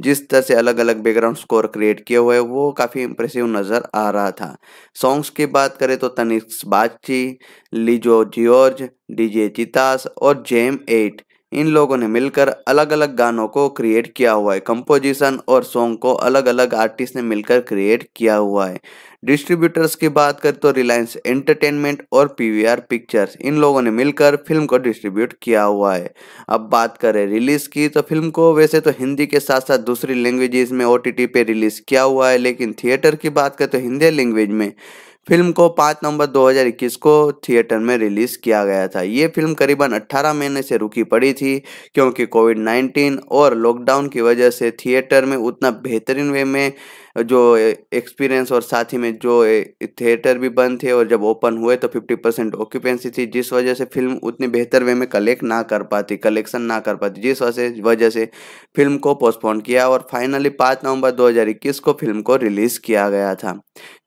जिस तरह से अलग अलग बैकग्राउंड स्कोर क्रिएट किए हुए वो काफ़ी इम्प्रेसिव नज़र आ रहा था सॉन्ग्स की बात करें तो तनिक्स बागची लीजो जियोर्ज डीजे चितास और जेम एट इन लोगों ने मिलकर अलग अलग गानों को क्रिएट किया हुआ है कंपोजिशन और सॉन्ग को अलग अलग आर्टिस्ट ने मिलकर क्रिएट किया हुआ है डिस्ट्रीब्यूटर्स की बात करें तो रिलायंस एंटरटेनमेंट और पीवीआर पिक्चर्स इन लोगों ने मिलकर फिल्म को डिस्ट्रीब्यूट किया हुआ है अब बात करें रिलीज की तो फिल्म को वैसे तो हिंदी के साथ साथ दूसरी लैंग्वेजेस में ओ पे रिलीज किया हुआ है लेकिन थिएटर की बात करें तो हिंदी लैंग्वेज में फिल्म को 5 नवंबर 2021 को थिएटर में रिलीज किया गया था ये फिल्म करीबन 18 महीने से रुकी पड़ी थी क्योंकि कोविड 19 और लॉकडाउन की वजह से थिएटर में उतना बेहतरीन वे में जो एक्सपीरियंस और साथ ही में जो थिएटर भी बंद थे और जब ओपन हुए तो फिफ्टी परसेंट ऑक्यूपेंसी थी जिस वजह से फिल्म उतनी बेहतर वे में कलेक्ट ना कर पाती कलेक्शन ना कर पाती जिस वजह से फिल्म को पोस्टपोन किया और फाइनली पाँच नवंबर दो को फिल्म को रिलीज़ किया गया था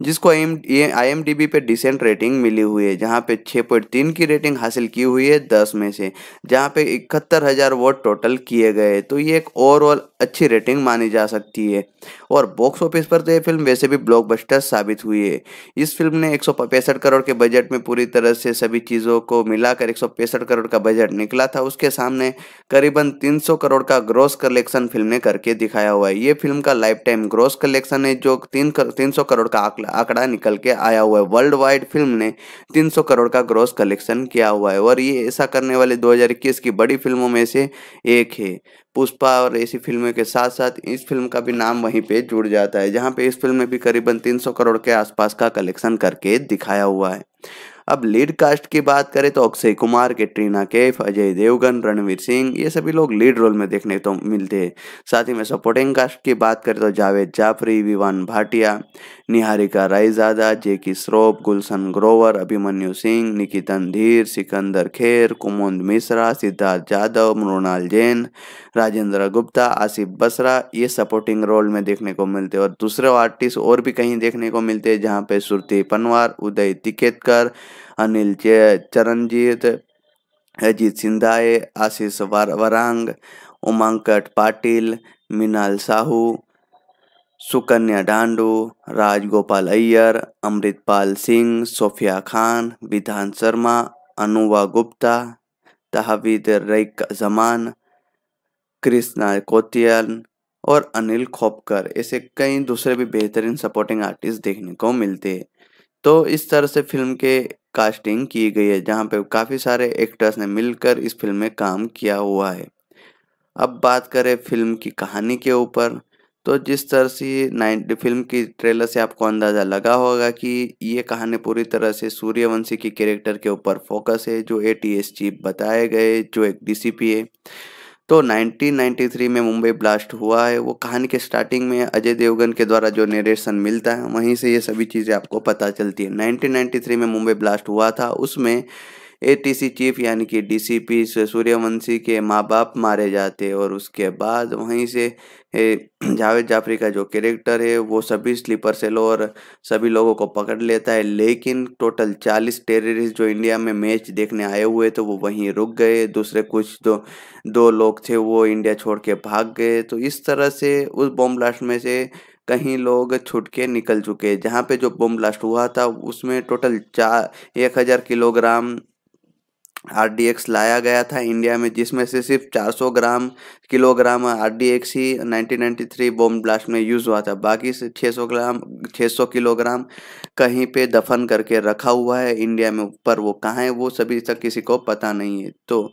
जिसको आई एम पे डिसेंट रेटिंग मिली हुई है जहाँ पे छः की रेटिंग हासिल की हुई है दस में से जहाँ पे इकहत्तर हज़ार वोट टोटल किए गए तो ये एक ओवरऑल अच्छी रेटिंग मानी जा सकती है और बॉक्स ऑफिस पर तो ये फिल्म वैसे भी ब्लॉकबस्टर साबित हुई है इस फिल्म ने एक करोड़ के बजट में पूरी तरह से सभी चीज़ों को मिलाकर एक करोड़ का बजट निकला था उसके सामने करीबन 300 करोड़ का ग्रॉस कलेक्शन फिल्म ने करके दिखाया हुआ है ये फिल्म का लाइफ टाइम ग्रॉस कलेक्शन है जो तीन तीन करोड़ का आंकड़ा निकल के आया हुआ है वर्ल्ड वाइड फिल्म ने तीन करोड़ का ग्रॉस कलेक्शन किया हुआ है और ये ऐसा करने वाले दो की बड़ी फिल्मों में से एक है पुष्पा और ऐसी फिल्मों के साथ साथ इस फिल्म का भी नाम वहीं पे जुड़ जाता है जहाँ पे इस फिल्म में भी करीबन 300 करोड़ के आसपास का कलेक्शन करके दिखाया हुआ है अब लीड कास्ट की बात करें तो अक्षय कुमार कैटरीना कैफ अजय देवगन रणवीर सिंह ये सभी लोग लीड रोल में देखने को तो मिलते हैं साथ ही में सपोर्टिंग कास्ट की बात करें तो जावेद जाफरी विवान भाटिया निहारिका रायजादा जेकी श्रोफ गुलशन ग्रोवर अभिमन्यु सिंह निकितन धीर सिकंदर खेर कुमुंद मिश्रा सिद्धार्थ जादव मृणाल जैन राजेंद्र गुप्ता आसिफ बसरा ये सपोर्टिंग रोल में देखने को मिलते हैं और दूसरे आर्टिस्ट और भी कहीं देखने को मिलते हैं जहाँ पे सुरती पनवार उदय तिकेतकर अनिल चरणजीत अजीत सिंधाए आशीष वरांग उमांकट पाटिल मीनाल साहू सुकन्या डांडू राजगोपाल अय्यर अमृतपाल सिंह सोफिया खान विधान शर्मा अनुवा गुप्ता तहवीद रईक जमान कृष्णा कोतियन और अनिल खोपकर ऐसे कई दूसरे भी बेहतरीन सपोर्टिंग आर्टिस्ट देखने को मिलते हैं तो इस तरह से फिल्म के कास्टिंग की गई है जहाँ पे काफ़ी सारे एक्टर्स ने मिलकर इस फिल्म में काम किया हुआ है अब बात करें फिल्म की कहानी के ऊपर तो जिस तरह से नाइन्टी फिल्म की ट्रेलर से आपको अंदाज़ा लगा होगा कि ये कहानी पूरी तरह से सूर्यवंशी के कैरेक्टर के ऊपर फोकस है जो ए टी एस चीफ बताए गए जो एक डीसीपी है तो 1993 में मुंबई ब्लास्ट हुआ है वो कहानी के स्टार्टिंग में अजय देवगन के द्वारा जो नरेशन मिलता है वहीं से ये सभी चीज़ें आपको पता चलती है 1993 में मुंबई ब्लास्ट हुआ था उसमें एटीसी चीफ यानी कि डीसीपी सूर्यवंशी के माँ बाप मारे जाते और उसके बाद वहीं से जावेद जाफरी का जो कैरेक्टर है वो सभी स्लीपर सेलों और सभी लोगों को पकड़ लेता है लेकिन टोटल चालीस टेररिस्ट जो इंडिया में मैच देखने आए हुए थे वो वहीं रुक गए दूसरे कुछ दो दो लोग थे वो इंडिया छोड़ के भाग गए तो इस तरह से उस बॉम्ब ब्लास्ट में से कहीं लोग छुट के निकल चुके हैं जहाँ पे जो बम ब्लास्ट हुआ था उसमें टोटल चार एक हज़ार किलोग्राम आर लाया गया था इंडिया में जिसमें से सिर्फ 400 ग्राम किलोग्राम आर ही 1993 बॉम्ब ब्लास्ट में यूज़ हुआ था बाकी से 600 ग्राम 600 किलोग्राम कहीं पे दफन करके रखा हुआ है इंडिया में पर वो कहाँ है वो सभी तक किसी को पता नहीं है तो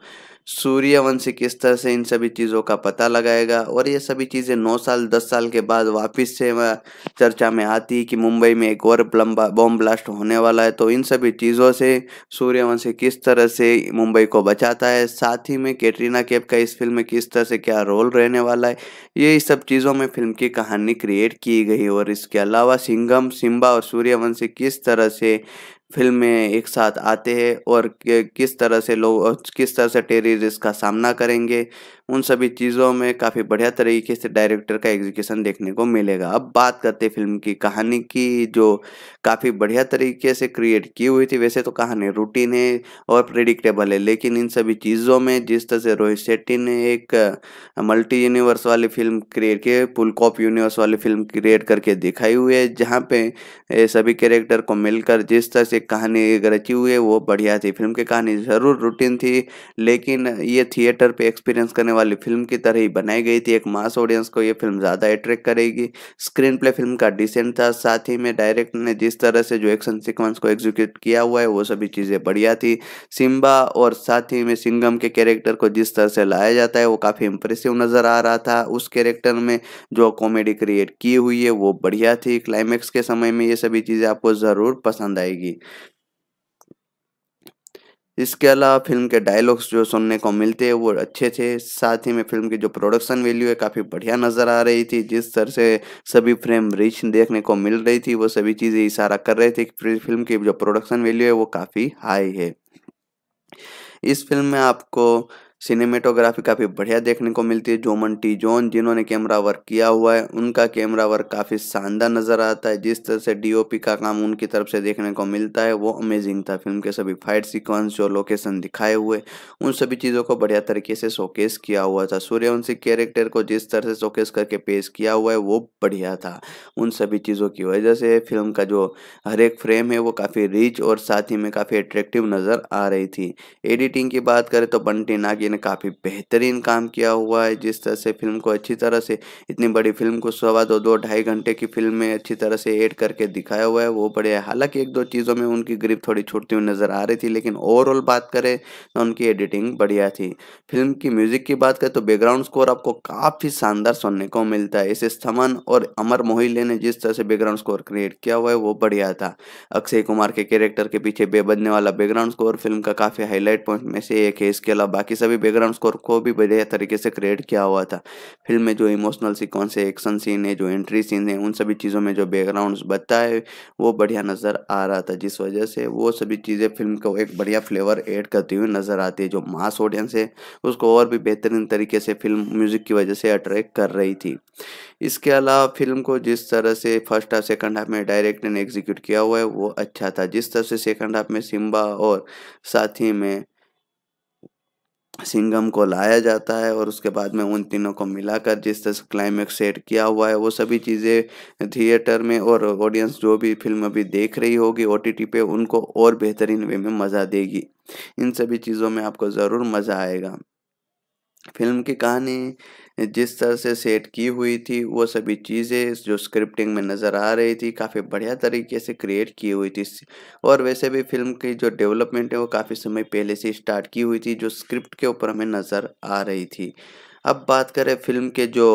सूर्यवंशी किस तरह से इन सभी चीज़ों का पता लगाएगा और ये सभी चीज़ें नौ साल दस साल के बाद वापस से चर्चा में आती है कि मुंबई में एक और प्लम्बा बॉम्ब ब्लास्ट होने वाला है तो इन सभी चीज़ों से सूर्यवंशी किस तरह से मुंबई को बचाता है साथ ही में कैटरीना कैफ का इस फिल्म में किस तरह से क्या रोल रहने वाला है ये सब चीज़ों में फिल्म की कहानी क्रिएट की गई और इसके अलावा सिंगम सिम्बा और सूर्यवंशी किस तरह से फिल्म में एक साथ आते हैं और किस तरह से लोग किस तरह से टेररिस्ट का सामना करेंगे उन सभी चीज़ों में काफ़ी बढ़िया तरीके से डायरेक्टर का एग्जीक्यूशन देखने को मिलेगा अब बात करते फिल्म की कहानी की जो काफ़ी बढ़िया तरीके से क्रिएट की हुई थी वैसे तो कहानी रूटीन है और प्रिडिक्टेबल है लेकिन इन सभी चीज़ों में जिस तरह से रोहित शेट्टी ने एक मल्टी यूनिवर्स वाली फिल्म क्रिएट की पुल कॉप यूनिवर्स वाली फिल्म क्रिएट करके दिखाई हुई है जहाँ पे सभी कैरेक्टर को मिलकर जिस तरह से कहानी रची हुई है वो बढ़िया थी फिल्म की कहानी ज़रूर रूटीन थी लेकिन ये थिएटर पे एक्सपीरियंस करने वाले वाली फिल्म की तरह ही बनाई गई थी एक मास ऑडियंस को ये फिल्म ज़्यादा अट्रैक्ट करेगी स्क्रीन प्ले फिल्म का डिसेंट था साथ ही में डायरेक्ट ने जिस तरह से जो एक्शन सिक्वेंस को एग्जीक्यूट किया हुआ है वो सभी चीज़ें बढ़िया थी सिम्बा और साथ ही में सिंगम के कैरेक्टर को जिस तरह से लाया जाता है वो काफ़ी इंप्रेसिव नज़र आ रहा था उस कैरेक्टर में जो कॉमेडी क्रिएट की हुई है वो बढ़िया थी क्लाइमैक्स के समय में ये सभी चीज़ें आपको ज़रूर पसंद आएगी इसके अलावा फिल्म के डायलॉग्स जो सुनने को मिलते हैं वो अच्छे थे साथ ही में फिल्म की जो प्रोडक्शन वैल्यू है काफ़ी बढ़िया नज़र आ रही थी जिस तरह से सभी फ्रेम रिच देखने को मिल रही थी वो सभी चीज़ें इशारा कर रहे थे कि फिल्म की जो प्रोडक्शन वैल्यू है वो काफ़ी हाई है इस फिल्म में आपको सिनेमेटोग्राफी काफ़ी बढ़िया देखने को मिलती है जोमन टी जोन जिन्होंने कैमरा वर्क किया हुआ है उनका कैमरा वर्क काफ़ी शानदार नज़र आता है जिस तरह से डीओपी का काम उनकी तरफ से देखने को मिलता है वो अमेजिंग था फिल्म के सभी फाइट सीक्वेंस जो लोकेशन दिखाए हुए उन सभी चीज़ों को बढ़िया तरीके से शोकेस किया हुआ था सूर्यवंशी कैरेक्टर को जिस तरह से शोकेस करके पेश किया हुआ है वो बढ़िया था उन सभी चीज़ों की वजह से फिल्म का जो हर एक फ्रेम है वो काफ़ी रिच और साथ ही में काफ़ी अट्रैक्टिव नज़र आ रही थी एडिटिंग की बात करें तो बंटी नागिन ने काफ़ी बेहतरीन काम किया हुआ है जिस तरह से फिल्म को अच्छी तरह से इतनी बड़ी फिल्म को सवा दो दो ढाई घंटे की फिल्म में अच्छी तरह से एड करके दिखाया हुआ है वो बड़े हालांकि एक दो चीज़ों में उनकी ग्रिप थोड़ी छूटती हुई नज़र आ रही थी लेकिन ओवरऑल बात करें तो उनकी एडिटिंग बढ़िया थी फिल्म की म्यूज़िक की बात करें तो बैकग्राउंड स्कोर आपको काफ़ी शानदार सुनने को मिलता है इसे स्थमन और अमर मोहिले ने जिस तरह से बैकग्राउंड स्कोर क्रिएट किया हुआ है वो बढ़िया था अक्षय कुमार के कैरेक्टर के पीछे बेबदने वाला बैकग्राउंड स्कोर फिल्म का काफ़ी हाईलाइट पॉइंट में से एक है इसके अलावा बाकी सभी बैकग्राउंड स्कोर को भी बढ़िया तरीके से क्रिएट किया हुआ था फिल्म में जो इमोशनल सीक्वेंस है एक्शन सीन है जो एंट्री सीन है उन सभी चीज़ों में जो बैकग्राउंड बनता है वो बढ़िया नज़र आ रहा था जिस वजह से वो सभी चीज़ें फिल्म को एक बढ़िया फ्लेवर एड करती हुई नज़र आती है जो मास ऑडियंस है उसको और भी बेहतरीन तरीके से फिल्म म्यूज़िक की वजह से अट्रैक्ट कर रही थी इसके अलावा फिल्म को जिस तरह से फर्स्ट हाफ सेकंड हाफ में डायरेक्ट ने एग्जीक्यूट किया हुआ है वो अच्छा था जिस तरह से सेकंड हाफ में सिम्बा और साथी में सिंगम को लाया जाता है और उसके बाद में उन तीनों को मिलाकर जिस तरह से क्लाइमैक्स सेट किया हुआ है वो सभी चीज़ें थिएटर में और ऑडियंस जो भी फिल्म अभी देख रही होगी ओ पे उनको और बेहतरीन वे में मज़ा देगी इन सभी चीज़ों में आपको ज़रूर मज़ा आएगा फिल्म की कहानी जिस तरह से सेट की हुई थी वो सभी चीज़ें जो स्क्रिप्टिंग में नज़र आ रही थी काफ़ी बढ़िया तरीके से क्रिएट की हुई थी और वैसे भी फिल्म की जो डेवलपमेंट है वो काफ़ी समय पहले से स्टार्ट की हुई थी जो स्क्रिप्ट के ऊपर हमें नज़र आ रही थी अब बात करें फिल्म के जो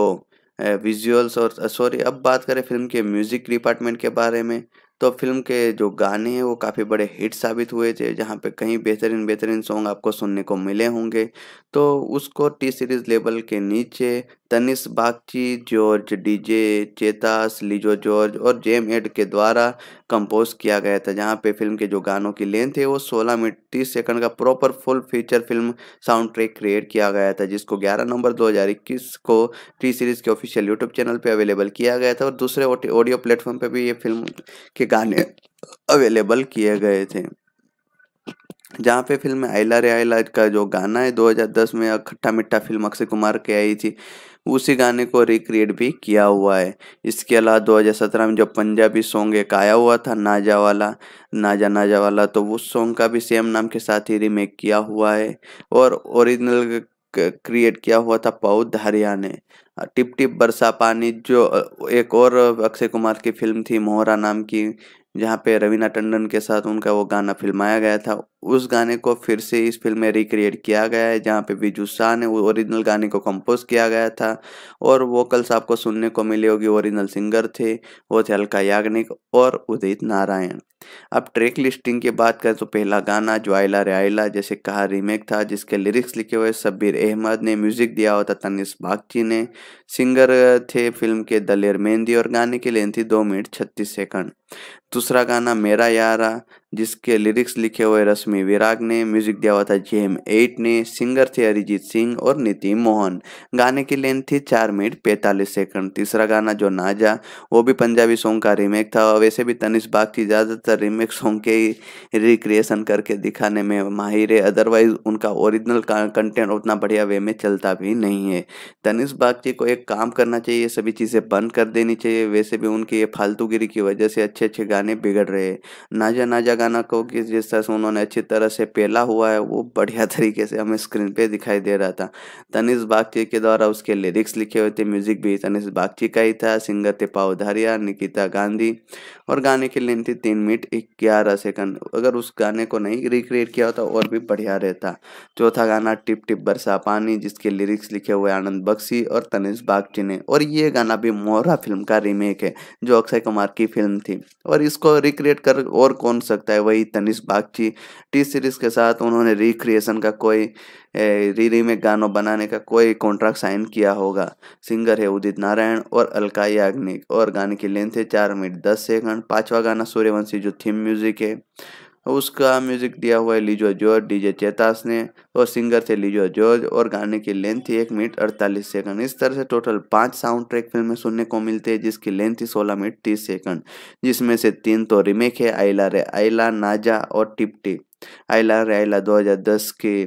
विजुअल्स और सॉरी अब बात करें फिल्म के म्यूज़िक डिपार्टमेंट के बारे में तो फिल्म के जो गाने हैं वो काफ़ी बड़े हिट साबित हुए थे जहाँ पे कहीं बेहतरीन बेहतरीन सॉन्ग आपको सुनने को मिले होंगे तो उसको टी सीरीज़ लेबल के नीचे तनिस Bagchi George DJ Chetas Lijo George और जेम एड के द्वारा कंपोज किया गया था जहाँ पे फिल्म के जो गानों की लेंथ है वो 16 मिनट तीस सेकंड का proper full feature film sound track create किया गया था जिसको 11 नवंबर 2021 को टी सीरीज़ के ऑफिशियल यूट्यूब चैनल पे अवेलेबल किया गया था और दूसरे ऑडियो प्लेटफॉर्म पे भी ये फिल्म के गाने अवेलेबल किए गए थे जहाँ पे फिल्म आइला रे आइला का जो गाना है 2010 में खट्टा मिट्टा फिल्म अक्षय कुमार के आई थी उसी गाने को रिक्रिएट भी किया हुआ है इसके अलावा 2017 में जो पंजाबी सॉन्ग एक आया हुआ था नाजा वाला नाजा नाजा वाला तो उस सॉन्ग का भी सेम नाम के साथ ही रीमेक किया हुआ है और ओरिजिनल क्रिएट किया हुआ था पौध धारिया ने टिप टिप बरसा पानी जो एक और अक्षय कुमार की फिल्म थी मोहरा नाम की जहाँ पे रवीना टंडन के साथ उनका वो गाना फिल्माया गया था उस गाने को फिर से इस फिल्म में रिक्रिएट किया गया है जहाँ पे बीजू शाह ने ओरिजिनल गाने को कंपोज किया गया था और वोकल्स आपको सुनने को मिले होगी ओरिजिनल सिंगर थे वो थे अलका याग्निक और उदित नारायण अब ट्रैक लिस्टिंग की बात करें तो पहला गाना ज्वाइला रियाला जैसे कहा रीमेक था जिसके लिरिक्स लिखे हुए शब्बीर अहमद ने म्यूजिक दिया होता तनिस बागची ने सिंगर थे फिल्म के दलेर मेहंदी और गाने की लेंथ थी दो मिनट छत्तीस सेकंड दूसरा गाना मेरा यारा जिसके लिरिक्स लिखे हुए रश्मि विराग ने म्यूजिक दिया हुआ था जे एम एट ने सिंगर थे अरिजीत सिंह और नीति मोहन गाने की लेंथ थी चार मिनट पैंतालीस सेकंड तीसरा गाना जो नाजा वो भी पंजाबी सॉन्ग का रीमेक था वैसे भी तनिष बाग की ज़्यादातर रीमेक सॉन्ग के ही रिक्रिएशन करके दिखाने में माहिर है अदरवाइज उनका ओरिजिनल कंटेंट उतना बढ़िया वे में चलता भी नहीं है तनिष बाग जी को एक काम करना चाहिए सभी चीज़ें बंद कर देनी चाहिए वैसे भी उनकी ये फालतूगिरी की वजह से अच्छे अच्छे गाने बिगड़ रहे हैं नाजा नाजा गाना को कि जिस तरह से उन्होंने अच्छी तरह से पेला हुआ है वो बढ़िया तरीके से हमें स्क्रीन पे दिखाई दे रहा था तनिष बागची के द्वारा उसके लिरिक्स लिखे हुए थे म्यूजिक भी तनिष बागची का ही था सिंगर थे पाओधारिया निकिता गांधी और गाने की लेंथ थी तीन मिनट ग्यारह सेकंड अगर उस गाने को नहीं रिक्रिएट किया होता और भी बढ़िया रहता चौथा गाना टिप टिप बरसा पानी जिसके लिरिक्स लिखे हुए आनंद बख्शी और तनिष बागची ने और ये गाना भी मोहरा फिल्म का रीमेक है जो अक्षय कुमार की फिल्म थी और इसको रिक्रिएट कर और कौन सकता सकता है वही तनिष बागची टी सीरीज़ के साथ उन्होंने रिक्रिएशन का कोई री रीमेक गानों बनाने का कोई कॉन्ट्रैक्ट साइन किया होगा सिंगर है उदित नारायण और अलका याग्निक और गाने की लेंथ है चार मिनट दस सेकंड पांचवा गाना सूर्यवंशी जो थीम म्यूजिक है उसका म्यूजिक दिया हुआ है लीजो जॉर्ज डीजे चेतास ने और सिंगर थे लीजो जॉर्ज और गाने की लेंथ थी एक मिनट अड़तालीस सेकंड इस तरह से टोटल पांच साउंड ट्रैक में सुनने को मिलते हैं जिसकी लेंथ थी सोलह मिनट तीस सेकंड जिसमें से तीन तो रिमेक है आइला रे आइला नाजा और टिप आइला रे आइला दो की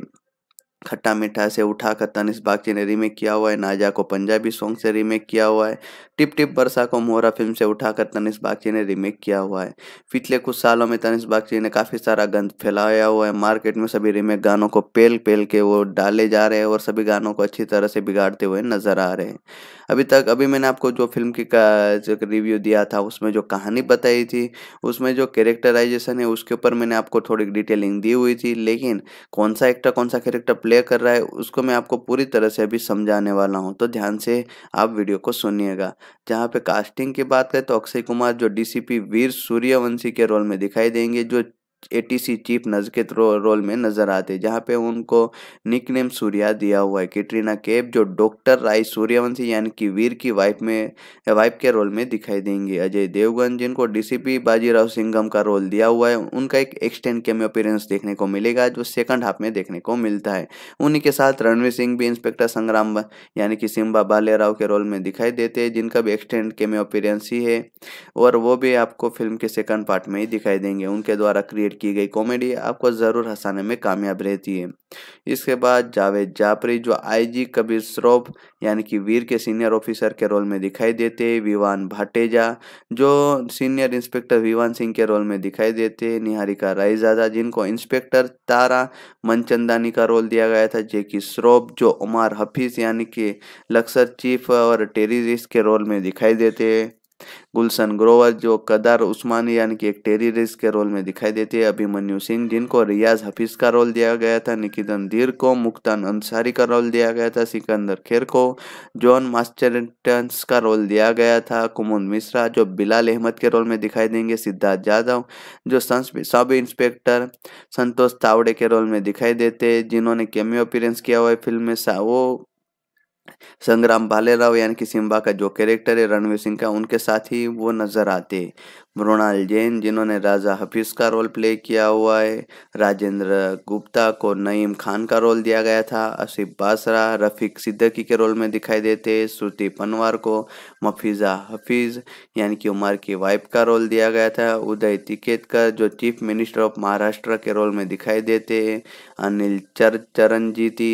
खट्टा मीठा से उठा कर तनिष बागची ने रीमेक किया हुआ है नाजा को पंजाबी सॉन्ग से रीमेक किया हुआ है टिप टिप वर्षा को मोहरा फिल्म से उठाकर तनिष बागची ने रीमेक किया हुआ है पिछले कुछ सालों में तनिष बागची ने काफ़ी सारा गंद फैलाया हुआ है मार्केट में सभी रीमेक गानों को पेल पेल के वो डाले जा रहे हैं और सभी गानों को अच्छी तरह से बिगाड़ते हुए नजर आ रहे हैं अभी तक अभी मैंने आपको जो फिल्म की रिव्यू दिया था उसमें जो कहानी बताई थी उसमें जो कैरेक्टराइजेशन है उसके ऊपर मैंने आपको थोड़ी डिटेलिंग दी हुई थी लेकिन कौन सा एक्टर कौन सा कैरेक्टर प्ले कर रहा है उसको मैं आपको पूरी तरह से अभी समझाने वाला हूँ तो ध्यान से आप वीडियो को सुनिएगा जहाँ पे कास्टिंग की बात करें तो अक्षय कुमार जो डीसीपी वीर सूर्यवंशी के रोल में दिखाई देंगे जो एटीसी चीफ नज के रो, रोल में नजर आते जहाँ पे उनको निक नेम सूर्या दिया हुआ है कैटरीना केब जो डॉक्टर राय सूर्यवंशी यानी कि वीर की वाइफ में वाइफ के रोल में दिखाई देंगे अजय देवगन जिनको डीसीपी बाजीराव सिंघम का रोल दिया हुआ है उनका एक एक्सटेंड कैमियो अपीयरेंस देखने को मिलेगा जो सेकंड हाफ में देखने को मिलता है उन्हीं के साथ रणवीर सिंह भी इंस्पेक्टर संग्राम यानी कि सिम्बा बाले राव के रोल में दिखाई देते हैं जिनका भी एक्सटेंड कैमियो अपीयरेंस ही है और वो भी आपको फिल्म के सेकंड पार्ट में ही दिखाई देंगे उनके द्वारा क्रिएट क्रिएट की गई कॉमेडी आपको ज़रूर हंसाने में कामयाब रहती है इसके बाद जावेद जापरी जो आईजी कबीर श्रॉफ यानी कि वीर के सीनियर ऑफिसर के रोल में दिखाई देते हैं विवान भाटेजा जो सीनियर इंस्पेक्टर विवान सिंह के रोल में दिखाई देते हैं निहारिका रायजादा जिनको इंस्पेक्टर तारा मनचंदानी का रोल दिया गया था जे की श्रॉफ जो उमर हफीज़ यानी कि लक्सर चीफ और टेररिस्ट के रोल में दिखाई देते हैं गुलशन ग्रोवर जो कदार उस्मानी यानी कि एक टेररिस्ट के रोल में दिखाई देती है अभिमन्यु सिंह जिनको रियाज हफीज का रोल दिया गया था निकितन धीर को मुक्तान अंसारी का रोल दिया गया था सिकंदर खेर को जॉन मास्टरटन्स का रोल दिया गया था कुमुद मिश्रा जो बिलाल अहमद के रोल में दिखाई देंगे सिद्धार्थ जाधव जो सब इंस्पेक्टर संतोष तावड़े के रोल में दिखाई देते जिन्होंने कैमियो अपीरेंस किया हुआ है फिल्म में वो संग्राम भालेराव यानी कि सिम्बा का जो कैरेक्टर है रणवीर सिंह का उनके साथ ही वो नज़र आते मृणाल जैन जिन्होंने राजा हफीज़ का रोल प्ले किया हुआ है राजेंद्र गुप्ता को नईम खान का रोल दिया गया था आसिफ बासरा रफ़ीक सिद्दकी के रोल में दिखाई देते श्रुति पनवार को मफीज़ा हफीज़ यानी कि उमर की वाइफ का रोल दिया गया था उदय तिकेतकर जो चीफ मिनिस्टर ऑफ महाराष्ट्र के रोल में दिखाई देते अनिल चर चरणजीती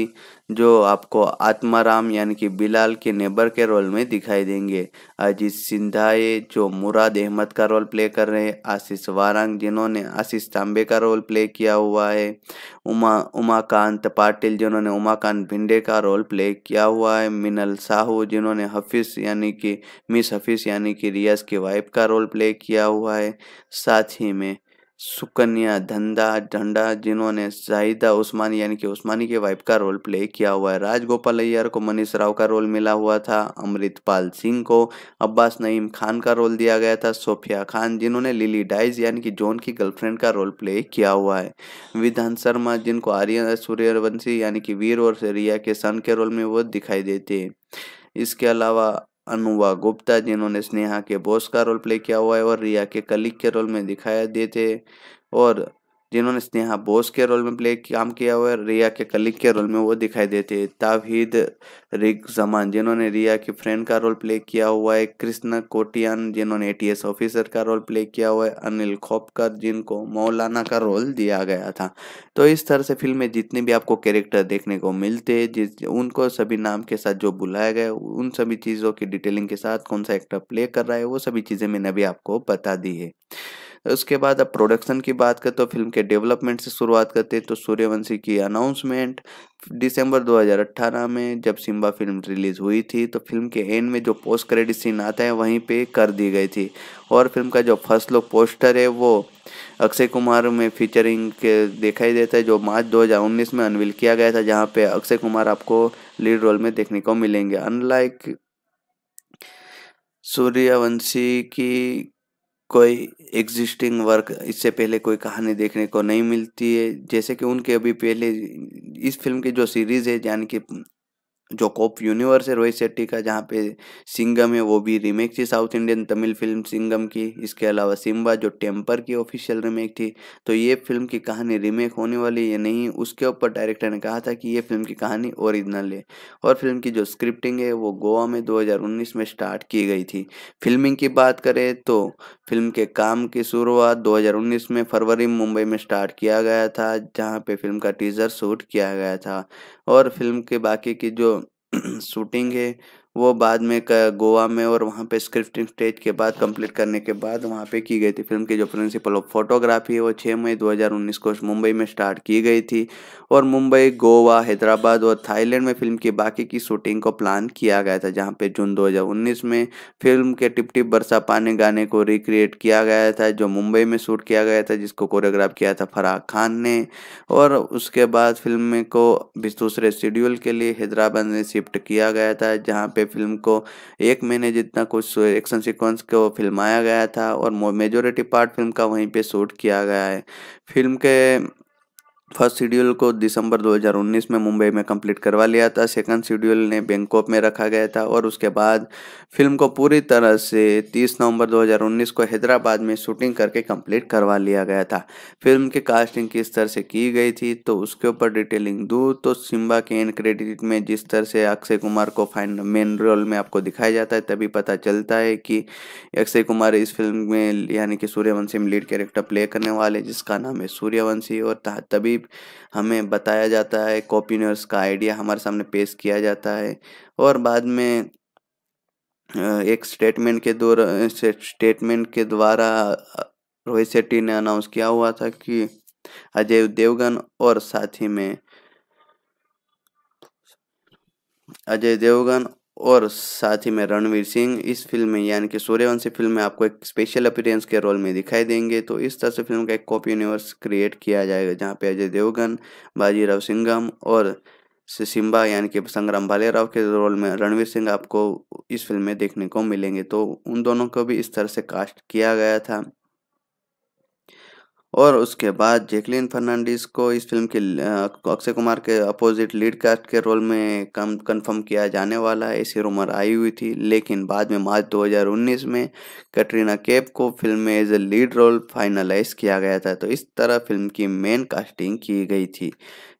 जो आपको आत्माराम यानी कि बिलाल के नेबर के रोल में दिखाई देंगे अजीत सिंधाए जो मुराद अहमद का रोल प्ले कर रहे हैं आशीष वारंग जिन्होंने आशीष तांबे का रोल प्ले किया हुआ है उमा उमाकांत पाटिल जिन्होंने उमाकांत भिंडे का रोल प्ले किया हुआ है मिनल साहू जिन्होंने हफीस यानी कि मिस हफीस यानी कि रियाज की वाइफ का रोल प्ले किया हुआ है साथ ही में सुकन्या धंधा ढंडा जिन्होंने जाहिदा उस्मानी यानी कि उस्मानी के वाइफ का रोल प्ले किया हुआ है राजगोपाल अय्यर को मनीष राव का रोल मिला हुआ था अमृतपाल सिंह को अब्बास नईम खान का रोल दिया गया था सोफिया खान जिन्होंने लिली डाइज यानी कि जॉन की गर्लफ्रेंड का रोल प्ले किया हुआ है विधान शर्मा जिनको आर्य सूर्यवंशी यानी कि वीर और रिया के सन के रोल में वो दिखाई देते हैं इसके अलावा अनुवा गुप्ता जिन्होंने स्नेहा के बॉस का रोल प्ले किया हुआ है और रिया के कलिक के रोल में दिखाया देते और जिन्होंने स्नेहा बोस के रोल में प्ले काम किया हुआ है रिया के कलिक के रोल में वो दिखाई देते हैं तावहीद रिक जमान जिन्होंने रिया की फ्रेंड का रोल प्ले किया हुआ है कृष्णा कोटियान जिन्होंने एटीएस ऑफिसर का रोल प्ले किया हुआ है अनिल खोपकर जिनको मौलाना का रोल दिया गया था तो इस तरह से फिल्म में जितने भी आपको कैरेक्टर देखने को मिलते हैं जिस उनको सभी नाम के साथ जो बुलाया गया उन सभी चीज़ों की डिटेलिंग के साथ कौन सा एक्टर प्ले कर रहा है वो सभी चीज़ें मैंने अभी आपको बता दी है उसके बाद अब प्रोडक्शन की बात करते तो फिल्म के डेवलपमेंट से शुरुआत करते हैं तो सूर्यवंशी की अनाउंसमेंट दिसंबर 2018 में जब सिम्बा फिल्म रिलीज़ हुई थी तो फिल्म के एंड में जो पोस्ट क्रेडिट सीन आता है वहीं पे कर दी गई थी और फिल्म का जो फर्स्ट लुक पोस्टर है वो अक्षय कुमार में फीचरिंग के दिखाई देता है जो मार्च 2019 में अनविल किया गया था जहाँ पे अक्षय कुमार आपको लीड रोल में देखने को मिलेंगे अनलाइक सूर्यवंशी की कोई एग्जिस्टिंग वर्क इससे पहले कोई कहानी देखने को नहीं मिलती है जैसे कि उनके अभी पहले इस फिल्म की जो सीरीज़ है यानी कि जो कॉप यूनिवर्स है रोहित शेट्टी का जहाँ पे सिंगम है वो भी रीमेक थी south Indian Tamil film Singham की इसके अलावा सिम्बा जो टेम्पर की ऑफिशियल रीमेक थी तो ये फिल्म की कहानी रीमेक होने वाली या नहीं उसके ऊपर डायरेक्टर ने कहा था कि ये फिल्म की कहानी ओरिजिनल है और फिल्म की जो स्क्रिप्टिंग है वो गोवा में दो में स्टार्ट की गई थी फिल्मिंग की बात करें तो फिल्म के काम की शुरुआत दो में फरवरी मुंबई में स्टार्ट किया गया था जहाँ पर फिल्म का टीजर शूट किया गया था और फिल्म के बाकी की जो शूटिंग है वो बाद में गोवा में और वहाँ पे स्क्रिप्टिंग स्टेज के बाद कंप्लीट करने के बाद वहाँ पे की गई थी फिल्म की जो प्रिंसिपल ऑफ फोटोग्राफी है वो छः मई 2019 को मुंबई में स्टार्ट की गई थी और मुंबई गोवा हैदराबाद और थाईलैंड में फिल्म की बाकी की शूटिंग को प्लान किया गया था जहाँ पे जून 2019 में फिल्म के टिप टिप बरसा पाने गाने को रिक्रिएट किया गया था जो मुंबई में शूट किया गया था जिसको कोरियोग्राफ किया था फराग खान ने और उसके बाद फिल्म को भी दूसरे शेड्यूल के लिए हैदराबाद में शिफ्ट किया गया था जहाँ पे गई फिल्म को एक महीने जितना कुछ एक्शन सीक्वेंस को फिल्माया गया था और मेजोरिटी पार्ट फिल्म का वहीं पे शूट किया गया है फिल्म के फर्स्ट शेड्यूल को दिसंबर 2019 में मुंबई में कंप्लीट करवा लिया था सेकंड शेड्यूल ने बैंकॉक में रखा गया था और उसके बाद फिल्म को पूरी तरह से 30 नवंबर 2019 को हैदराबाद में शूटिंग करके कंप्लीट करवा लिया गया था फिल्म की कास्टिंग किस तरह से की गई थी तो उसके ऊपर डिटेलिंग दूँ तो सिम्बा के एंड क्रेडिट में जिस तरह से अक्षय कुमार को फाइन मेन रोल में आपको दिखाया जाता है तभी पता चलता है कि अक्षय कुमार इस फिल्म में यानी कि सूर्यवंशी में लीड कैरेक्टर प्ले करने वाले जिसका नाम है सूर्यवंशी और तभी करीब हमें बताया जाता है कॉपी कॉपीनर्स का आइडिया हमारे सामने पेश किया जाता है और बाद में एक स्टेटमेंट के द्वारा स्टेटमेंट के द्वारा रोहित शेट्टी ने अनाउंस किया हुआ था कि अजय देवगन और साथ ही में अजय देवगन और साथ ही में रणवीर सिंह इस फिल्म में यानी कि सूर्यवंशी फिल्म में आपको एक स्पेशल अपीयरेंस के रोल में दिखाई देंगे तो इस तरह से फिल्म का एक कॉपी यूनिवर्स क्रिएट किया जाएगा जहाँ पे अजय देवगन बाजीराव सिंगम और सिम्बा यानी कि संग्राम भालेराव के रोल में रणवीर सिंह आपको इस फिल्म में देखने को मिलेंगे तो उन दोनों को भी इस तरह से कास्ट किया गया था और उसके बाद जैकलिन फर्नांडिस को इस फिल्म के अक्षय कुमार के अपोजिट लीड कास्ट के रोल में कम कंफर्म किया जाने वाला है ऐसी रूमर आई हुई थी लेकिन बाद में मार्च 2019 में कटरीना कैफ को फिल्म में as a lead role finalise किया गया था तो इस तरह फिल्म की मेन कास्टिंग की गई थी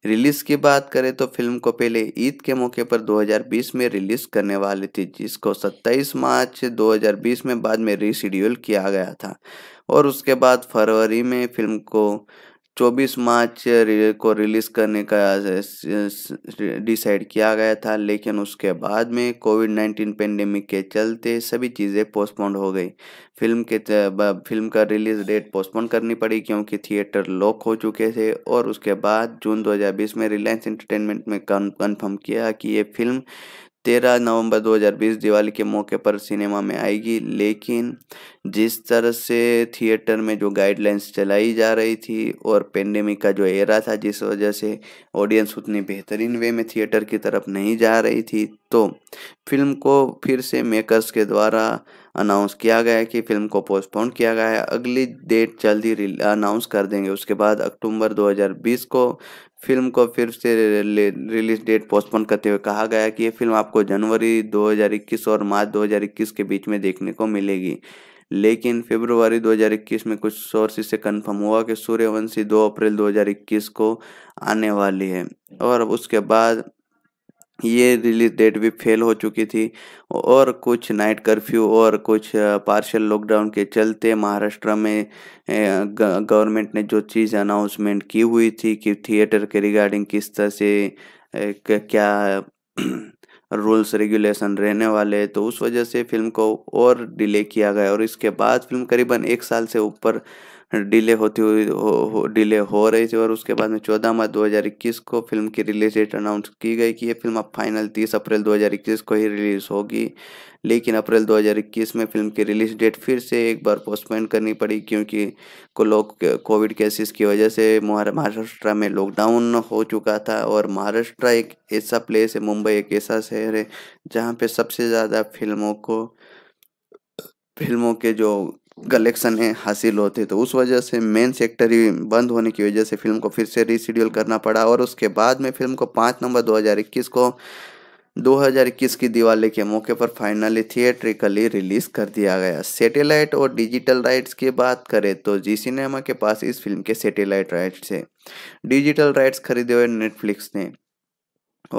रिलीज की बात करें तो फिल्म को पहले ईद के मौके पर 2020 में रिलीज करने वाली थी जिसको 27 मार्च 2020 में बाद में रिशेड्यूल किया गया था और उसके बाद फरवरी में फिल्म को 24 मार्च को रिलीज करने का डिसाइड किया गया था लेकिन उसके बाद में कोविड 19 पेंडेमिक के चलते सभी चीज़ें पोस्टपोन हो गई फिल्म के फिल्म का रिलीज डेट पोस्टपोन करनी पड़ी क्योंकि थिएटर लॉक हो चुके थे और उसके बाद जून 2020 में रिलायंस एंटरटेनमेंट में कन्फर्म किया कि ये फिल्म तेरह नवंबर 2020 दिवाली के मौके पर सिनेमा में आएगी लेकिन जिस तरह से थिएटर में जो गाइडलाइंस चलाई जा रही थी और पेंडेमिक का जो एरा था जिस वजह से ऑडियंस उतनी बेहतरीन वे में थिएटर की तरफ नहीं जा रही थी तो फिल्म को फिर से मेकर्स के द्वारा अनाउंस किया गया है कि फिल्म को पोस्टपोन किया गया है अगली डेट जल्दी अनाउंस कर देंगे उसके बाद अक्टूबर 2020 को फिल्म को फिर से रिलीज डेट पोस्टपोन करते हुए कहा गया कि ये फिल्म आपको जनवरी 2021 और मार्च 2021 के बीच में देखने को मिलेगी लेकिन फरवरी 2021 में कुछ सोर्स से कंफर्म हुआ कि सूर्यवंशी 2 अप्रैल 2021 को आने वाली है और उसके बाद ये रिलीज डेट भी फेल हो चुकी थी और कुछ नाइट कर्फ्यू और कुछ पार्शियल लॉकडाउन के चलते महाराष्ट्र में गवर्नमेंट ने जो चीज़ अनाउंसमेंट की हुई थी कि थिएटर के रिगार्डिंग किस तरह से क्या रूल्स रेगुलेशन रहने वाले तो उस वजह से फिल्म को और डिले किया गया और इसके बाद फिल्म करीबन एक साल से ऊपर डिले होती हुई हो, हो, हो रही थी और उसके बाद में चौदह मार्च 2021 को फिल्म की रिलीज डेट अनाउंस की गई कि ये फिल्म अब फाइनल 30 अप्रैल 2021 को ही रिलीज़ होगी लेकिन अप्रैल 2021 में फिल्म की रिलीज डेट फिर से एक बार पोस्टपोन करनी पड़ी क्योंकि को लोग कोविड केसेस की वजह से महाराष्ट्र में लॉकडाउन हो चुका था और महाराष्ट्र एक ऐसा प्लेस है मुंबई एक ऐसा शहर है जहाँ पे सबसे ज़्यादा फिल्मों को फिल्मों के जो कलेक्शन है हासिल होते तो उस वजह से मेन सेक्टर ही बंद होने की वजह से फिल्म को फिर से रिशेड्यूल करना पड़ा और उसके बाद में फिल्म को पाँच नवंबर 2021 को 2021 की दिवाली के मौके पर फाइनली थिएट्रिकली रिलीज कर दिया गया सैटेलाइट और डिजिटल राइट्स की बात करें तो जी सिनेमा के पास इस फिल्म के सैटेलाइट राइट्स है डिजिटल राइट्स खरीदे हुए नेटफ्लिक्स ने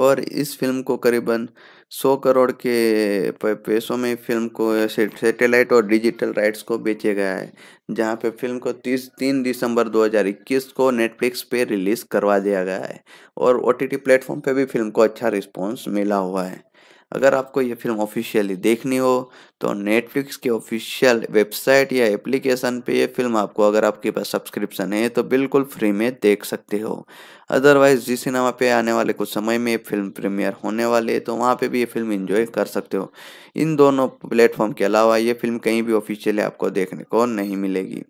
और इस फिल्म को करीबन सौ करोड़ के पैसों में फिल्म को सैटेलाइट और डिजिटल राइट्स को बेचे गया है जहां पे फिल्म को तीस तीन दिसंबर 2021 को नेटफ्लिक्स पे रिलीज़ करवा दिया गया है और ओ टी प्लेटफॉर्म पे भी फिल्म को अच्छा रिस्पॉन्स मिला हुआ है अगर आपको ये फिल्म ऑफिशियली देखनी हो तो नेटफ्लिक्स के ऑफिशियल वेबसाइट या एप्लीकेशन पे ये फिल्म आपको अगर आपके पास सब्सक्रिप्शन है तो बिल्कुल फ्री में देख सकते हो अदरवाइज जी सिनेमा पे आने वाले कुछ समय में ये फिल्म प्रीमियर होने वाले है तो वहाँ पे भी ये फिल्म इंजॉय कर सकते हो इन दोनों प्लेटफॉर्म के अलावा ये फिल्म कहीं भी ऑफिशियली आपको देखने को नहीं मिलेगी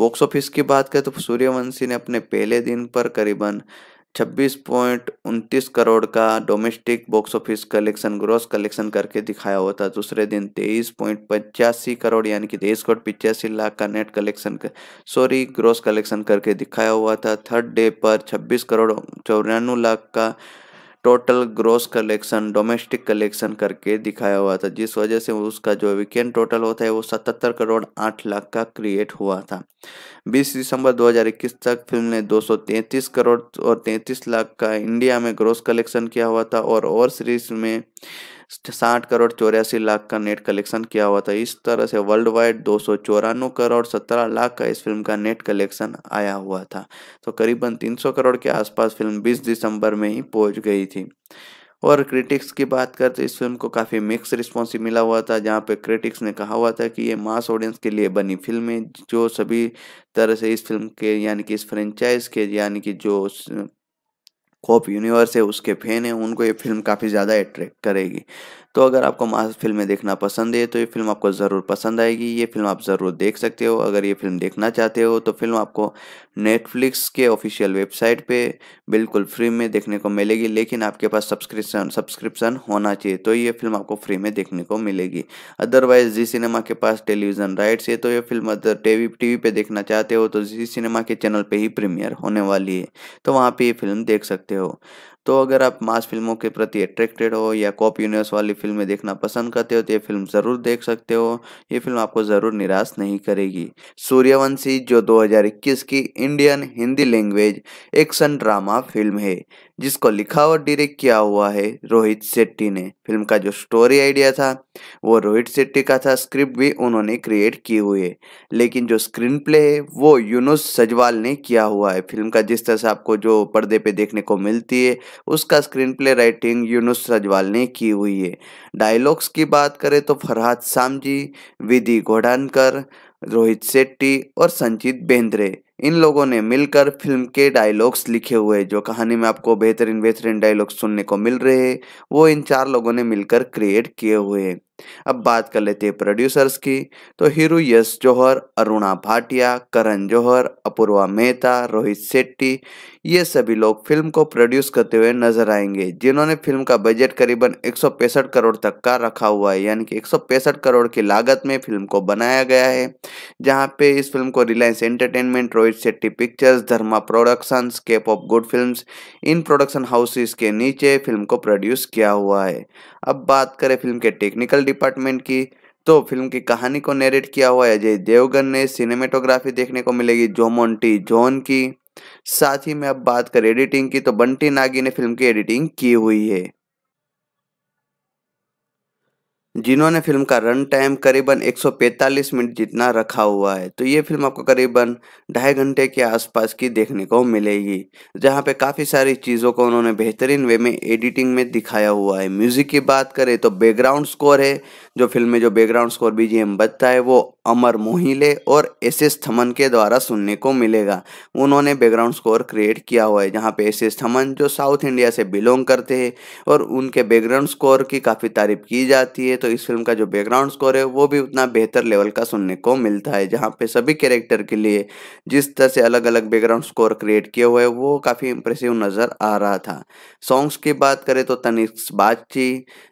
बॉक्स ऑफिस की बात करें तो सूर्यवंशी ने अपने पहले दिन पर करीबन छब्बीस पॉइंट उनतीस करोड़ का domestic box office collection gross collection करके दिखाया हुआ था दूसरे दिन तेईस पॉइंट पचासी करोड़ यानी कि तेईस करोड़ पिचासी लाख का net collection sorry gross collection करके दिखाया हुआ था थर्ड डे पर छब्बीस करोड़ चौरानवे लाख का total gross collection domestic collection करके दिखाया हुआ था जिस वजह से उसका जो वीकेंड टोटल होता है वो सतहत्तर करोड़ आठ लाख का क्रिएट हुआ था 20 दिसंबर 2021 तक फिल्म ने 233 करोड़ और 33 लाख का इंडिया में ग्रोस कलेक्शन किया हुआ था और और सीरीज में साठ करोड़ चौरासी लाख का नेट कलेक्शन किया हुआ था इस तरह से वर्ल्ड वाइड दो सौ चौरानवे करोड़ सत्रह लाख का इस फिल्म का नेट कलेक्शन आया हुआ था तो करीबन तीन सौ करोड़ के आसपास फिल्म बीस दिसंबर में ही पहुंच गई थी और क्रिटिक्स की बात करते तो इस फिल्म को काफ़ी मिक्स रिस्पॉन्स मिला हुआ था जहाँ पे क्रिटिक्स ने कहा हुआ था कि ये मास ऑडियंस के लिए बनी फिल्म है जो सभी तरह से इस फिल्म के यानी कि इस फ्रेंचाइज के यानी कि जो कॉप यूनिवर्स है उसके फैन हैं उनको ये फिल्म काफ़ी ज़्यादा अट्रैक्ट करेगी तो अगर आपको मास फिल्में देखना पसंद है तो ये फिल्म आपको ज़रूर पसंद आएगी ये फिल्म आप ज़रूर देख सकते हो अगर ये फिल्म देखना चाहते हो तो फिल्म आपको नेटफ्लिक्स के ऑफिशियल वेबसाइट पे बिल्कुल फ्री में देखने को मिलेगी लेकिन आपके पास सब्सक्रिप्शन सब्सक्रिप्शन होना चाहिए तो ये फिल्म आपको फ्री में देखने को मिलेगी अदरवाइज जी सिनेमा के पास टेलीविज़न राइट्स है तो ये फिल्म अदर टीवी टीवी पे देखना चाहते हो तो जी सिनेमा के चैनल पर ही प्रीमियर होने वाली है तो वहाँ पर ये फिल्म देख सकते हो तो अगर आप मास फिल्मों के प्रति अट्रैक्टेड हो या कॉप यूनिवर्स वाली फिल्में देखना पसंद करते हो तो ये फिल्म ज़रूर देख सकते हो ये फिल्म आपको ज़रूर निराश नहीं करेगी सूर्यवंशी जो 2021 की Indian Hindi language action drama film है जिसको लिखा और डायरेक्ट किया हुआ है रोहित शेट्टी ने फिल्म का जो स्टोरी आइडिया था वो रोहित शेट्टी का था स्क्रिप्ट भी उन्होंने क्रिएट की हुई है लेकिन जो स्क्रीन प्ले है वो यूनुस सजवाल ने किया हुआ है फिल्म का जिस तरह से आपको जो पर्दे पे देखने को मिलती है उसका स्क्रीन प्ले राइटिंग यूनुस सजवाल ने की हुई है डायलॉग्स की बात करें तो फरहाद सामजी विधि घोड़ानकर रोहित शेट्टी और संचित बेंद्रे इन लोगों ने मिलकर फिल्म के डायलॉग्स लिखे हुए जो कहानी में आपको बेहतरीन बेहतरीन डायलॉग्स सुनने को मिल रहे हैं वो इन चार लोगों ने मिलकर क्रिएट किए हुए हैं अब बात कर लेते हैं प्रोड्यूसर्स की तो हीरो यश जौहर अरुणा भाटिया करण जौहर अपूर्वा मेहता रोहित शेट्टी ये सभी लोग फिल्म को प्रोड्यूस करते हुए नजर आएंगे जिन्होंने फिल्म का बजट करीबन एक करोड़ तक का रखा हुआ है यानी कि एक करोड़ की लागत में फिल्म को बनाया गया है जहाँ पे इस फिल्म को Reliance entertainment Rohit Shetty pictures Dharma Production Cape of good film in production houses के नीचे फिल्म को प्रोड्यूस किया हुआ है अब बात करें फिल्म के टेक्निकल डिपार्टमेंट की तो फिल्म की कहानी को नेरेट किया हुआ है अजय देवगन ने सिनेमेटोग्राफी देखने को मिलेगी मोन्टी जॉन की साथ ही में अब बात करें एडिटिंग की तो बंटी नागी ने फिल्म की एडिटिंग की हुई है जिन्होंने फिल्म का रन टाइम करीबन 145 मिनट जितना रखा हुआ है तो ये फिल्म आपको करीबन ढाई घंटे के आसपास की देखने को मिलेगी जहाँ पे काफ़ी सारी चीज़ों को उन्होंने बेहतरीन वे में एडिटिंग में दिखाया हुआ है म्यूज़िक की बात करें तो बैकग्राउंड स्कोर है जो फिल्म में जो बैकग्राउंड स्कोर बी बजता है वो अमर मोहिले और एस एस थमन के द्वारा सुनने को मिलेगा उन्होंने बैकग्राउंड स्कोर क्रिएट किया हुआ है जहाँ पे एस एस थमन जो साउथ इंडिया से बिलोंग करते हैं और उनके बैकग्राउंड स्कोर की काफ़ी तारीफ की जाती है तो इस फिल्म का जो बैकग्राउंड स्कोर है वो भी उतना बेहतर लेवल का सुनने को मिलता है जहाँ पे सभी कैरेक्टर के लिए जिस तरह से अलग अलग बैकग्राउंड स्कोर क्रिएट किए हुए वो काफ़ी इम्प्रेसिव नज़र आ रहा था सॉन्ग्स की बात करें तो तनिक्स बागची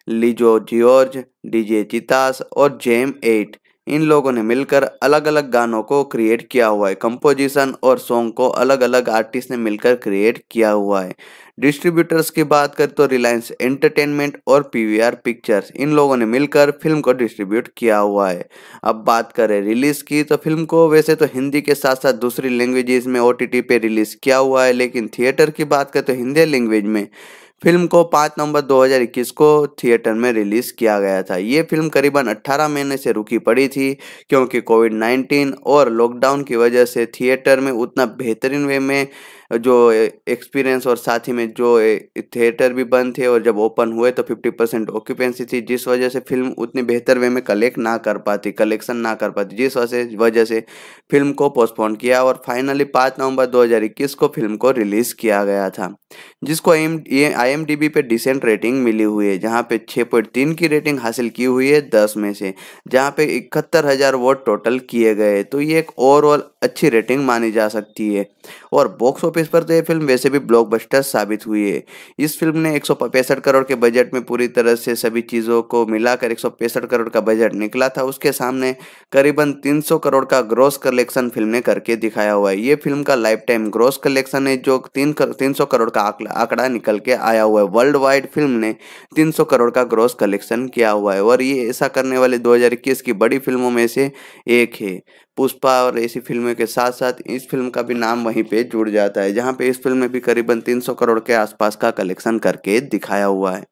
लीजो जियोर्ज डीजे चितास और जेम एट इन लोगों ने मिलकर अलग अलग गानों को क्रिएट किया हुआ है कंपोजिशन और सॉन्ग को अलग अलग आर्टिस्ट ने मिलकर क्रिएट किया हुआ है डिस्ट्रीब्यूटर्स की बात करें तो रिलायंस एंटरटेनमेंट और पीवीआर पिक्चर्स इन लोगों ने मिलकर फिल्म को डिस्ट्रीब्यूट किया हुआ है अब बात करें रिलीज की तो फिल्म को वैसे तो हिंदी के साथ साथ दूसरी लैंग्वेजेस में ओ पे रिलीज किया हुआ है लेकिन थिएटर की बात करें तो हिंदी लैंग्वेज में फिल्म को 5 नवंबर 2021 को थिएटर में रिलीज किया गया था ये फिल्म करीबन 18 महीने से रुकी पड़ी थी क्योंकि कोविड 19 और लॉकडाउन की वजह से थिएटर में उतना बेहतरीन वे में जो एक्सपीरियंस और साथ ही में जो थिएटर भी बंद थे और जब ओपन हुए तो फिफ्टी परसेंट ऑक्यूपेंसी थी जिस वजह से फिल्म उतनी बेहतर वे में कलेक्ट ना कर पाती कलेक्शन ना कर पाती जिस वजह से फिल्म को पोस्टपोन किया और फाइनली पाँच नवंबर दो को फिल्म को रिलीज़ किया गया था जिसको आई एम डी पे डिसेंट रेटिंग मिली हुई है जहाँ पे छः की रेटिंग हासिल की हुई है दस में से जहाँ पे इकहत्तर हज़ार वोट टोटल किए गए तो ये एक ओवरऑल अच्छी रेटिंग मानी जा सकती है और बॉक्स ऑफिस पर तो ये फिल्म वैसे भी ब्लॉकबस्टर साबित हुई है इस फिल्म ने एक करोड़ के बजट में पूरी तरह से सभी चीज़ों को मिलाकर एक करोड़ का बजट निकला था उसके सामने करीबन 300 करोड़ का ग्रॉस कलेक्शन फिल्म ने करके दिखाया हुआ है ये फिल्म का लाइफ टाइम ग्रॉस कलेक्शन है जो तीन तीन सौ करोड़ का आंकड़ा निकल के आया हुआ है वर्ल्ड वाइड फिल्म ने तीन करोड़ का ग्रॉस कलेक्शन किया हुआ है और ये ऐसा करने वाले दो की बड़ी फिल्मों में से एक है पुष्पा और ऐसी फिल्मों के साथ साथ इस फिल्म का भी नाम वहीं पे पे जुड़ जाता है जहाँ पे इस फिल्म में भी करीबन 300 करोड़ के आसपास का कलेक्शन करके दिखाया हुआ है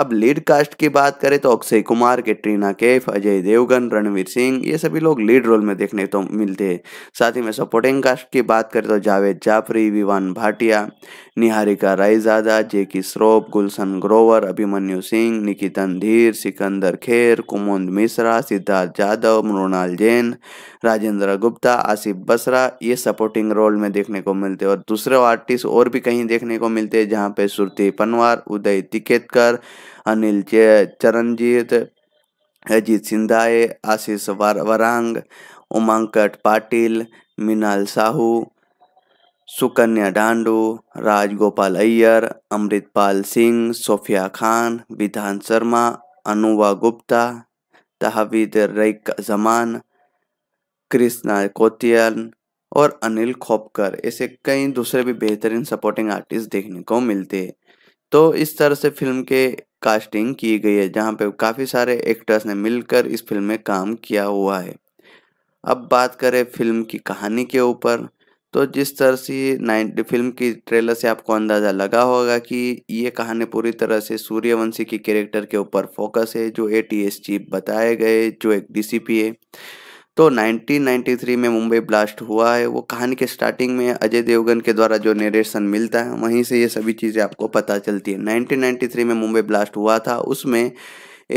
अब लीड कास्ट की बात करें तो अक्षय कुमार कैटरीना कैफ अजय देवगन रणवीर सिंह ये सभी लोग लीड रोल में देखने तो मिलते हैं साथ ही में सपोर्टिंग कास्ट की बात करें तो जावेद जाफरी विवान भाटिया निहारिका रायजादा जेकी श्रोप गुलशन ग्रोवर अभिमन्यु सिंह निकितन धीर सिकंदर खेर कुमुंद मिश्रा सिद्धार्थ जादव मृणाल जैन राजेंद्र गुप्ता आसिफ बसरा ये सपोर्टिंग रोल में देखने को मिलते हैं और दूसरे आर्टिस्ट और भी कहीं देखने को मिलते हैं जहाँ पे सुरती पनवार उदय तिकेतकर अनिल चरणजीत अजीत सिंधाए आशीष वरांग उमांकट पाटिल मीनाल साहू सुकन्या डांडो राजगोपाल अय्यर अमृतपाल सिंह सोफिया खान विधान शर्मा अनुवा गुप्ता तहवीद रईक जमान कृष्णा कोतियन और अनिल खोपकर ऐसे कई दूसरे भी बेहतरीन सपोर्टिंग आर्टिस्ट देखने को मिलते हैं तो इस तरह से फिल्म के कास्टिंग की गई है जहाँ पे काफ़ी सारे एक्टर्स ने मिलकर इस फिल्म में काम किया हुआ है अब बात करें फिल्म की कहानी के ऊपर तो जिस तरह से नाइन्टी फिल्म की ट्रेलर से आपको अंदाज़ा लगा होगा कि ये कहानी पूरी तरह से सूर्यवंशी की कैरेक्टर के ऊपर फोकस है जो ए टी एस चीफ बताए गए जो एक डीसीपी है तो 1993 में मुंबई ब्लास्ट हुआ है वो कहानी के स्टार्टिंग में अजय देवगन के द्वारा जो नरेशन मिलता है वहीं से ये सभी चीज़ें आपको पता चलती है 1993 में मुंबई ब्लास्ट हुआ था उसमें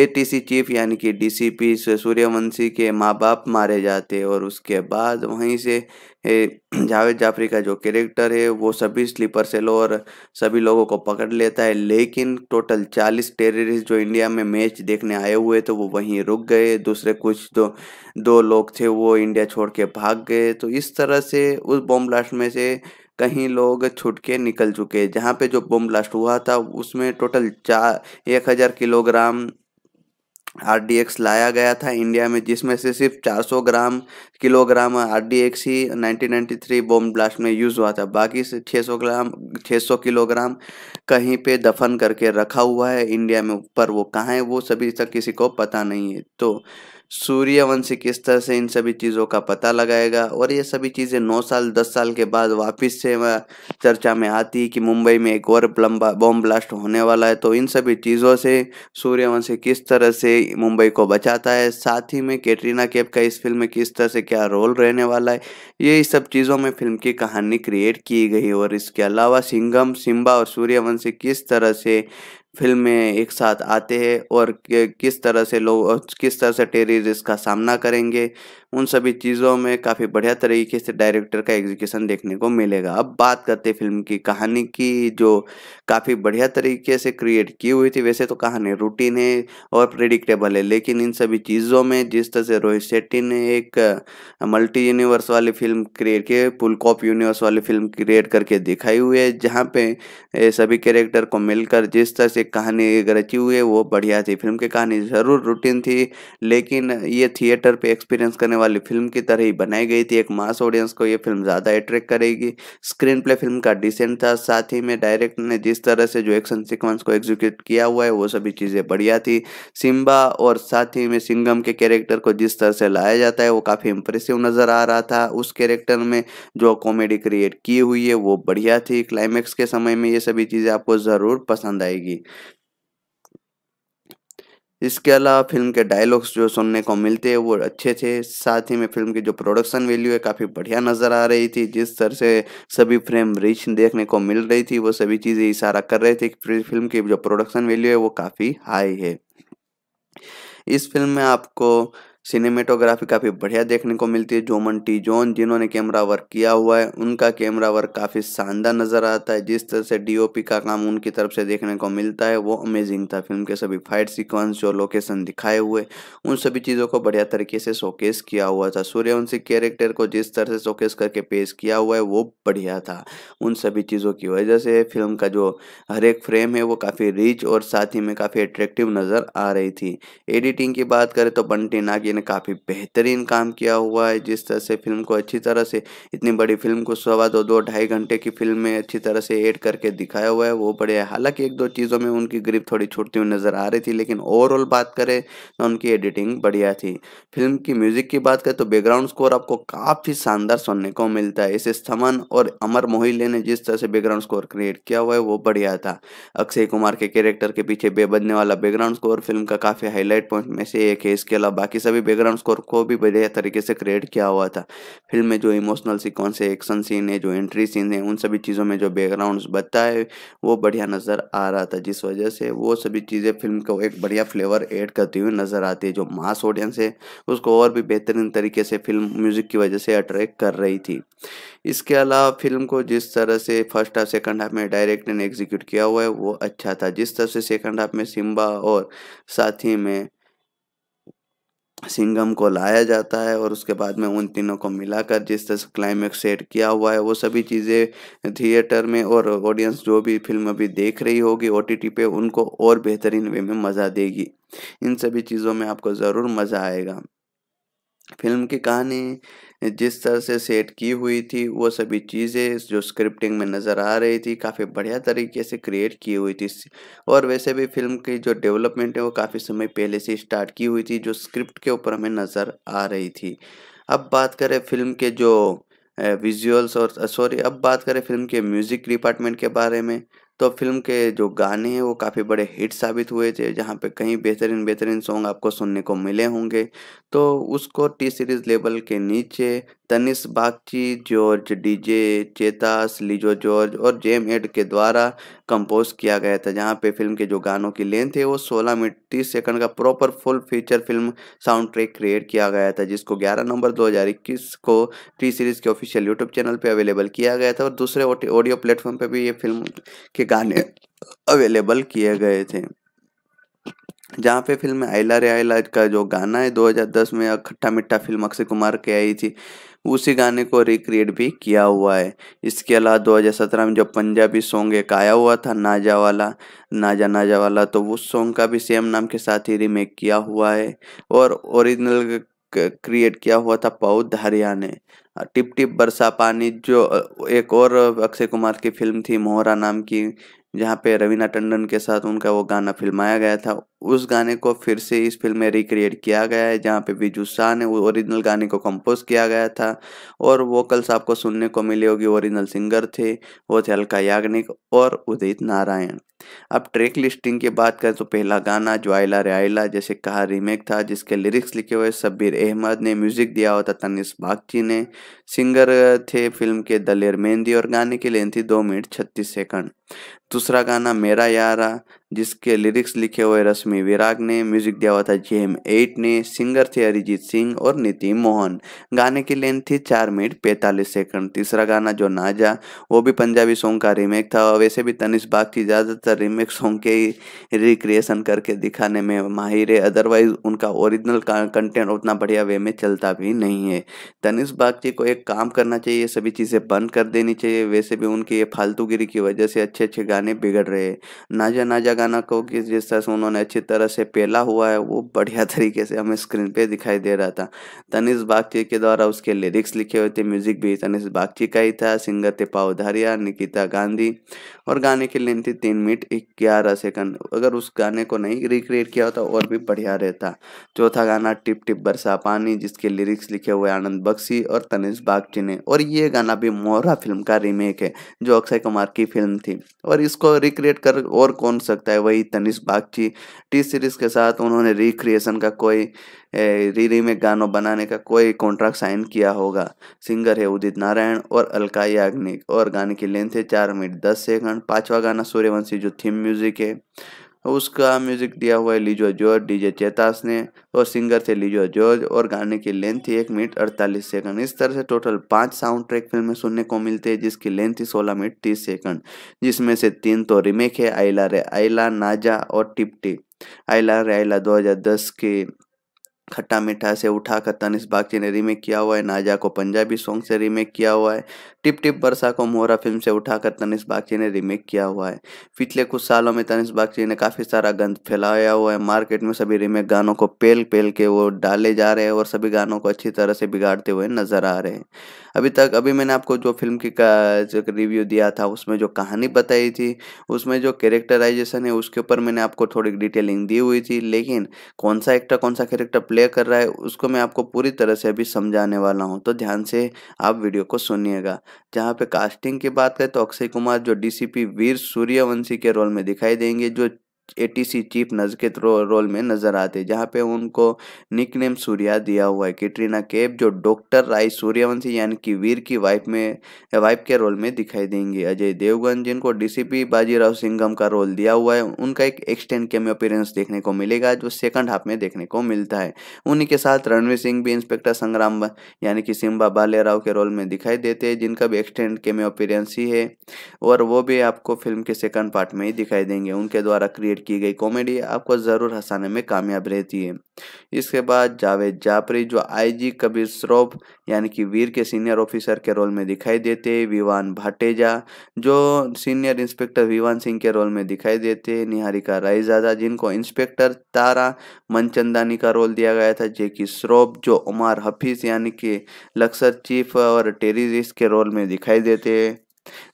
एटीसी चीफ यानी कि डीसीपी सूर्यवंशी के माँ बाप मारे जाते और उसके बाद वहीं से जावेद जाफरी का जो कैरेक्टर है वो सभी स्लीपर सेल और सभी लोगों को पकड़ लेता है लेकिन टोटल चालीस टेररिस्ट जो इंडिया में मैच देखने आए हुए थे वो वहीं रुक गए दूसरे कुछ दो दो लोग थे वो इंडिया छोड़ के भाग गए तो इस तरह से उस बॉम ब्लास्ट में से कहीं लोग छुट के निकल चुके जहाँ पे जो बम ब्लास्ट हुआ था उसमें टोटल चार एक हज़ार किलोग्राम आरडीएक्स लाया गया था इंडिया में जिसमें से सिर्फ 400 ग्राम किलोग्राम आरडीएक्स ही 1993 बॉम्ब ब्लास्ट में यूज़ हुआ था बाकी से 600 ग्राम 600 किलोग्राम कहीं पे दफन करके रखा हुआ है इंडिया में पर वो कहाँ है वो सभी तक किसी को पता नहीं है तो सूर्यवंशी किस तरह से इन सभी चीज़ों का पता लगाएगा और ये सभी चीज़ें नौ साल दस साल के बाद वापस से चर्चा में आती है कि मुंबई में एक और लंबा बॉम्ब ब्लास्ट होने वाला है तो इन सभी चीज़ों से सूर्यवंशी किस तरह से मुंबई को बचाता है साथ ही में कैटरीना कैप का इस फिल्म में किस तरह से क्या रोल रहने वाला है ये सब चीज़ों में फिल्म की कहानी क्रिएट की गई और इसके अलावा सिंगम सिम्बा और सूर्यवंशी किस तरह से फिल्म में एक साथ आते हैं और किस तरह से लोग किस तरह से टेररिस्ट का सामना करेंगे उन सभी चीज़ों में काफ़ी बढ़िया तरीके से डायरेक्टर का एग्जीक्यूशन देखने को मिलेगा अब बात करते फिल्म की कहानी की जो काफ़ी बढ़िया तरीके से क्रिएट की हुई थी वैसे तो कहानी रूटीन है और प्रिडिक्टेबल है लेकिन इन सभी चीज़ों में जिस तरह से रोहित शेट्टी ने एक मल्टी यूनिवर्स वाली फिल्म क्रिएट की पुल कॉप यूनिवर्स वाली फिल्म क्रिएट करके दिखाई हुई है जहाँ पे सभी कैरेक्टर को मिलकर जिस तरह से कहानी रची हुई है वो बढ़िया थी फिल्म की कहानी ज़रूर रूटीन थी लेकिन ये थिएटर पर एक्सपीरियंस करने होने वाली फिल्म की तरह ही बनाई गई थी एक मास ऑडियंस को यह फिल्म ज़्यादा अट्रैक्ट करेगी स्क्रीन प्ले फिल्म का डिसेंट था साथ ही में डायरेक्टर ने जिस तरह से जो एक्शन सिक्वेंस को एग्जीक्यूट किया हुआ है वो सभी चीज़ें बढ़िया थी सिम्बा और साथ ही में सिंगम के कैरेक्टर को जिस तरह से लाया जाता है वो काफ़ी इंप्रेसिव नज़र आ रहा था उस कैरेक्टर में जो कॉमेडी क्रिएट की हुई है वो बढ़िया थी क्लाइमेक्स के समय में ये सभी चीज़ें आपको ज़रूर पसंद आएगी इसके अलावा फिल्म के डायलॉग्स जो सुनने को मिलते हैं वो अच्छे थे साथ ही में फिल्म की जो प्रोडक्शन वैल्यू है काफ़ी बढ़िया नज़र आ रही थी जिस तरह से सभी फ्रेम रिच देखने को मिल रही थी वो सभी चीज़ें इशारा कर रहे थे कि फिल्म की जो प्रोडक्शन वैल्यू है वो काफ़ी हाई है इस फिल्म में आपको सिनेमेटोग्राफी काफ़ी बढ़िया देखने को मिलती है जोमन टी जोन जिन्होंने कैमरा वर्क किया हुआ है उनका कैमरा वर्क काफ़ी शानदार नज़र आता है जिस तरह से डीओपी का काम उनकी तरफ से देखने को मिलता है वो अमेजिंग था फिल्म के सभी फाइट सीक्वेंस जो लोकेशन दिखाए हुए उन सभी चीज़ों को बढ़िया तरीके से शोकेस किया हुआ था सूर्यवंशी कैरेक्टर को जिस तरह से शोकेस करके पेश किया हुआ है वो बढ़िया था उन सभी चीज़ों की वजह से फिल्म का जो हर एक फ्रेम है वो काफ़ी रिच और साथ ही में काफ़ी अट्रैक्टिव नज़र आ रही थी एडिटिंग की बात करें तो बंटी नागिन ने काफ़ी बेहतरीन काम किया हुआ है जिस तरह से फिल्म को अच्छी तरह से इतनी बड़ी फिल्म को सवा दो दो ढाई घंटे की फिल्म में अच्छी तरह से एड करके दिखाया हुआ है वो बढ़िया है हालांकि एक दो चीज़ों में उनकी ग्रिप थोड़ी छूटती हुई नज़र आ रही थी लेकिन ओवरऑल बात करें तो उनकी एडिटिंग बढ़िया थी फिल्म की म्यूज़िक की बात करें तो बैकग्राउंड स्कोर आपको काफ़ी शानदार सुनने को मिलता है इसे स्थमन और अमर मोहिले ने जिस तरह से बैकग्राउंड स्कोर क्रिएट किया हुआ है वो बढ़िया था अक्षय कुमार के कैरेक्टर के पीछे बेबदने वाला बैकग्राउंड स्कोर फिल्म का काफ़ी हाईलाइट पॉइंट में से एक है इसके अलावा बाकी सभी बैकग्राउंड स्कोर को भी बढ़िया तरीके से क्रिएट किया हुआ था फिल्म में जो इमोशनल सिक्वेंस है एक्शन सीन है जो एंट्री सीन है उन सभी चीज़ों में जो बैकग्राउंड बताए है वो बढ़िया नज़र आ रहा था जिस वजह से वो सभी चीज़ें फिल्म को एक बढ़िया फ्लेवर एड करती हुई नज़र आती है जो मास ऑडियंस है उसको और भी बेहतरीन तरीके से फिल्म म्यूज़िक की वजह से अट्रैक्ट कर रही थी इसके अलावा फिल्म को जिस तरह से फर्स्ट हाफ सेकंड हाफ में डायरेक्टर ने एग्जीक्यूट किया हुआ है वो अच्छा था जिस तरह से सेकंड हाफ में सिम्बा और साथी में सिंगम को लाया जाता है और उसके बाद में उन तीनों को मिलाकर जिस तरह से क्लाइमैक्स सेट किया हुआ है वो सभी चीज़ें थिएटर में और ऑडियंस जो भी फिल्म अभी देख रही होगी ओ पे उनको और बेहतरीन वे में मज़ा देगी इन सभी चीज़ों में आपको ज़रूर मज़ा आएगा फिल्म की कहानी जिस तरह से सेट की हुई थी वो सभी चीज़ें जो स्क्रिप्टिंग में नज़र आ रही थी काफ़ी बढ़िया तरीके से क्रिएट की हुई थी और वैसे भी फिल्म की जो डेवलपमेंट है वो काफ़ी समय पहले से स्टार्ट की हुई थी जो स्क्रिप्ट के ऊपर हमें नज़र आ रही थी अब बात करें फिल्म के जो विजुअल्स और सॉरी अब बात करें फिल्म के म्यूज़िक डिपार्टमेंट के बारे में तो फिल्म के जो गाने हैं वो काफ़ी बड़े हिट साबित हुए थे जहाँ पे कहीं बेहतरीन बेहतरीन सॉन्ग आपको सुनने को मिले होंगे तो उसको टी सीरीज़ लेवल के नीचे तनिस Bagchi George DJ Chetas Lijo George और जेम एड के द्वारा कंपोज किया गया था जहां पे फिल्म के जो गानों की लेंथ है वो 16 मिनट 30 सेकंड का proper full feature film sound track create किया गया था जिसको 11 नवंबर 2021 को टी सीरीज़ के ऑफिशियल यूट्यूब चैनल पे अवेलेबल किया गया था और दूसरे ऑडियो प्लेटफॉर्म पर भी ये फिल्म के गाने अवेलेबल किए गए थे जहाँ पे फिल्म आइला रे आइला का जो गाना है 2010 में खट्टा मिट्टा फिल्म अक्षय कुमार के आई थी उसी गाने को रिक्रिएट भी किया हुआ है इसके अलावा 2017 में जो पंजाबी सॉन्ग एक आया हुआ था नाजा वाला नाजा नाजा वाला तो उस सॉन्ग का भी सेम नाम के साथ ही रीमेक किया हुआ है और ओरिजिनल क्रिएट किया हुआ था पौध धारिया ने टिप टिप बरसा पानी जो एक और अक्षय कुमार की फिल्म थी मोहरा नाम की जहाँ पे रवीना टंडन के साथ उनका वो गाना फिल्माया गया था उस गाने को फिर से इस फिल्म में रिक्रिएट किया गया है जहाँ पे बीजू शाह ने ओरिजिनल गाने को कंपोज किया गया था और वोकल्स आपको सुनने को मिले होगी ओरिजिनल सिंगर थे वो थे अलका याग्निक और उदित नारायण अब ट्रैक लिस्टिंग की बात करें तो पहला गाना जो आयला रे आयला जैसे कहा रीमेक था जिसके लिरिक्स लिखे हुए शब्बीर अहमद ने म्यूजिक दिया हुआ था तनिस बागची ने सिंगर थे फिल्म के दलेर मेहंदी और गाने की लेंथ थी दो मिनट छत्तीस सेकंड दूसरा गाना मेरा यारा जिसके लिरिक्स लिखे हुए रश्मि विराग ने म्यूजिक दिया हुआ था जे एम एट ने सिंगर थे अरिजीत सिंह और नितिन मोहन गाने की लेंथ थी चार मिनट पैंतालीस सेकंड तीसरा गाना जो नाजा वो भी पंजाबी सॉन्ग का रीमेक था वैसे भी तनिष बाग की ज़्यादातर रीमेक सॉन्ग के ही रिक्रिएशन करके दिखाने में माहिर है अदरवाइज उनका ओरिजिनल कंटेंट उतना बढ़िया वे में चलता भी नहीं है तनिष बाग जी को एक काम करना चाहिए सभी चीज़ें बंद कर देनी चाहिए वैसे भी उनकी ये फालतूगिरी की वजह से अच्छे अच्छे गाने बिगड़ रहे हैं नाजा नाजा लगाना को कि जिस तरह से उन्होंने अच्छी तरह से पेला हुआ है वो बढ़िया तरीके से हमें स्क्रीन पे दिखाई दे रहा था तनिष बागची के द्वारा उसके लिरिक्स लिखे हुए थे म्यूजिक भी तनिष बागची का ही था सिंगर थे पाओधारिया निकिता गांधी और गाने की लेंथ थी तीन मिनट ग्यारह सेकंड अगर उस गाने को नहीं रिक्रिएट किया होता और भी बढ़िया रहता चौथा गाना टिप टिप बरसा पानी जिसके लिरिक्स लिखे हुए आनंद बख्शी और तनिष बागची ने और ये गाना भी मोहरा फिल्म का रीमेक है जो अक्षय कुमार की फिल्म थी और इसको रिक्रिएट कर और कौन सकता सकता है वही तनिष बागची टी सीरीज के साथ उन्होंने रिक्रिएशन का कोई री में गानों बनाने का कोई कॉन्ट्रैक्ट साइन किया होगा सिंगर है उदित नारायण और अलका याग्निक और गाने की लेंथ है चार मिनट दस सेकंड पांचवा गाना सूर्यवंशी जो थीम म्यूजिक है उसका म्यूजिक दिया हुआ है लीजो जॉर्ज डीजे चेतास ने और सिंगर थे लीजो जॉर्ज और गाने की लेंथ थी एक मिनट अड़तालीस सेकंड इस तरह से टोटल पांच साउंड ट्रैक फिल्में सुनने को मिलते हैं जिसकी लेंथ थी सोलह मिनट तीस सेकंड जिसमें से तीन तो रिमेक है आइला रे आइला नाजा और टिप टिप आइला रे आइला दस के खट्टा मीठा से उठा कर तनिष बागची ने रीमेक किया हुआ है नाजा को पंजाबी सॉन्ग से रीमेक किया हुआ है टिप टिप बरसा को मोहरा फिल्म से उठाकर तनिष बागची ने रीमेक किया हुआ है पिछले कुछ सालों में तनिष बागची ने काफ़ी सारा गंद फैलाया हुआ है मार्केट में सभी रीमेक गानों को पेल पेल के वो डाले जा रहे हैं और सभी गानों को अच्छी तरह से बिगाड़ते हुए नजर आ रहे हैं अभी तक अभी मैंने आपको जो फिल्म की जो रिव्यू दिया था उसमें जो कहानी बताई थी उसमें जो कैरेक्टराइजेशन है उसके ऊपर मैंने आपको थोड़ी डिटेलिंग दी हुई थी लेकिन कौन सा एक्टर कौन सा कैरेक्टर प्ले कर रहा है उसको मैं आपको पूरी तरह से अभी समझाने वाला हूँ तो ध्यान से आप वीडियो को सुनिएगा जहाँ पे कास्टिंग की बात करें तो अक्षय कुमार जो डी वीर सूर्यवंशी के रोल में दिखाई देंगे जो एटीसी चीफ के रो, रोल में नजर आते हैं जहाँ पे उनको निकनेम सूर्या दिया हुआ है कैटरीना केब जो डॉक्टर राय सूर्यवंशी यानी कि वीर की वाइफ में वाइफ के रोल में दिखाई देंगे अजय देवगन जिनको डीसीपी बाजीराव सिंघम का रोल दिया हुआ है उनका एक एक्सटेंड केमियो अपीयरेंस देखने को मिलेगा जो सेकंड हाफ में देखने को मिलता है उन्हीं के साथ रणवीर सिंह भी इंस्पेक्टर संग्राम यानी कि सिम्बा बाले राव के रोल में दिखाई देते हैं जिनका भी एक्सटेंड केमियो अपीरेंस ही है और वो भी आपको फिल्म के सेकंड पार्ट में ही दिखाई देंगे उनके द्वारा क्रिएट क्रिएट की गई कॉमेडी आपको ज़रूर हंसाने में कामयाब रहती है इसके बाद जावेद जापरी जो आईजी कबीर श्रॉफ यानी कि वीर के सीनियर ऑफिसर के रोल में दिखाई देते हैं विवान भाटेजा जो सीनियर इंस्पेक्टर विवान सिंह के रोल में दिखाई देते हैं निहारिका रायजादा जिनको इंस्पेक्टर तारा मनचंदानी का रोल दिया गया था जेकी श्रॉफ जो उमार हफीज़ यानी कि लक्सर चीफ और टेरिस के रोल में दिखाई देते हैं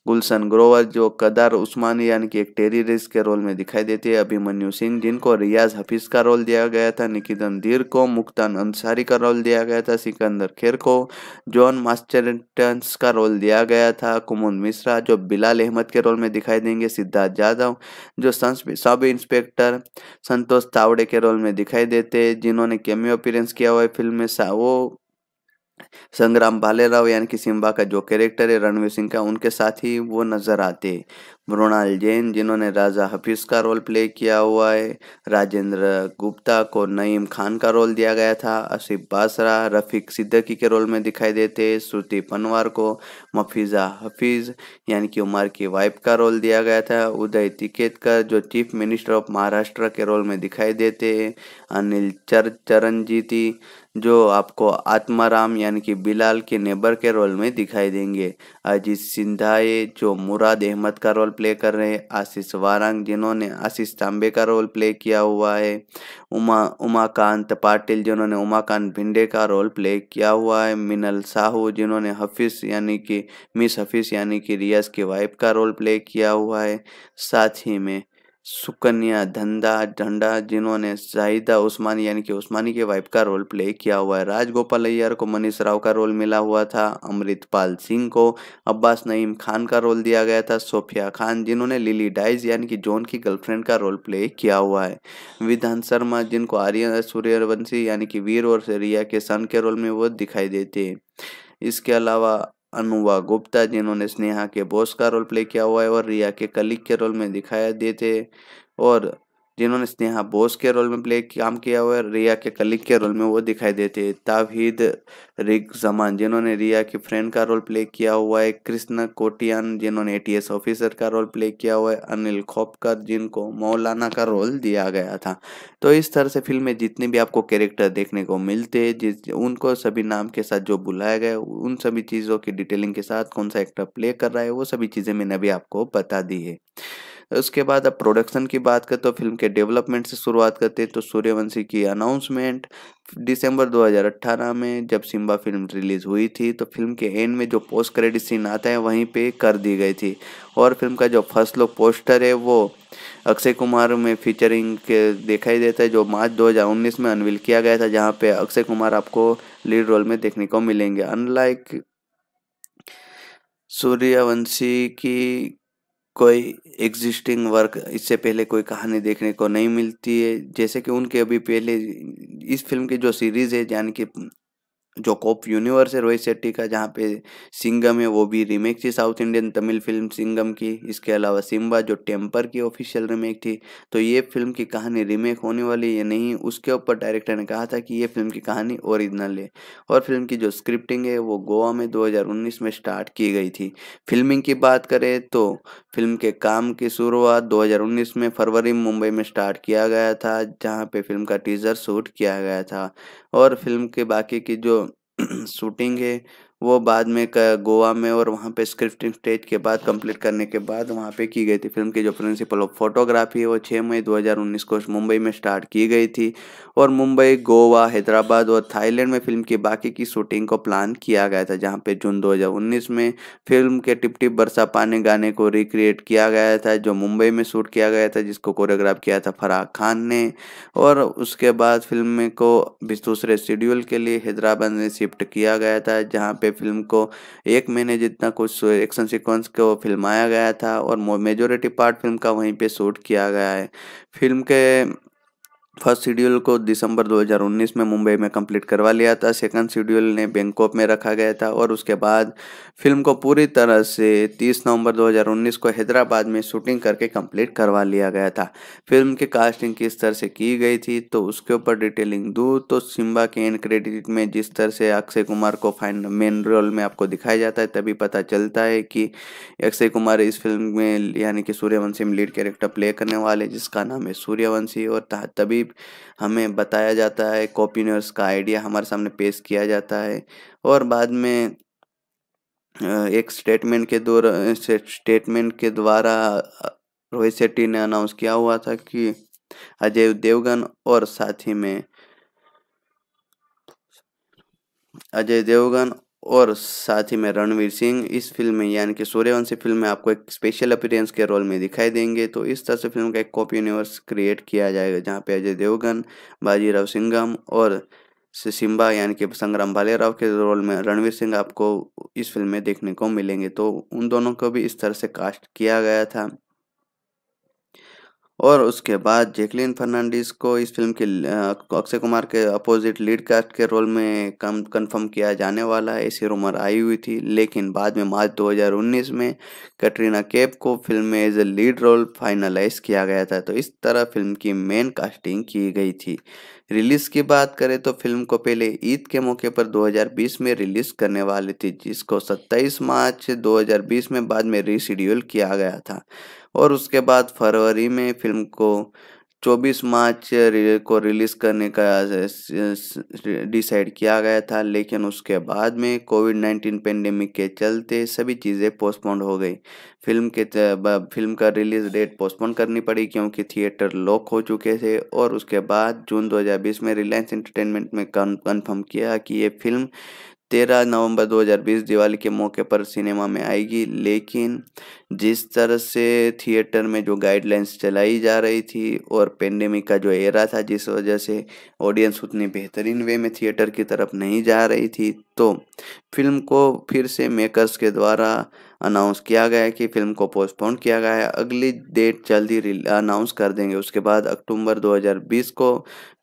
गुलशन ग्रोवर जो कदार उस्मानी यानी कि एक टेररिस्ट के रोल में दिखाई देती है अभिमन्यु सिंह जिनको रियाज हफीज का रोल दिया गया था निकितन धीर को मुक्तान अंसारी का रोल दिया गया था सिकंदर खेर को जॉन मास्टरटन्स का रोल दिया गया था कुमुद मिश्रा जो बिलाल अहमद के रोल में दिखाई देंगे सिद्धार्थ जाधव जो सब इंस्पेक्टर संतोष तावड़े के रोल में दिखाई देते जिन्होंने कैमियो अपीरेंस किया हुआ है फिल्म में वो संग्राम बालेराव यानी कि सिम्बा का जो कैरेक्टर है रणवीर सिंह का उनके साथ ही वो नज़र आते मृणाल जैन जिन्होंने राजा हफीज़ का रोल प्ले किया हुआ है राजेंद्र गुप्ता को नईम खान का रोल दिया गया था आसिफ बासरा रफ़ीक सिद्दकी के रोल में दिखाई देते श्रुति पनवार को मफीज़ा हफीज़ यानी कि उमर की वाइफ का रोल दिया गया था उदय तिकेतकर जो चीफ मिनिस्टर ऑफ महाराष्ट्र के रोल में दिखाई देते अनिल चर चरणजीती जो आपको आत्माराम यानी कि बिलाल के नेबर के रोल में दिखाई देंगे अजीत सिंधाए जो मुराद अहमद का रोल प्ले कर रहे हैं आशीष वारंग जिन्होंने आशीष तांबे का रोल प्ले किया हुआ है उमा उमाकांत पाटिल जिन्होंने उमाकांत भिंडे का रोल प्ले किया हुआ है मिनल साहू जिन्होंने हफीस यानी कि मिस हफीस यानी कि रियाज की वाइफ का रोल प्ले किया हुआ है साथ ही में सुकन्या धंधा ढंडा जिन्होंने जाहिदा उस्मानी यानी कि उस्मानी के वाइफ का रोल प्ले किया हुआ है राजगोपाल अय्यर को मनीष राव का रोल मिला हुआ था अमृतपाल सिंह को अब्बास नईम खान का रोल दिया गया था सोफिया खान जिन्होंने लिली डाइज यानी कि जॉन की गर्लफ्रेंड का रोल प्ले किया हुआ है विधान शर्मा जिनको आर्य सूर्यवंशी यानी कि वीर और रिया के सन के रोल में वो दिखाई देते हैं इसके अलावा अनुवा गुप्ता जिन्होंने स्नेहा के बॉस का रोल प्ले किया हुआ है और रिया के कलिक के रोल में दिखाया देते और जिन्होंने स्नेहा बोस के रोल में प्ले काम किया हुआ है रिया के कलिक के रोल में वो दिखाई देते हैं तावीद रिग जमान जिन्होंने रिया की फ्रेंड का रोल प्ले किया हुआ है कृष्णा कोटियान जिन्होंने एटीएस ऑफिसर का रोल प्ले किया हुआ है अनिल खोपकर जिनको मौलाना का रोल दिया गया था तो इस तरह से फिल्म में जितने भी आपको कैरेक्टर देखने को मिलते हैं जिस उनको सभी नाम के साथ जो बुलाया गया उन सभी चीज़ों की डिटेलिंग के साथ कौन सा एक्टर प्ले कर रहा है वो सभी चीज़ें मैंने अभी आपको बता दी है उसके बाद अब प्रोडक्शन की बात करें तो फिल्म के डेवलपमेंट से शुरुआत करते हैं तो सूर्यवंशी की अनाउंसमेंट दिसंबर 2018 में जब सिम्बा फिल्म रिलीज़ हुई थी तो फिल्म के एंड में जो पोस्ट क्रेडिट सीन आता है वहीं पे कर दी गई थी और फिल्म का जो फर्स्ट लुक पोस्टर है वो अक्षय कुमार में फीचरिंग के दिखाई देता है जो मार्च 2019 में अनविल किया गया था जहाँ पे अक्षय कुमार आपको लीड रोल में देखने को मिलेंगे अनलाइक सूर्यवंशी की कोई एग्जिस्टिंग वर्क इससे पहले कोई कहानी देखने को नहीं मिलती है जैसे कि उनके अभी पहले इस फिल्म की जो सीरीज़ है यानी कि जो कॉप यूनिवर्स है रोहित शेट्टी का जहाँ पे सिंगम है वो भी रीमेक थी south Indian Tamil film Singham की इसके अलावा सिम्बा जो टेम्पर की ऑफिशियल रीमेक थी तो ये फिल्म की कहानी रीमेक होने वाली या नहीं उसके ऊपर डायरेक्टर ने कहा था कि ये फिल्म की कहानी ओरिजिनल है और फिल्म की जो स्क्रिप्टिंग है वो गोवा में दो में स्टार्ट की गई थी फिल्मिंग की बात करें तो फिल्म के काम की शुरुआत दो में फरवरी मुंबई में स्टार्ट किया गया था जहाँ पे फिल्म का टीजर शूट किया गया था और फिल्म के बाकी की जो शूटिंग है वो बाद में गोवा में और वहाँ पे स्क्रिप्टिंग स्टेज के बाद कंप्लीट करने के बाद वहाँ पे की गई थी फिल्म की जो प्रिंसिपल ऑफ फोटोग्राफी है वो 6 मई 2019 को मुंबई में स्टार्ट की गई थी और मुंबई गोवा हैदराबाद और थाईलैंड में फिल्म की बाकी की शूटिंग को प्लान किया गया था जहाँ पे जून 2019 में फिल्म के टिप टिप बरसा पाने गाने को रिक्रिएट किया गया था जो मुंबई में शूट किया गया था जिसको कोरियोग्राफ किया था फराग खान ने और उसके बाद फिल्म को दूसरे शेड्यूल के लिए हैदराबाद में शिफ्ट किया गया था जहाँ पे फिल्म को एक महीने जितना कुछ एक्शन सीक्वेंस को फिल्माया गया था और मेजोरिटी पार्ट फिल्म का वहीं पे शूट किया गया है फिल्म के फर्स्ट शेड्यूल को दिसंबर 2019 में मुंबई में कंप्लीट करवा लिया था सेकंड शेड्यूल ने बैंकॉक में रखा गया था और उसके बाद फिल्म को पूरी तरह से 30 नवंबर 2019 को हैदराबाद में शूटिंग करके कंप्लीट करवा लिया गया था फिल्म की कास्टिंग किस तरह से की गई थी तो उसके ऊपर डिटेलिंग दूँ तो सिम्बा के एंड क्रेडिट में जिस तरह से अक्षय कुमार को फाइन मेन रोल में आपको दिखाया जाता है तभी पता चलता है कि अक्षय कुमार इस फिल्म में यानी कि सूर्यवंशी में लीड कैरेक्टर प्ले करने वाले जिसका नाम है सूर्यवंशी और तभी करीब हमें बताया जाता है कॉपी कॉपीनर्स का आइडिया हमारे सामने पेश किया जाता है और बाद में एक स्टेटमेंट के दौर स्टेटमेंट के द्वारा रोहित शेट्टी ने अनाउंस किया हुआ था कि अजय देवगन और साथ ही में अजय देवगन और साथ ही में रणवीर सिंह इस फिल्म में यानी कि सूर्यवंशी फिल्म में आपको एक स्पेशल अपीरेंस के रोल में दिखाई देंगे तो इस तरह से फिल्म का एक कॉपी यूनिवर्स क्रिएट किया जाएगा जहाँ पे अजय देवगन बाजीराव सिंगम और सिम्बा यानी कि संग्राम भालेराव के रोल में रणवीर सिंह आपको इस फिल्म में देखने को मिलेंगे तो उन दोनों को भी इस तरह से कास्ट किया गया था और उसके बाद जैकलिन फर्नांडिस को इस फिल्म के अक्षय कुमार के अपोजिट लीड कास्ट के रोल में कम कंफर्म किया जाने वाला है ऐसी रूमर आई हुई थी लेकिन बाद में मार्च 2019 में कटरीना केप को फिल्म में as a lead role finalise किया गया था तो इस तरह फिल्म की मेन कास्टिंग की गई थी रिलीज की बात करें तो फिल्म को पहले ईद के मौके पर 2020 में रिलीज करने वाली थी जिसको 27 मार्च 2020 में बाद में रिशेड्यूल किया गया था और उसके बाद फरवरी में फिल्म को 24 मार्च को रिलीज करने का डिसाइड किया गया था लेकिन उसके बाद में कोविड 19 पेंडेमिक के चलते सभी चीज़ें पोस्टपोन हो गई फिल्म के फिल्म का रिलीज डेट पोस्टपोन करनी पड़ी क्योंकि थिएटर लॉक हो चुके थे और उसके बाद जून 2020 में रिलायंस एंटरटेनमेंट में कन्फर्म किया कि ये फिल्म तेरह नवंबर 2020 दिवाली के मौके पर सिनेमा में आएगी लेकिन जिस तरह से थिएटर में जो गाइडलाइंस चलाई जा रही थी और पेंडेमिक का जो एरा था जिस वजह से ऑडियंस उतनी बेहतरीन वे में थिएटर की तरफ नहीं जा रही थी तो फिल्म को फिर से मेकर्स के द्वारा अनाउंस किया गया है कि फिल्म को पोस्टपोन किया गया है अगली डेट जल्द ही अनाउंस कर देंगे उसके बाद अक्टूबर 2020 को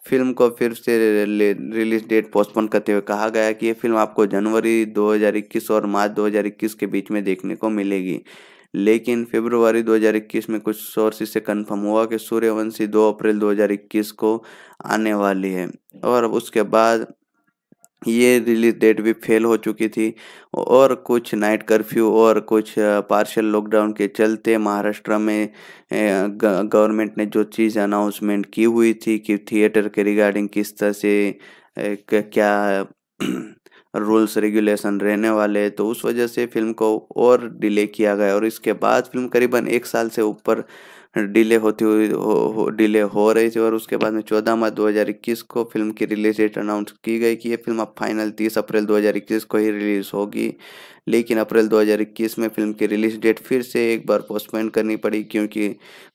फिल्म को फिर से रिलीज डेट पोस्टपोन करते हुए कहा गया कि ये फिल्म आपको जनवरी 2021 और मार्च 2021 के बीच में देखने को मिलेगी लेकिन फरवरी 2021 में कुछ सोर्स से कंफर्म हुआ कि सूर्यवंशी 2 अप्रैल 2021 को आने वाली है और उसके बाद ये रिलीज डेट भी फेल हो चुकी थी और कुछ नाइट कर्फ्यू और कुछ पार्शियल लॉकडाउन के चलते महाराष्ट्र में गवर्नमेंट ने जो चीज़ अनाउंसमेंट की हुई थी कि थिएटर के रिगार्डिंग किस तरह से क्या रूल्स रेगुलेशन रहने वाले तो उस वजह से फिल्म को और डिले किया गया और इसके बाद फिल्म करीबन एक साल से ऊपर डिले होती हुई हो, डिले हो रही थी और उसके बाद में चौदह मार्च 2021 को फिल्म की रिलीज डेट अनाउंस की गई कि ये फिल्म अब फाइनल तीस अप्रैल 2021 को ही रिलीज़ होगी लेकिन अप्रैल 2021 में फिल्म की रिलीज डेट फिर से एक बार पोस्टपोन करनी पड़ी क्योंकि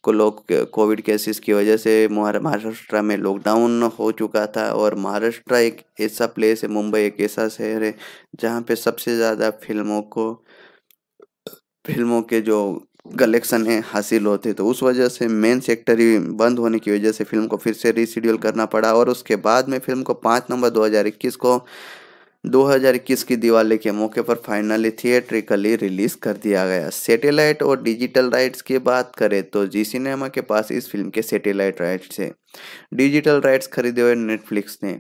को लोग कोविड केसेस की वजह से महाराष्ट्र में लॉकडाउन हो चुका था और महाराष्ट्र एक ऐसा प्लेस है मुंबई एक ऐसा शहर है जहाँ पे सबसे ज़्यादा फिल्मों को फिल्मों के जो कलेक्शन हासिल होते तो उस वजह से मेन सेक्टर ही बंद होने की वजह से फिल्म को फिर से रिशेड्यूल करना पड़ा और उसके बाद में फिल्म को पाँच नवंबर 2021 को 2021 की दिवाली के मौके पर फाइनली थिएट्रिकली रिलीज कर दिया गया सैटेलाइट और डिजिटल राइट्स की बात करें तो जी सिनेमा के पास इस फिल्म के सैटेलाइट राइट्स है डिजिटल राइट्स खरीदे हुए नेटफ्लिक्स ने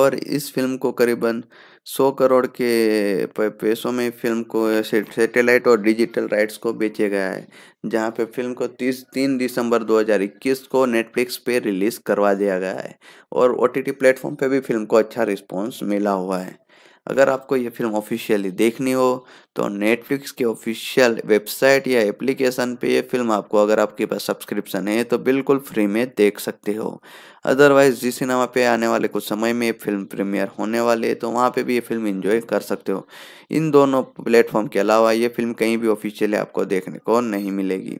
और इस फिल्म को करीबन सौ करोड़ के पैसों में फिल्म को सैटेलाइट और डिजिटल राइट्स को बेचे गया है जहां पे फिल्म को तीस तीन दिसंबर 2021 को नेटफ्लिक्स पे रिलीज़ करवा दिया गया है और ओ टी प्लेटफॉर्म पे भी फिल्म को अच्छा रिस्पॉन्स मिला हुआ है अगर आपको ये फिल्म ऑफिशियली देखनी हो तो नेटफ्लिक्स के ऑफिशियल वेबसाइट या एप्लीकेशन पे ये फिल्म आपको अगर आपके पास सब्सक्रिप्शन है तो बिल्कुल फ्री में देख सकते हो अदरवाइज जी सिनेमा पे आने वाले कुछ समय में ये फिल्म प्रीमियर होने वाले है तो वहाँ पे भी ये फिल्म इंजॉय कर सकते हो इन दोनों प्लेटफॉर्म के अलावा ये फिल्म कहीं भी ऑफिशियली आपको देखने को नहीं मिलेगी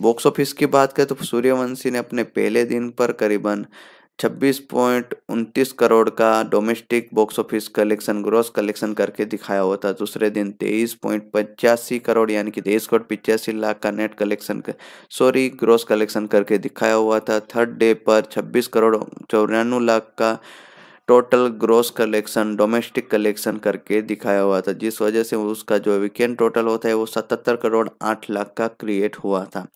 बॉक्स ऑफिस की बात करें तो सूर्यवंशी ने अपने पहले दिन पर करीबन छब्बीस पॉइंट उनतीस करोड़ का domestic box office collection gross collection करके दिखाया हुआ था दूसरे दिन तेईस पॉइंट पचासी करोड़ यानी कि तेईस करोड़ पिचासी लाख का नेट कलेक्शन कर सॉरी ग्रॉस कलेक्शन करके दिखाया हुआ था थर्ड डे पर छब्बीस करोड़ चौरानवे लाख का total gross collection domestic collection करके दिखाया हुआ था जिस वजह से उसका जो वीकेंड टोटल होता है वो सतहत्तर करोड़ आठ लाख का क्रिएट हुआ था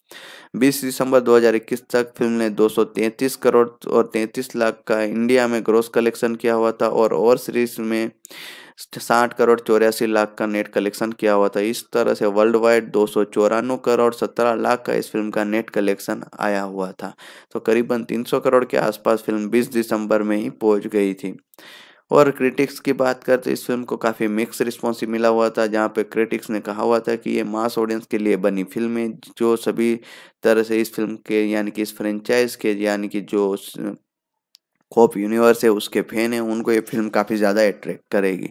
20 दिसंबर 2021 तक फिल्म ने 233 करोड़ और 33 लाख का इंडिया में ग्रोस कलेक्शन किया हुआ था और और सीरीज में साठ करोड़ चौरासी लाख का नेट कलेक्शन किया हुआ था इस तरह से वर्ल्ड वाइड दो सौ चौरानवे करोड़ सत्रह लाख का इस फिल्म का नेट कलेक्शन आया हुआ था तो करीबन तीन सौ करोड़ के आसपास फिल्म बीस दिसंबर में ही पहुंच गई थी और क्रिटिक्स की बात करते तो इस फिल्म को काफ़ी मिक्स रिस्पॉन्स मिला हुआ था जहाँ पे क्रिटिक्स ने कहा हुआ था कि ये मास ऑडियंस के लिए बनी फिल्म है जो सभी तरह से इस फिल्म के यानी कि इस फ्रेंचाइज के यानी कि जो कॉप यूनिवर्स है उसके फैन हैं उनको ये फिल्म काफ़ी ज़्यादा अट्रैक्ट करेगी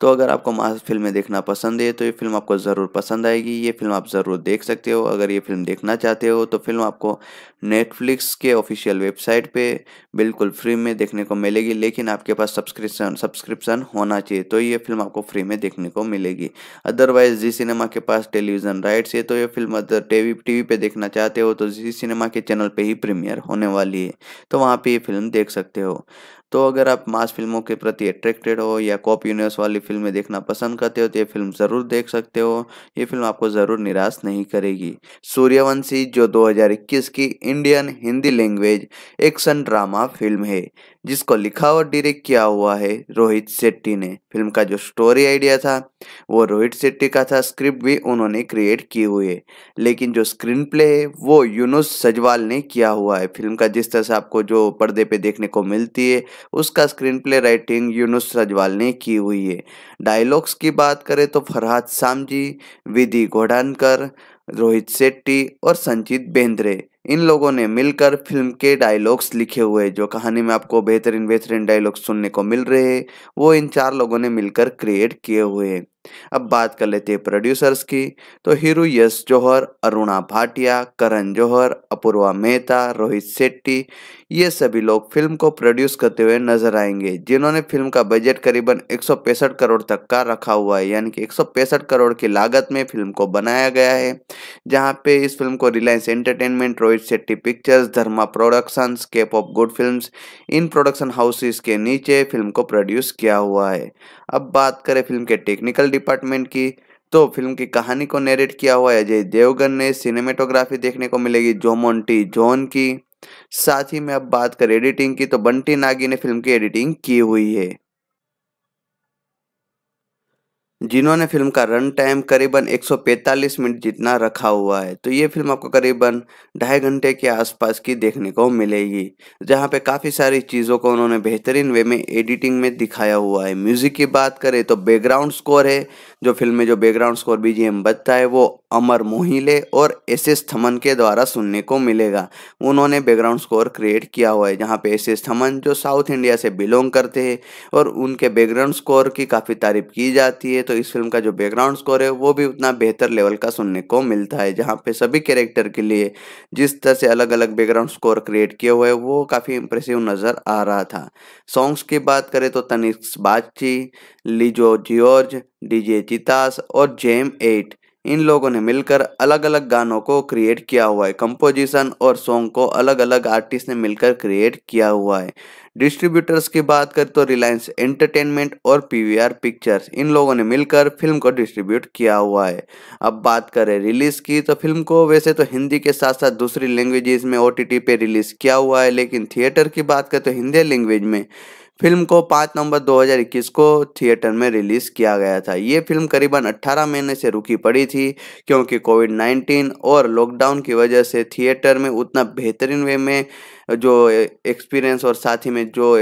तो अगर आपको मास फिल्में देखना पसंद है तो ये फिल्म आपको ज़रूर पसंद आएगी ये फिल्म आप ज़रूर देख सकते हो अगर ये फिल्म देखना चाहते हो तो फिल्म आपको नेटफ्लिक्स के ऑफिशियल वेबसाइट पे बिल्कुल फ्री में देखने को मिलेगी लेकिन आपके पास सब्सक्रिप्शन सब्सक्रिप्शन होना चाहिए तो ये फिल्म आपको फ्री में देखने को मिलेगी अदरवाइज जी सिनेमा के पास टेलीविज़न राइट्स है तो ये फिल्म अदर टी वी देखना चाहते हो तो जी सिनेमा के चैनल पर ही प्रीमियर होने वाली है तो वहाँ पर ये फिल्म देख सकते सकते हो तो अगर आप मास फिल्मों के प्रति अट्रैक्टेड हो या कॉप यूनिवर्स वाली फिल्में देखना पसंद करते हो तो ये फिल्म ज़रूर देख सकते हो ये फिल्म आपको ज़रूर निराश नहीं करेगी सूर्यवंशी जो 2021 की Indian Hindi language action drama film है जिसको लिखा और डायरेक्ट किया हुआ है रोहित शेट्टी ने फिल्म का जो स्टोरी आइडिया था वो रोहित शेट्टी का था स्क्रिप्ट भी उन्होंने क्रिएट की हुई है लेकिन जो स्क्रीन प्ले है वो यूनुस सजवाल ने किया हुआ है फिल्म का जिस तरह से आपको जो पर्दे पे देखने को मिलती है उसका स्क्रीन प्ले राइटिंग यूनुस सजवाल ने की हुई है डायलॉग्स की बात करें तो फरहाद सामजी विधि घोड़ानकर रोहित शेट्टी और संचित बेंद्रे इन लोगों ने मिलकर फिल्म के डायलॉग्स लिखे हुए जो कहानी में आपको बेहतरीन बेहतरीन डायलॉग्स सुनने को मिल रहे हैं वो इन चार लोगों ने मिलकर क्रिएट किए हुए हैं अब बात कर लेते हैं प्रोड्यूसर्स की तो हीरो यश जौहर अरुणा भाटिया करण जौहर अपूर्वा मेहता रोहित शेट्टी ये सभी लोग फिल्म को प्रोड्यूस करते हुए नजर आएंगे जिन्होंने फिल्म का बजट करीबन एक करोड़ तक का रखा हुआ है यानी कि एक करोड़ की लागत में फिल्म को बनाया गया है जहां पे इस फिल्म को Reliance entertainment Rohit Shetty pictures Dharma productions cap of good films in production houses के नीचे फिल्म को प्रोड्यूस किया हुआ है अब बात करें फिल्म के टेक्निकल डिपार्टमेंट की तो फिल्म की कहानी को नेरेट किया हुआ है अजय देवगन ने सिनेमेटोग्राफी देखने को मिलेगी टी जॉन की साथ ही में अब बात करें एडिटिंग की तो बंटी नागी ने फिल्म की एडिटिंग की हुई है जिन्होंने फिल्म का रन टाइम करीबन 145 मिनट जितना रखा हुआ है तो ये फिल्म आपको करीबन ढाई घंटे के आसपास की देखने को मिलेगी जहाँ पे काफ़ी सारी चीज़ों को उन्होंने बेहतरीन वे में एडिटिंग में दिखाया हुआ है म्यूज़िक की बात करें तो बैकग्राउंड स्कोर है जो फिल्म में जो बैकग्राउंड स्कोर बी बजता है वो अमर मोहिले और एस एस थमन के द्वारा सुनने को मिलेगा उन्होंने बैकग्राउंड स्कोर क्रिएट किया हुआ है जहाँ पे एस एस थमन जो साउथ इंडिया से बिलोंग करते हैं और उनके बैकग्राउंड स्कोर की काफ़ी तारीफ की जाती है तो इस फिल्म का जो बैकग्राउंड स्कोर है वो भी उतना बेहतर लेवल का सुनने को मिलता है जहाँ पर सभी कैरेक्टर के लिए जिस तरह से अलग अलग बैकग्राउंड स्कोर क्रिएट किए हुए वो काफ़ी इंप्रेसिव नज़र आ रहा था सॉन्ग्स की बात करें तो तनिक्स बागची लिजो जियोर्ज डीजे चितास और जेम एट इन लोगों ने मिलकर अलग अलग गानों को क्रिएट किया हुआ है कंपोजिशन और सॉन्ग को अलग अलग आर्टिस्ट ने मिलकर क्रिएट किया हुआ है डिस्ट्रीब्यूटर्स की बात करें तो रिलायंस एंटरटेनमेंट और पीवीआर पिक्चर्स इन लोगों ने मिलकर फिल्म को डिस्ट्रीब्यूट किया हुआ है अब बात करें रिलीज़ की तो फिल्म को वैसे तो हिंदी के साथ साथ दूसरी लैंग्वेजेस में ओ पे रिलीज़ किया हुआ है लेकिन थिएटर की बात करें तो हिंदी लैंग्वेज में फिल्म को 5 नवंबर 2021 को थिएटर में रिलीज किया गया था ये फिल्म करीबन 18 महीने से रुकी पड़ी थी क्योंकि कोविड 19 और लॉकडाउन की वजह से थिएटर में उतना बेहतरीन वे में जो एक्सपीरियंस और साथ ही में जो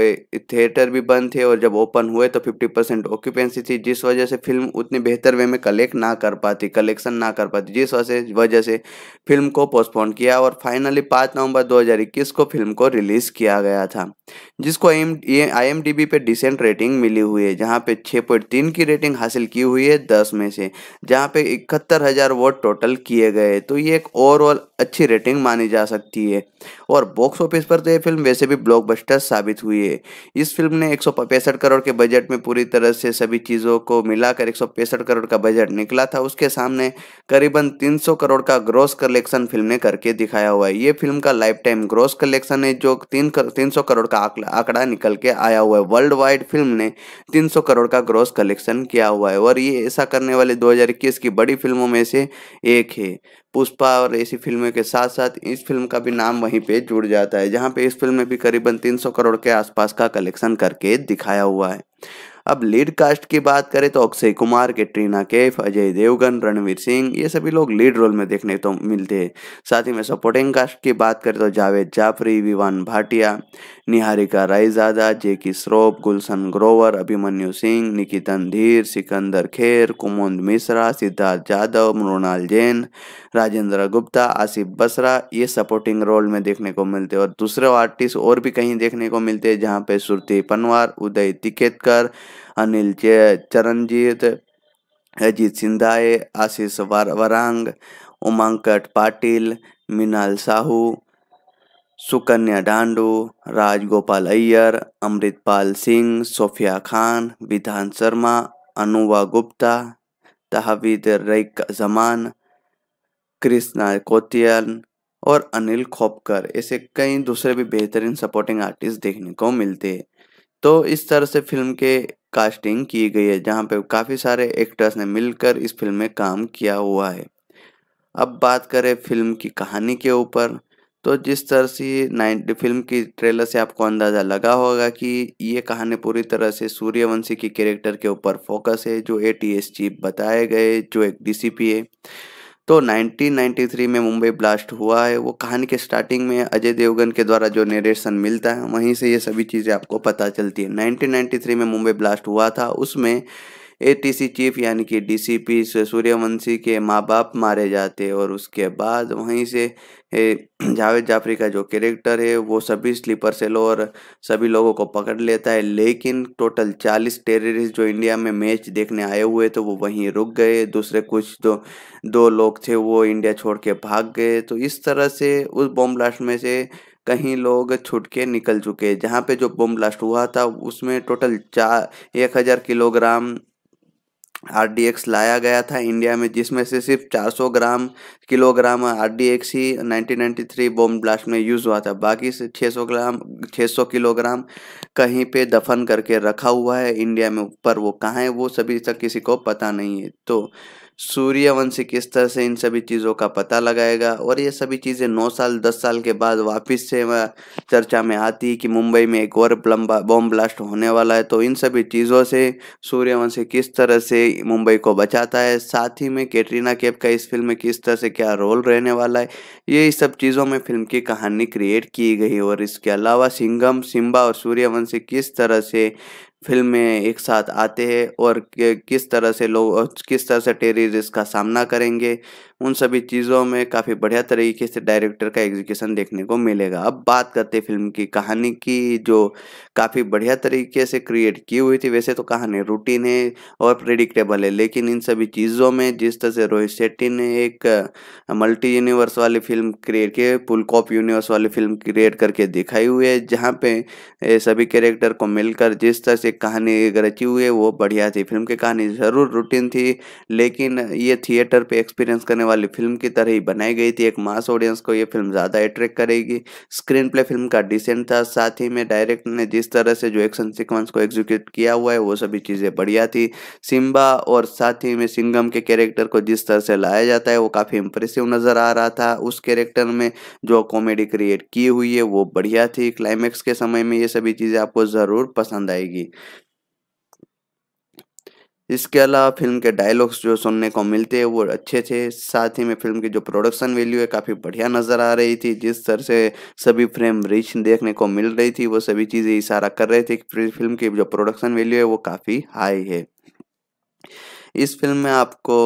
थिएटर भी बंद थे और जब ओपन हुए तो फिफ्टी परसेंट ऑक्यूपेंसी थी जिस वजह से फिल्म उतनी बेहतर वे में कलेक्ट ना कर पाती कलेक्शन ना कर पाती जिस वजह से फिल्म को पोस्टपोन किया और फाइनली पाँच नवंबर 2021 को फिल्म को रिलीज़ किया गया था जिसको आई एम डी पे डिसेंट रेटिंग मिली हुई है जहाँ पे छः की रेटिंग हासिल की हुई है दस में से जहाँ पे इकहत्तर हज़ार वोट टोटल किए गए तो ये एक ओवरऑल अच्छी रेटिंग मानी जा सकती है और बॉक्स ऑफिस ऑफिस पर तो ये फिल्म वैसे भी ब्लॉकबस्टर साबित हुई है इस फिल्म ने एक करोड़ के बजट में पूरी तरह से सभी चीज़ों को मिलाकर एक करोड़ का बजट निकला था उसके सामने करीबन 300 करोड़ का ग्रॉस कलेक्शन फिल्म ने करके दिखाया हुआ है ये फिल्म का लाइफ टाइम ग्रॉस कलेक्शन है जो तीन कर, तीन करोड़ का आंकड़ा निकल के आया हुआ है वर्ल्ड वाइड फिल्म ने तीन करोड़ का ग्रॉस कलेक्शन किया हुआ है और ये ऐसा करने वाले दो की बड़ी फिल्मों में से एक है पुष्पा और ऐसी फिल्मों के साथ साथ इस फिल्म का भी नाम वहीं पे जुड़ जाता है जहाँ पे इस फिल्म में भी करीबन 300 करोड़ के आसपास का कलेक्शन करके दिखाया हुआ है अब लीड कास्ट की बात करें तो अक्षय कुमार कैटरीना कैफ अजय देवगन रणवीर सिंह ये सभी लोग लीड रोल में देखने को तो मिलते हैं साथ ही में सपोर्टिंग कास्ट की बात करें तो जावेद जाफरी विवान भाटिया निहारिका रायजादा जेकी श्रोफ गुलशन ग्रोवर अभिमन्यु सिंह निकितन धीर सिकंदर खेर कुमुंद मिश्रा सिद्धार्थ जादव मृणाल जैन राजेंद्र गुप्ता आसिफ बसरा ये सपोर्टिंग रोल में देखने को मिलते और दूसरे आर्टिस्ट और भी कहीं देखने को मिलते हैं जहाँ पे सुरती पनवार उदय तिकेतकर अनिल चरणजीत अजीत सिंधाए आशीष वरांग उमांकट पाटिल मीनाल साहू सुकन्या डांडू राजगोपाल अय्यर अमृतपाल सिंह सोफिया खान विधान शर्मा अनुवा गुप्ता तहवीद रईक जमान कृष्णा कोतियन और अनिल खोपकर ऐसे कई दूसरे भी बेहतरीन सपोर्टिंग आर्टिस्ट देखने को मिलते हैं तो इस तरह से फिल्म के कास्टिंग की गई है जहां पे काफ़ी सारे एक्टर्स ने मिलकर इस फिल्म में काम किया हुआ है अब बात करें फिल्म की कहानी के ऊपर तो जिस तरह से नाइन्टी फिल्म की ट्रेलर से आपको अंदाज़ा लगा होगा कि ये कहानी पूरी तरह से सूर्यवंशी की कैरेक्टर के ऊपर फोकस है जो ए टी एस चीफ बताए गए जो एक डी सी पी है तो 1993 में मुंबई ब्लास्ट हुआ है वो कहानी के स्टार्टिंग में अजय देवगन के द्वारा जो नरेशन मिलता है वहीं से ये सभी चीज़ें आपको पता चलती है 1993 में मुंबई ब्लास्ट हुआ था उसमें एटीसी चीफ यानी कि डीसीपी सूर्यवंशी के माँ बाप मारे जाते और उसके बाद वहीं से जावेद जाफरी का जो कैरेक्टर है वो सभी स्लीपर सेल और सभी लोगों को पकड़ लेता है लेकिन टोटल चालीस टेररिस्ट जो इंडिया में मैच देखने आए हुए तो वो वहीं रुक गए दूसरे कुछ दो दो लोग थे वो इंडिया छोड़ के भाग गए तो इस तरह से उस बॉम्ब ब्लास्ट में से कहीं लोग छुट के निकल चुके हैं जहाँ पे जो बम ब्लास्ट हुआ था उसमें टोटल चार एक हज़ार किलोग्राम आरडीएक्स लाया गया था इंडिया में जिसमें से सिर्फ 400 ग्राम किलोग्राम आरडीएक्स ही 1993 बॉम्ब ब्लास्ट में यूज़ हुआ था बाकी से 600 ग्राम 600 किलोग्राम कहीं पे दफन करके रखा हुआ है इंडिया में पर वो कहाँ है वो सभी तक किसी को पता नहीं है तो सूर्यवंशी किस तरह से इन सभी चीज़ों का पता लगाएगा और ये सभी चीज़ें नौ साल दस साल के बाद वापस से चर्चा में आती है कि मुंबई में एक और लंबा बॉम्ब ब्लास्ट होने वाला है तो इन सभी चीज़ों से सूर्यवंशी किस तरह से मुंबई को बचाता है साथ ही में कैटरीना कैफ का इस फिल्म में किस तरह से क्या रोल रहने वाला है ये सब चीज़ों में फिल्म की कहानी क्रिएट की गई और इसके अलावा सिंगम सिम्बा और सूर्यवंशी किस तरह से फिल्म में एक साथ आते हैं और किस तरह से लोग किस तरह से टेररिस्ट का सामना करेंगे उन सभी चीज़ों में काफ़ी बढ़िया तरीके से डायरेक्टर का एग्जीक्यूशन देखने को मिलेगा अब बात करते फिल्म की कहानी की जो काफ़ी बढ़िया तरीके से क्रिएट की हुई थी वैसे तो कहानी रूटीन है और प्रिडिक्टेबल है लेकिन इन सभी चीज़ों में जिस तरह से रोहित शेट्टी ने एक मल्टी यूनिवर्स वाली फिल्म क्रिएट की पुल कॉप यूनिवर्स वाली फिल्म क्रिएट करके दिखाई हुई है जहाँ पे सभी कैरेक्टर को मिलकर जिस तरह से कहानी रची हुई है वो बढ़िया थी फिल्म की कहानी ज़रूर रूटीन थी लेकिन ये थिएटर पे एक्सपीरियंस करने वाली फिल्म की तरह ही बनाई गई थी एक मास ऑडियंस को ये फिल्म ज़्यादा अट्रैक्ट करेगी स्क्रीन प्ले फिल्म का डिसेंट था साथ ही में डायरेक्ट ने जिस तरह से जो एक्शन सिक्वेंस को एग्जीक्यूट किया हुआ है वो सभी चीज़ें बढ़िया थी सिम्बा और साथ ही में सिंगम के कैरेक्टर को जिस तरह से लाया जाता है वो काफ़ी इंप्रेसिव नज़र आ रहा था उस कैरेक्टर में जो कॉमेडी क्रिएट की हुई है वो बढ़िया थी क्लाइमैक्स के समय में ये सभी चीज़ें आपको ज़रूर पसंद आएगी इसके अलावा फिल्म के डायलॉग्स जो सुनने को मिलते हैं वो अच्छे थे साथ ही में फिल्म की जो प्रोडक्शन वैल्यू है काफ़ी बढ़िया नज़र आ रही थी जिस तरह से सभी फ्रेम रिच देखने को मिल रही थी वो सभी चीज़ें इशारा कर रहे थे कि फिल्म की जो प्रोडक्शन वैल्यू है वो काफ़ी हाई है इस फिल्म में आपको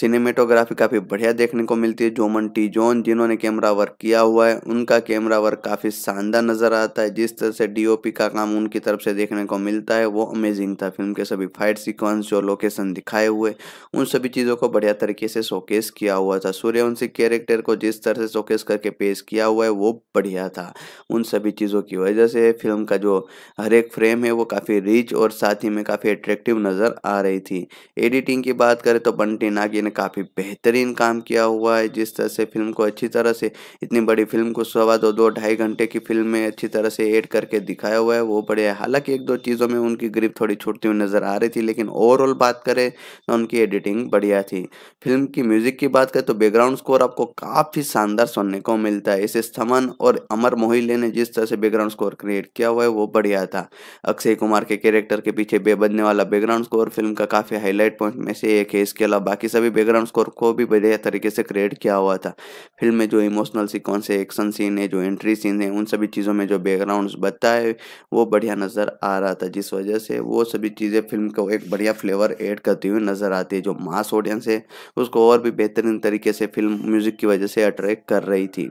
सिनेमेटोग्राफी काफ़ी बढ़िया देखने को मिलती है जोमन टी जोन जिन्होंने कैमरा वर्क किया हुआ है उनका कैमरा वर्क काफ़ी शानदार नज़र आता है जिस तरह से डीओपी का काम उनकी तरफ से देखने को मिलता है वो अमेजिंग था फिल्म के सभी फाइट सीक्वेंस जो लोकेशन दिखाए हुए उन सभी चीज़ों को बढ़िया तरीके से शोकेस किया हुआ था सूर्यवंशी कैरेक्टर को जिस तरह से शोकेस करके पेश किया हुआ है वो बढ़िया था उन सभी चीज़ों की वजह से फिल्म का जो हर एक फ्रेम है वो काफ़ी रिच और साथ ही में काफ़ी अट्रैक्टिव नज़र आ रही थी एडिटिंग की बात करें तो बंटी नागिन ने काफ़ी बेहतरीन काम किया हुआ है जिस तरह से फिल्म को अच्छी तरह से इतनी बड़ी फिल्म को सवा दो दो ढाई घंटे की फिल्म में अच्छी तरह से एड करके दिखाया हुआ है वो बढ़िया है हालांकि एक दो चीज़ों में उनकी ग्रिप थोड़ी छूटती हुई नज़र आ रही थी लेकिन ओवरऑल बात करें तो उनकी एडिटिंग बढ़िया थी फिल्म की म्यूज़िक की बात करें तो बैकग्राउंड स्कोर आपको काफ़ी शानदार सुनने को मिलता है इसे स्थमन और अमर मोहिले ने जिस तरह से बैकग्राउंड स्कोर क्रिएट किया हुआ है वो बढ़िया था अक्षय कुमार के कैरेक्टर के पीछे बेबदने वाला बैकग्राउंड स्कोर फिल्म का काफ़ी हाईलाइट पॉइंट में से एक है इसके अलावा बाकी सभी भी बैकग्राउंड स्कोर को भी बढ़िया तरीके से क्रिएट किया हुआ था फिल्म में जो इमोशनल सीक्वेंस है एक्शन सीन है जो एंट्री सीन है उन सभी चीज़ों में जो बैकग्राउंड बनता है वो बढ़िया नज़र आ रहा था जिस वजह से वो सभी चीज़ें फिल्म को एक बढ़िया फ्लेवर एड करती हुई नज़र आती है जो मास ऑडियंस है उसको और भी बेहतरीन तरीके से फिल्म म्यूज़िक की वजह से अट्रैक्ट कर रही थी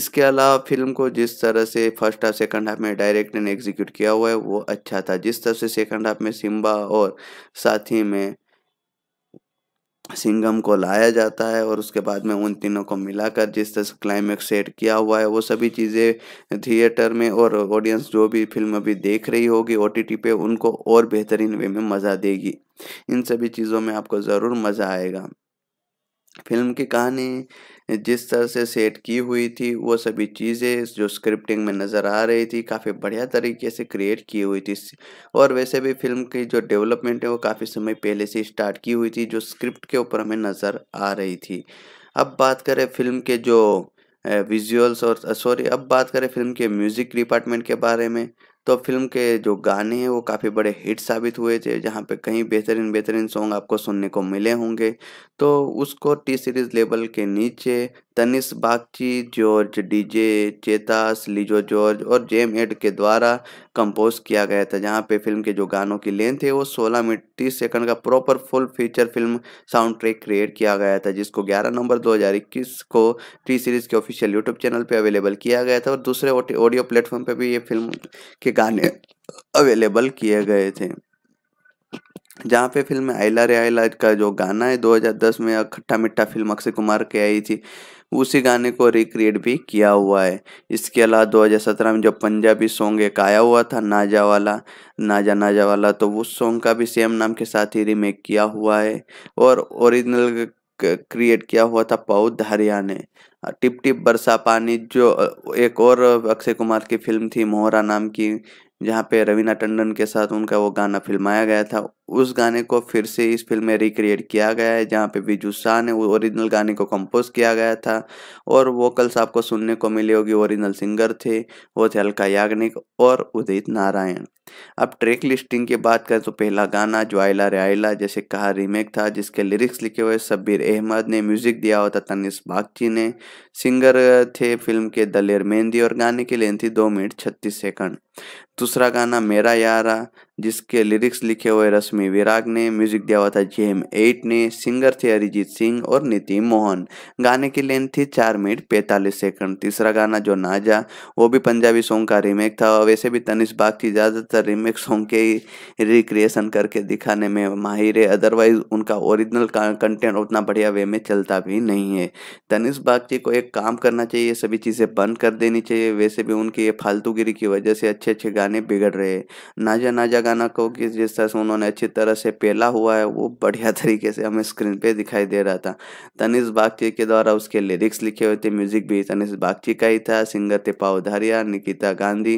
इसके अलावा फिल्म को जिस तरह से फर्स्ट हाफ सेकंड हाफ में डायरेक्टर ने एग्जीक्यूट किया हुआ है वो अच्छा था जिस तरह से सेकंड हाफ में सिम्बा और साथ ही में सिंगम को लाया जाता है और उसके बाद में उन तीनों को मिलाकर जिस तरह से क्लाइमैक्स सेट किया हुआ है वो सभी चीज़ें थिएटर में और ऑडियंस जो भी फिल्म अभी देख रही होगी ओ पे उनको और बेहतरीन वे में मज़ा देगी इन सभी चीज़ों में आपको ज़रूर मज़ा आएगा फिल्म की कहानी जिस तरह से सेट की हुई थी वो सभी चीज़ें जो स्क्रिप्टिंग में नज़र आ रही थी काफ़ी बढ़िया तरीके से क्रिएट की हुई थी और वैसे भी फिल्म की जो डेवलपमेंट है वो काफ़ी समय पहले से स्टार्ट की हुई थी जो स्क्रिप्ट के ऊपर हमें नज़र आ रही थी अब बात करें फिल्म के जो विजुअल्स और सॉरी अब बात करें फिल्म के म्यूज़िक डिपार्टमेंट के बारे में तो फिल्म के जो गाने हैं वो काफ़ी बड़े हिट साबित हुए थे जहाँ पे कहीं बेहतरीन बेहतरीन सॉन्ग आपको सुनने को मिले होंगे तो उसको टी सीरीज़ लेवल के नीचे Tanishk Bagchi George DJ Chetas Lijo George और जेम एड के द्वारा कंपोज किया गया था जहां पे फिल्म के जो गानों की लेंथ है वो 16 मिनट 30 सेकंड का proper full feature film sound track create किया गया था जिसको 11 नवंबर 2021 को टी सीरीज़ के ऑफिशियल यूट्यूब चैनल पे अवेलेबल किया गया था और दूसरे ऑडियो प्लेटफॉर्म पर भी ये फिल्म के गाने अवेलेबल किए गए थे जहाँ पे फिल्म आइला रे आइला का जो गाना है 2010 में खट्टा मिट्टा फिल्म अक्षय कुमार के आई थी उसी गाने को रिक्रिएट भी किया हुआ है इसके अलावा 2017 में जो पंजाबी सॉन्ग एक आया हुआ था नाजा वाला नाजा नाजा वाला तो उस सॉन्ग का भी सेम नाम के साथ ही रीमेक किया हुआ है और ओरिजिनल क्रिएट किया हुआ था पाउ धारिया ने टिप टिप बरसा पानी जो एक और अक्षय कुमार की फिल्म थी मोहरा नाम की जहाँ पे रवीना टंडन के साथ उनका वो गाना फिल्माया गया था उस गाने को फिर से इस फिल्म में रिक्रिएट किया गया है जहाँ पे बिजू शाह ने ओरिजिनल गाने को कंपोज किया गया था और वोकल्स आपको सुनने को मिले होगी ओरिजिनल सिंगर थे वो थे अलका याग्निक और उदित नारायण अब ट्रैक लिस्टिंग की बात करें तो पहला गाना रे आयला जैसे कहा रीमेक था जिसके लिरिक्स लिखे हुए सब्बीर अहमद ने म्यूजिक दिया हुआ था तनिष बागची ने सिंगर थे फिल्म के दलेर मेहंदी और गाने की लेंथ थी दो मिनट छत्तीस सेकंड दूसरा गाना मेरा यारा जिसके लिरिक्स लिखे हुए रश्मि विराग ने म्यूजिक दिया हुआ था जेम एट ने सिंगर थे अरिजीत सिंह और नीति मोहन गाने की लेंथ थी चार मिनट पैंतालीस सेकंड तीसरा गाना जो नाजा वो भी पंजाबी सॉन्ग का रीमेक था वैसे भी तनिष बाग की ज़्यादातर ज़्यादातर रिमिक्स होम के ही रिक्रिएशन करके दिखाने में माहिर है अदरवाइज उनका ओरिजिनल कंटेंट उतना बढ़िया वे में चलता भी नहीं है तनिष बागची को एक काम करना चाहिए सभी चीज़ें बंद कर देनी चाहिए वैसे भी उनकी ये फालतूगिरी की वजह से अच्छे अच्छे गाने बिगड़ रहे हैं नाजा नाजा गाना को कि जिस तरह से उन्होंने अच्छी तरह से पेला हुआ है वो बढ़िया तरीके से हमें स्क्रीन पर दिखाई दे रहा था तनिष बागची के द्वारा उसके लिरिक्स लिखे हुए थे म्यूजिक भी तनिष बागची का ही था सिंगर थे पावधारिया निकिता गांधी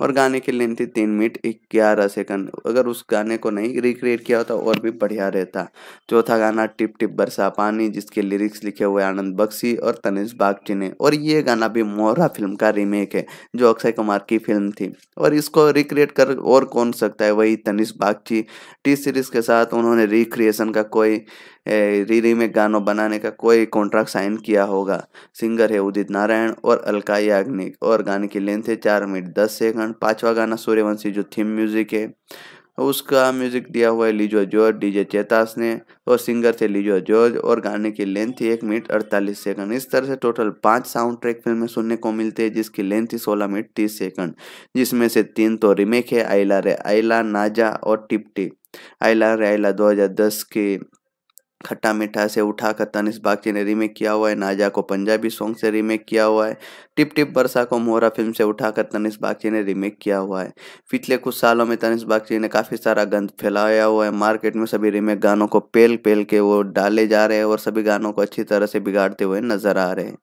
और गाने की लेंथ थी तीन मिनट मिनट ग्यारह सेकंड अगर उस गाने को नहीं रिक्रिएट किया होता और भी बढ़िया रहता चौथा गाना टिप टिप बरसा पानी जिसके लिरिक्स लिखे हुए आनंद बख्शी और तनिष बागची ने और ये गाना भी मोहरा फिल्म का रीमेक है जो अक्षय कुमार की फिल्म थी और इसको रिक्रिएट कर और कौन सकता है वही तनिष बागची टी सीरीज के साथ उन्होंने रिक्रिएशन का कोई री में गानों बनाने का कोई कॉन्ट्रैक्ट साइन किया होगा सिंगर है उदित नारायण और अलका याग्निक और गाने की लेंथ है चार मिनट दस सेकंड पांचवा गाना सूर्यवंशी जो थीम म्यूजिक है उसका म्यूजिक दिया हुआ है लीजो जॉर्ज डीजे चेतास ने और सिंगर थे लीजो जॉर्ज और गाने की लेंथ थी एक मिनट अड़तालीस सेकंड इस तरह से टोटल पांच साउंड ट्रैक फिल्में सुनने को मिलते हैं जिसकी लेंथ थी सोलह मिनट तीस सेकंड जिसमें से तीन तो रिमेक है आइला रे आइला नाजा और टिप टिप आइला रे आइला दस की खट्टा मीठा से उठा का तनिष बागची ने रीमेक किया हुआ है नाजा को पंजाबी सॉन्ग से रीमेक किया हुआ है टिप टिप वर्षा को मोहरा फिल्म से उठाकर तनिष बागची ने रीमेक किया हुआ है पिछले कुछ सालों में तनिष बागची ने काफ़ी सारा गंद फैलाया हुआ है मार्केट में सभी रीमेक गानों को पेल पेल के वो डाले जा रहे हैं और सभी गानों को अच्छी तरह से बिगाड़ते हुए नजर आ रहे हैं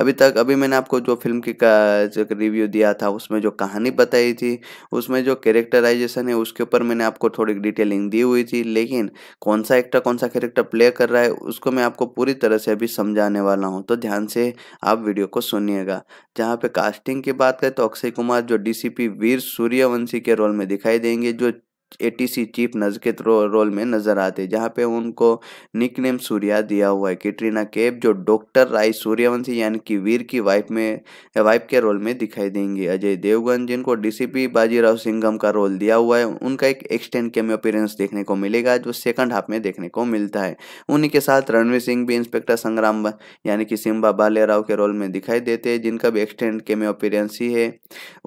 अभी तक अभी मैंने आपको जो फिल्म की जो रिव्यू दिया था उसमें जो कहानी बताई थी उसमें जो कैरेक्टराइजेशन है उसके ऊपर मैंने आपको थोड़ी डिटेलिंग दी हुई थी लेकिन कौन सा एक्टर कौन सा कैरेक्टर प्ले कर रहा है उसको मैं आपको पूरी तरह से अभी समझाने वाला हूँ तो ध्यान से आप वीडियो को सुनिएगा जहां पे कास्टिंग की बात करें तो अक्षय कुमार जो डीसीपी वीर सूर्यवंशी के रोल में दिखाई देंगे जो एटीसी चीफ नज के रो, रोल में नजर आते जहाँ पे उनको निकनेम सूर्या दिया हुआ है कैटरीना कैफ जो डॉक्टर राय सूर्यवंशी यानी कि वीर की वाइफ में वाइफ के रोल में दिखाई देंगे अजय देवगन जिनको डीसीपी बाजीराव सिंघम का रोल दिया हुआ है उनका एक एक्सटेंड केम अपीयरेंस देखने को मिलेगा जो सेकंड हाफ में देखने को मिलता है उन्हीं के साथ रणवीर सिंह भी इंस्पेक्टर संग्राम यानी कि सिम्बा राव के रोल में दिखाई देते हैं जिनका भी एक्सटेंड केम अपीयरेंस ही है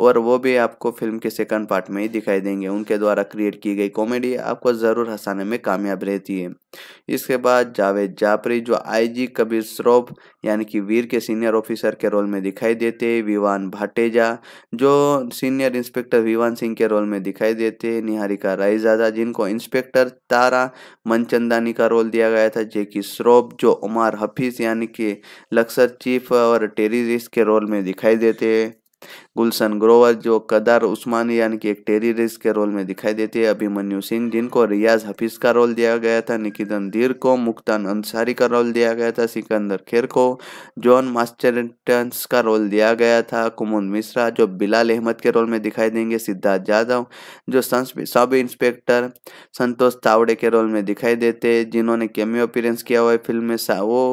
और वो भी आपको फिल्म के सेकंड पार्ट में ही दिखाई देंगे उनके द्वारा क्रिएट क्रिएट की गई कॉमेडी आपको ज़रूर हंसाने में कामयाब रहती है इसके बाद जावेद जापरी जो आईजी कबीर श्रॉफ यानी कि वीर के सीनियर ऑफिसर के रोल में दिखाई देते हैं विवान भाटेजा जो सीनियर इंस्पेक्टर विवान सिंह के रोल में दिखाई देते हैं निहारिका रायजादा जिनको इंस्पेक्टर तारा मनचंदानी का रोल दिया गया था जेकी श्रॉफ जो उमर हफीज़ यानी कि लक्सर चीफ और टेरिस के रोल में दिखाई देते हैं गुलशन ग्रोवर जो कदार उस्मानी यानी कि एक टेररिस्ट के रोल में दिखाई देती है अभिमन्यु सिंह जिनको रियाज हफीज का रोल दिया गया था निकितन धीर को मुक्तान अंसारी का रोल दिया गया था सिकंदर खेर को जॉन मास्टरटन्स का रोल दिया गया था कुमुद मिश्रा जो बिलाल अहमद के रोल में दिखाई देंगे सिद्धार्थ यादव जो सब इंस्पेक्टर संतोष तावड़े के रोल में दिखाई देते जिन्होंने कैमियो अपीरेंस किया हुआ है फिल्म में वो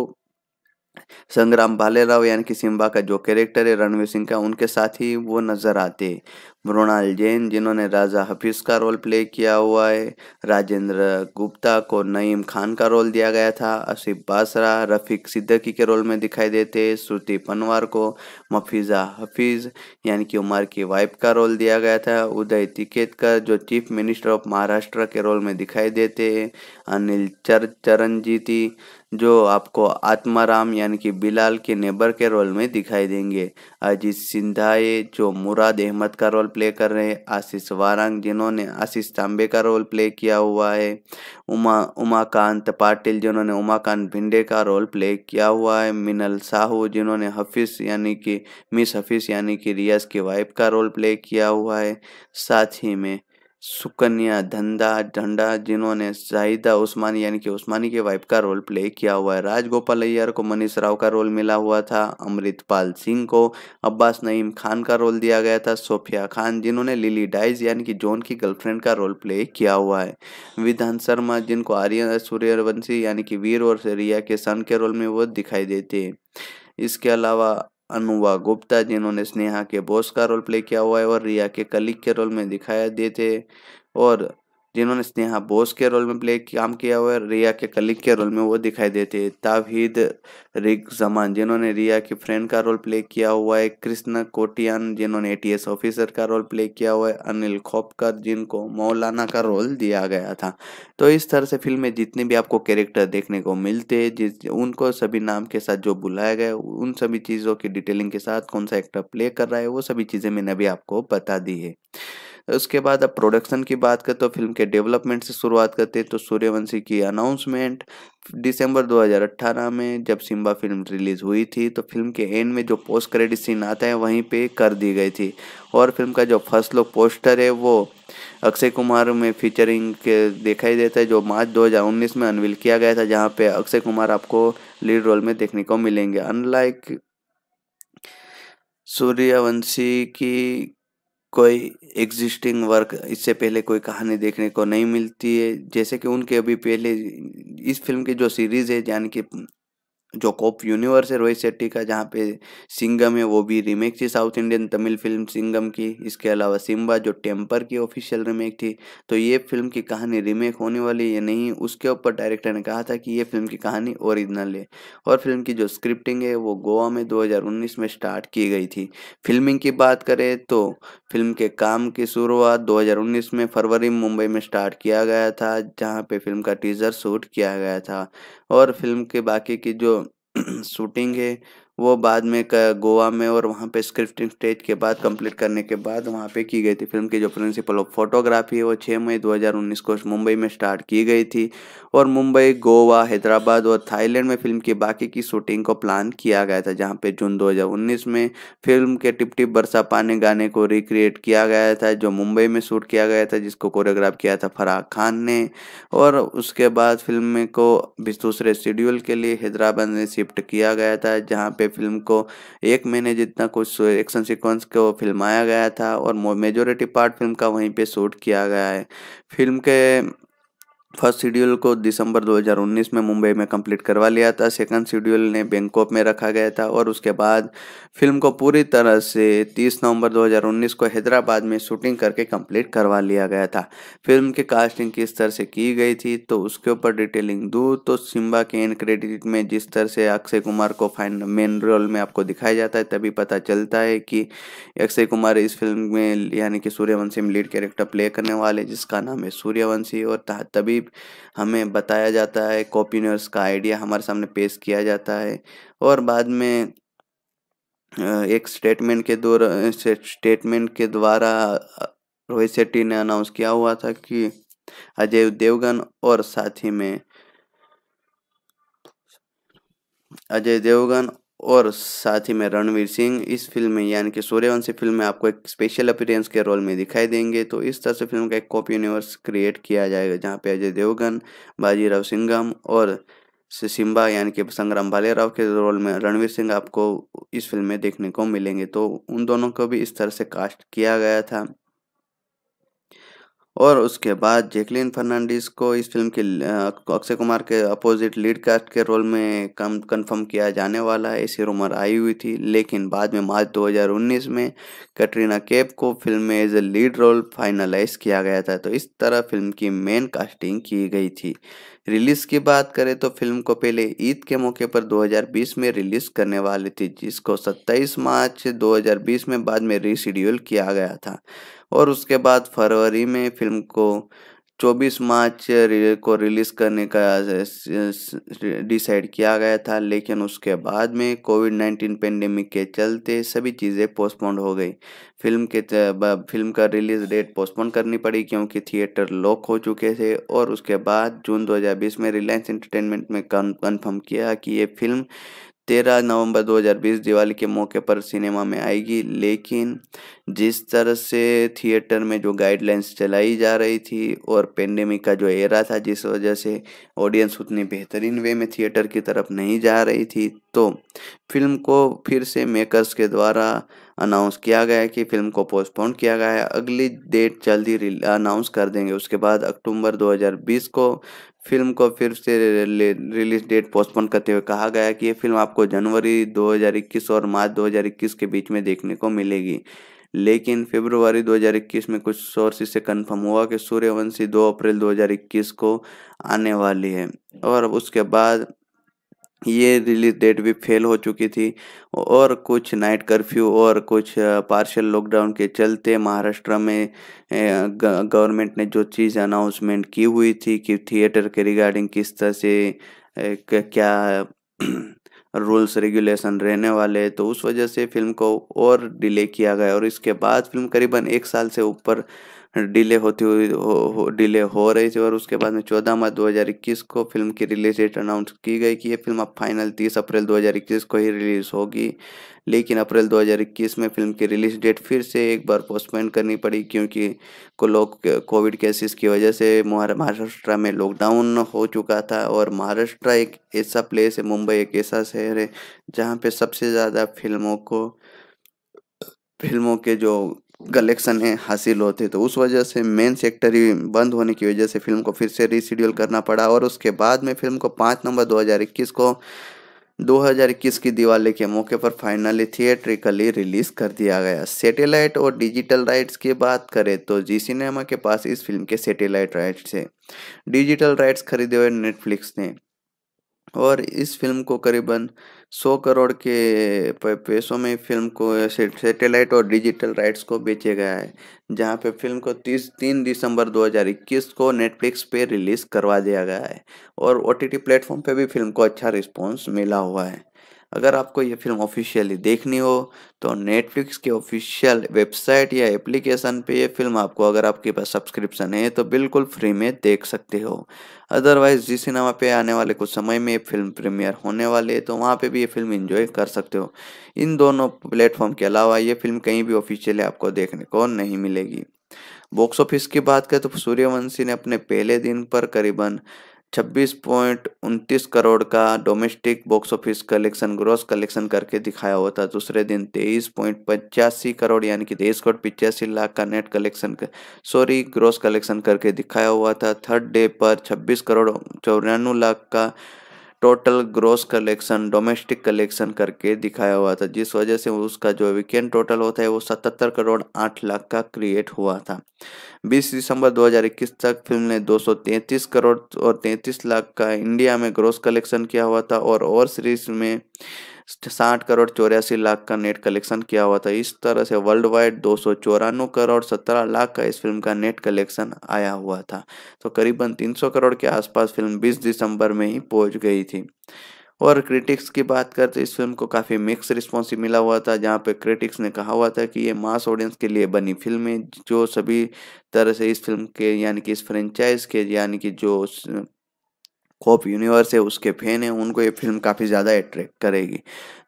संग्राम भालेराव यानी कि सिम्बा का जो कैरेक्टर है रणवीर सिंह का उनके साथ ही वो नज़र आते मृणाल जैन जिन्होंने राजा हफीज़ का रोल प्ले किया हुआ है राजेंद्र गुप्ता को नईम खान का रोल दिया गया था आसिफ बासरा रफ़ीक सिद्दकी के रोल में दिखाई देते श्रुति पनवार को मफीज़ा हफीज़ यानी कि उमर की वाइफ का रोल दिया गया था उदय तिकेतकर जो चीफ मिनिस्टर ऑफ महाराष्ट्र के रोल में दिखाई देते अनिल चर चरणजीती जो आपको आत्माराम यानी कि बिलाल के नेबर के रोल में दिखाई देंगे अजीत सिंधाए जो मुराद अहमद का रोल प्ले कर रहे हैं आशीष वारंग जिन्होंने आशीष तांबे का रोल प्ले किया हुआ है उमा उमाकांत पाटिल जिन्होंने उमाकांत भिंडे का रोल प्ले किया हुआ है मिनल साहू जिन्होंने हफीस यानी कि मिस हफीस यानी कि रियाज की वाइफ का रोल प्ले किया हुआ है साथ ही में सुकन्या धंधा ढंडा जिन्होंने जाहिदा उस्मानी यानी कि उस्मानी के वाइफ का रोल प्ले किया हुआ है राजगोपाल अय्यर को मनीष राव का रोल मिला हुआ था अमृतपाल सिंह को अब्बास नईम खान का रोल दिया गया था सोफिया खान जिन्होंने लिली डाइज यानी कि जॉन की गर्लफ्रेंड का रोल प्ले किया हुआ है विधान शर्मा जिनको आर्य सूर्यवंशी यानी कि वीर और रिया के सन के रोल में वो दिखाई देते हैं इसके अलावा अनुवा गुप्ता जिन्होंने स्नेहा के बॉस का रोल प्ले किया हुआ है और रिया के कलिक के रोल में दिखाया देते और जिन्होंने स्नेहा बोस के रोल में प्ले काम किया हुआ है रिया के कलिक के रोल में वो दिखाई देते हैं ताबीद रिग जमान जिन्होंने रिया की फ्रेंड का रोल प्ले किया हुआ है कृष्णा कोटियान जिन्होंने एटीएस ऑफिसर का रोल प्ले किया हुआ है अनिल खोपकर जिनको मौलाना का रोल दिया गया था तो इस तरह से फिल्म में जितने भी आपको कैरेक्टर देखने को मिलते हैं जिस उनको सभी नाम के साथ जो बुलाया गया उन सभी चीज़ों की डिटेलिंग के साथ कौन सा एक्टर प्ले कर रहा है वो सभी चीज़ें मैंने अभी आपको बता दी है उसके बाद अब प्रोडक्शन की बात करें तो फिल्म के डेवलपमेंट से शुरुआत करते हैं तो सूर्यवंशी की अनाउंसमेंट दिसंबर 2018 में जब सिम्बा फिल्म रिलीज़ हुई थी तो फिल्म के एंड में जो पोस्ट क्रेडिट सीन आता है वहीं पे कर दी गई थी और फिल्म का जो फर्स्ट लुक पोस्टर है वो अक्षय कुमार में फीचरिंग के दिखाई देता है जो मार्च 2019 में अनविल किया गया था जहाँ पे अक्षय कुमार आपको लीड रोल में देखने को मिलेंगे अनलाइक सूर्यवंशी की कोई एग्जिस्टिंग वर्क इससे पहले कोई कहानी देखने को नहीं मिलती है जैसे कि उनके अभी पहले इस फिल्म की जो सीरीज़ है यानी कि जो कॉप यूनिवर्स है रोहित शेट्टी का जहाँ पे सिंगम है वो भी रीमेक थी south Indian Tamil film Singham की इसके अलावा सिम्बा जो टेम्पर की ऑफिशियल रीमेक थी तो ये फिल्म की कहानी रीमेक होने वाली या नहीं उसके ऊपर डायरेक्टर ने कहा था कि ये फिल्म की कहानी ओरिजिनल है और फिल्म की जो स्क्रिप्टिंग है वो गोवा में दो में स्टार्ट की गई थी फिल्मिंग की बात करें तो फिल्म के काम की शुरुआत 2019 में फरवरी में मुंबई में स्टार्ट किया गया था जहां पे फिल्म का टीजर शूट किया गया था और फिल्म के बाकी की जो शूटिंग है वो बाद में गोवा में और वहाँ पे स्क्रिप्टिंग स्टेज के बाद कंप्लीट करने के बाद वहाँ पे की गई थी फिल्म की जो प्रिंसिपल ऑफ फोटोग्राफी है वो 6 मई 2019 को मुंबई में स्टार्ट की गई थी और मुंबई गोवा हैदराबाद और थाईलैंड में फिल्म की बाकी की शूटिंग को प्लान किया गया था जहाँ पे जून 2019 में फिल्म के टिप टिप बरसा पाने गाने को रिक्रिएट किया गया था जो मुंबई में शूट किया गया था जिसको कोरियोग्राफ किया था फराह खान ने और उसके बाद फिल्म को दूसरे शेड्यूल के लिए हैदराबाद में शिफ्ट किया गया था जहाँ पे फिल्म को एक महीने जितना कुछ एक्शन सीक्वेंस को फिल्माया गया था और मेजोरिटी पार्ट फिल्म का वहीं पे शूट किया गया है फिल्म के फर्स्ट शेड्यूल को दिसंबर 2019 में मुंबई में कंप्लीट करवा लिया था सेकंड शेड्यूल ने बैंकॉक में रखा गया था और उसके बाद फिल्म को पूरी तरह से 30 नवंबर 2019 को हैदराबाद में शूटिंग करके कंप्लीट करवा लिया गया था फिल्म की कास्टिंग किस तरह से की गई थी तो उसके ऊपर डिटेलिंग दूँ तो सिम्बा के एंड क्रेडिट में जिस तरह से अक्षय कुमार को फाइन मेन रोल में आपको दिखाया जाता है तभी पता चलता है कि अक्षय कुमार इस फिल्म में यानी कि सूर्यवंशी में लीड कैरेक्टर प्ले करने वाले जिसका नाम है सूर्यवंशी और तभी करीब हमें बताया जाता है कॉपीनर्स का आइडिया हमारे सामने पेश किया जाता है और बाद में एक स्टेटमेंट के दौर स्टेटमेंट के द्वारा रोहित शेट्टी ने अनाउंस किया हुआ था कि अजय देवगन और साथ ही में अजय देवगन और साथ ही में रणवीर सिंह इस फिल्म में यानी कि सूर्यवंशी फिल्म में आपको एक स्पेशल अपीरेंस के रोल में दिखाई देंगे तो इस तरह से फिल्म का एक कॉपी यूनिवर्स क्रिएट किया जाएगा जहाँ पे अजय देवगन बाजीराव सिंगम और सिम्बा यानी कि संग्राम भालेराव के रोल में रणवीर सिंह आपको इस फिल्म में देखने को मिलेंगे तो उन दोनों को भी इस तरह से कास्ट किया गया था और उसके बाद जैकलिन फर्नांडिस को इस फिल्म के अक्षय कुमार के अपोजिट लीड कास्ट के रोल में कम कन्फर्म किया जाने वाला है ऐसी रूमर आई हुई थी लेकिन बाद में मार्च 2019 में कटरीना केप को फिल्म में as a lead role finalise किया गया था तो इस तरह फिल्म की मेन कास्टिंग की गई थी रिलीज की बात करें तो फिल्म को पहले ईद के मौके पर 2020 में रिलीज करने वाली थी जिसको 27 मार्च 2020 में बाद में रिशेड्यूल किया गया था और उसके बाद फरवरी में फिल्म को 24 मार्च को रिलीज करने का डिसाइड किया गया था लेकिन उसके बाद में कोविड 19 पेंडेमिक के चलते सभी चीज़ें पोस्टपोन हो गई फिल्म के फिल्म का रिलीज डेट पोस्टपोन करनी पड़ी क्योंकि थिएटर लॉक हो चुके थे और उसके बाद जून 2020 में रिलायंस एंटरटेनमेंट में कन्फर्म किया कि ये फिल्म तेरह नवंबर 2020 दिवाली के मौके पर सिनेमा में आएगी लेकिन जिस तरह से थिएटर में जो गाइडलाइंस चलाई जा रही थी और पेंडेमिक का जो एरा था जिस वजह से ऑडियंस उतनी बेहतरीन वे में थिएटर की तरफ नहीं जा रही थी तो फिल्म को फिर से मेकर्स के द्वारा अनाउंस किया गया है कि फिल्म को पोस्टपोन किया गया है अगली डेट जल्द ही अनाउंस कर देंगे उसके बाद अक्टूबर 2020 को फिल्म को फिर से रिलीज डेट पोस्टपोन करते हुए कहा गया कि ये फिल्म आपको जनवरी 2021 और मार्च 2021 के बीच में देखने को मिलेगी लेकिन फरवरी 2021 में कुछ सोर्स से कंफर्म हुआ कि सूर्यवंशी 2 अप्रैल 2021 को आने वाली है और उसके बाद ये रिलीज डेट भी फेल हो चुकी थी और कुछ नाइट कर्फ्यू और कुछ पार्शियल लॉकडाउन के चलते महाराष्ट्र में गवर्नमेंट ने जो चीज़ अनाउंसमेंट की हुई थी कि थिएटर के रिगार्डिंग किस तरह से क्या रूल्स रेगुलेशन रहने वाले तो उस वजह से फिल्म को और डिले किया गया और इसके बाद फिल्म करीबन एक साल से ऊपर डिले होती हुई हो, डिले हो रही थी और उसके बाद में चौदह मार्च 2021 को फिल्म की रिलीज डेट अनाउंस की गई कि ये फिल्म अब फाइनल तीस अप्रैल 2021 को ही रिलीज होगी लेकिन अप्रैल 2021 में फिल्म की रिलीज डेट फिर से एक बार पोस्टपोन करनी पड़ी क्योंकि को लोग कोविड केसेस की वजह से महाराष्ट्र में लॉकडाउन हो चुका था और महाराष्ट्र एक ऐसा प्लेस है मुंबई एक ऐसा शहर है जहाँ पे सबसे ज़्यादा फिल्मों को फिल्मों के जो कलेक्शन है हासिल होते तो उस वजह से मेन सेक्टर ही बंद होने की वजह से फिल्म को फिर से रिशेड्यूल करना पड़ा और उसके बाद में फिल्म को पाँच नवंबर 2021 को 2021 की दिवाली के मौके पर फाइनली थिएट्रिकली रिलीज कर दिया गया सैटेलाइट और डिजिटल राइट्स की बात करें तो जी सिनेमा के पास इस फिल्म के सैटेलाइट राइट्स है डिजिटल राइट्स खरीदे हुए नेटफ्लिक्स ने और इस फिल्म को करीबन 100 करोड़ के पैसों में फिल्म को सैटेलाइट और डिजिटल राइट्स को बेचे गया है जहां पे फिल्म को तीस तीन दिसंबर 2021 को नेटफ्लिक्स पे रिलीज़ करवा दिया गया है और ओ टी प्लेटफॉर्म पे भी फिल्म को अच्छा रिस्पॉन्स मिला हुआ है अगर आपको ये फिल्म ऑफिशियली देखनी हो तो नेटफ्लिक्स के ऑफिशियल वेबसाइट या एप्लीकेशन पे ये फिल्म आपको अगर आपके पास सब्सक्रिप्शन है तो बिल्कुल फ्री में देख सकते हो अदरवाइज जिस सिनेमा पे आने वाले कुछ समय में फिल्म प्रीमियर होने वाले है तो वहाँ पे भी ये फिल्म इंजॉय कर सकते हो इन दोनों प्लेटफॉर्म के अलावा ये फिल्म कहीं भी ऑफिशियली आपको देखने को नहीं मिलेगी बॉक्स ऑफिस की बात करें तो सूर्यवंशी ने अपने पहले दिन पर करीबन छब्बीस पॉइंट उनतीस करोड़ का domestic box office collection gross collection करके दिखाया हुआ था दूसरे दिन तेईस पॉइंट पचासी करोड़ यानी कि तेईस करोड़ पिचासी लाख का नेट कलेक्शन कर, सॉरी ग्रॉस कलेक्शन करके दिखाया हुआ था थर्ड डे पर छब्बीस करोड़ चौरानवे लाख का total gross collection domestic collection करके दिखाया हुआ था जिस वजह से उसका जो वीकेंड टोटल होता है वो 77 करोड़ 8 लाख का क्रिएट हुआ था 20 दिसंबर 2021 तक फिल्म ने 233 करोड़ और 33 लाख का इंडिया में ग्रोस कलेक्शन किया हुआ था और और सीरीज में साठ करोड़ चौरासी लाख का नेट कलेक्शन किया हुआ था इस तरह से वर्ल्ड वाइड दो सौ चौरानवे करोड़ सत्रह लाख का इस फिल्म का नेट कलेक्शन आया हुआ था तो करीबन तीन सौ करोड़ के आसपास फिल्म बीस दिसंबर में ही पहुंच गई थी और क्रिटिक्स की बात करते इस फिल्म को काफ़ी मिक्स रिस्पॉन्स मिला हुआ था जहाँ पे क्रिटिक्स ने कहा हुआ था कि ये मास ऑडियंस के लिए बनी फिल्म है जो सभी तरह से इस फिल्म के यानी कि इस फ्रेंचाइज के यानी कि जो कॉप यूनिवर्स है उसके फैन हैं उनको ये फिल्म काफ़ी ज़्यादा अट्रैक्ट करेगी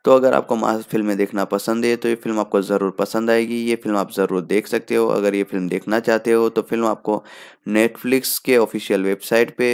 तो अगर आपको मास फिल्में देखना पसंद है तो ये फिल्म आपको ज़रूर पसंद आएगी ये फिल्म आप ज़रूर देख सकते हो अगर ये फिल्म देखना चाहते हो तो फिल्म आपको नेटफ्लिक्स के ऑफिशियल वेबसाइट पे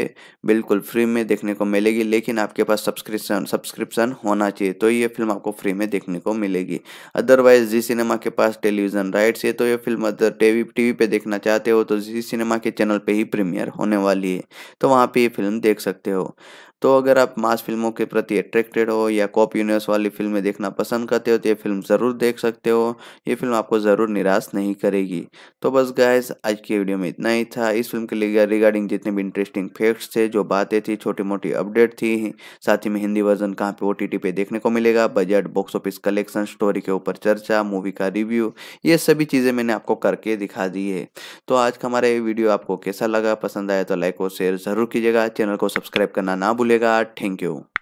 बिल्कुल फ्री में देखने को मिलेगी लेकिन आपके पास सब्सक्रिप्शन सब्सक्रिप्शन होना चाहिए तो ये फिल्म आपको फ्री में देखने को मिलेगी अदरवाइज जी सिनेमा के पास टेलीविज़न राइट्स है तो ये फिल्म अदर टी वी पे देखना चाहते हो तो जी सिनेमा के चैनल पर ही प्रीमियर होने वाली है तो वहाँ पर ये फिल्म देख सकते हो go तो अगर आप मास फिल्मों के प्रति अट्रैक्टेड हो या कॉप यूनिवर्स वाली फिल्में देखना पसंद करते हो तो ये फिल्म ज़रूर देख सकते हो ये फिल्म आपको ज़रूर निराश नहीं करेगी तो बस गायस आज की वीडियो में इतना ही था इस फिल्म के रिगार्डिंग जितने भी इंटरेस्टिंग फैक्ट्स थे जो बातें थी छोटी मोटी अपडेट थी साथ ही में हिंदी वर्जन कहाँ पे ओ टी पे देखने को मिलेगा budget box office collection story के ऊपर चर्चा मूवी का रिव्यू ये सभी चीज़ें मैंने आपको करके दिखा दी है तो आज का हमारा ये वीडियो आपको कैसा लगा पसंद आया तो लाइक और शेयर ज़रूर कीजिएगा चैनल को सब्सक्राइब करना ना भूलिए बोलेगा थैंक यू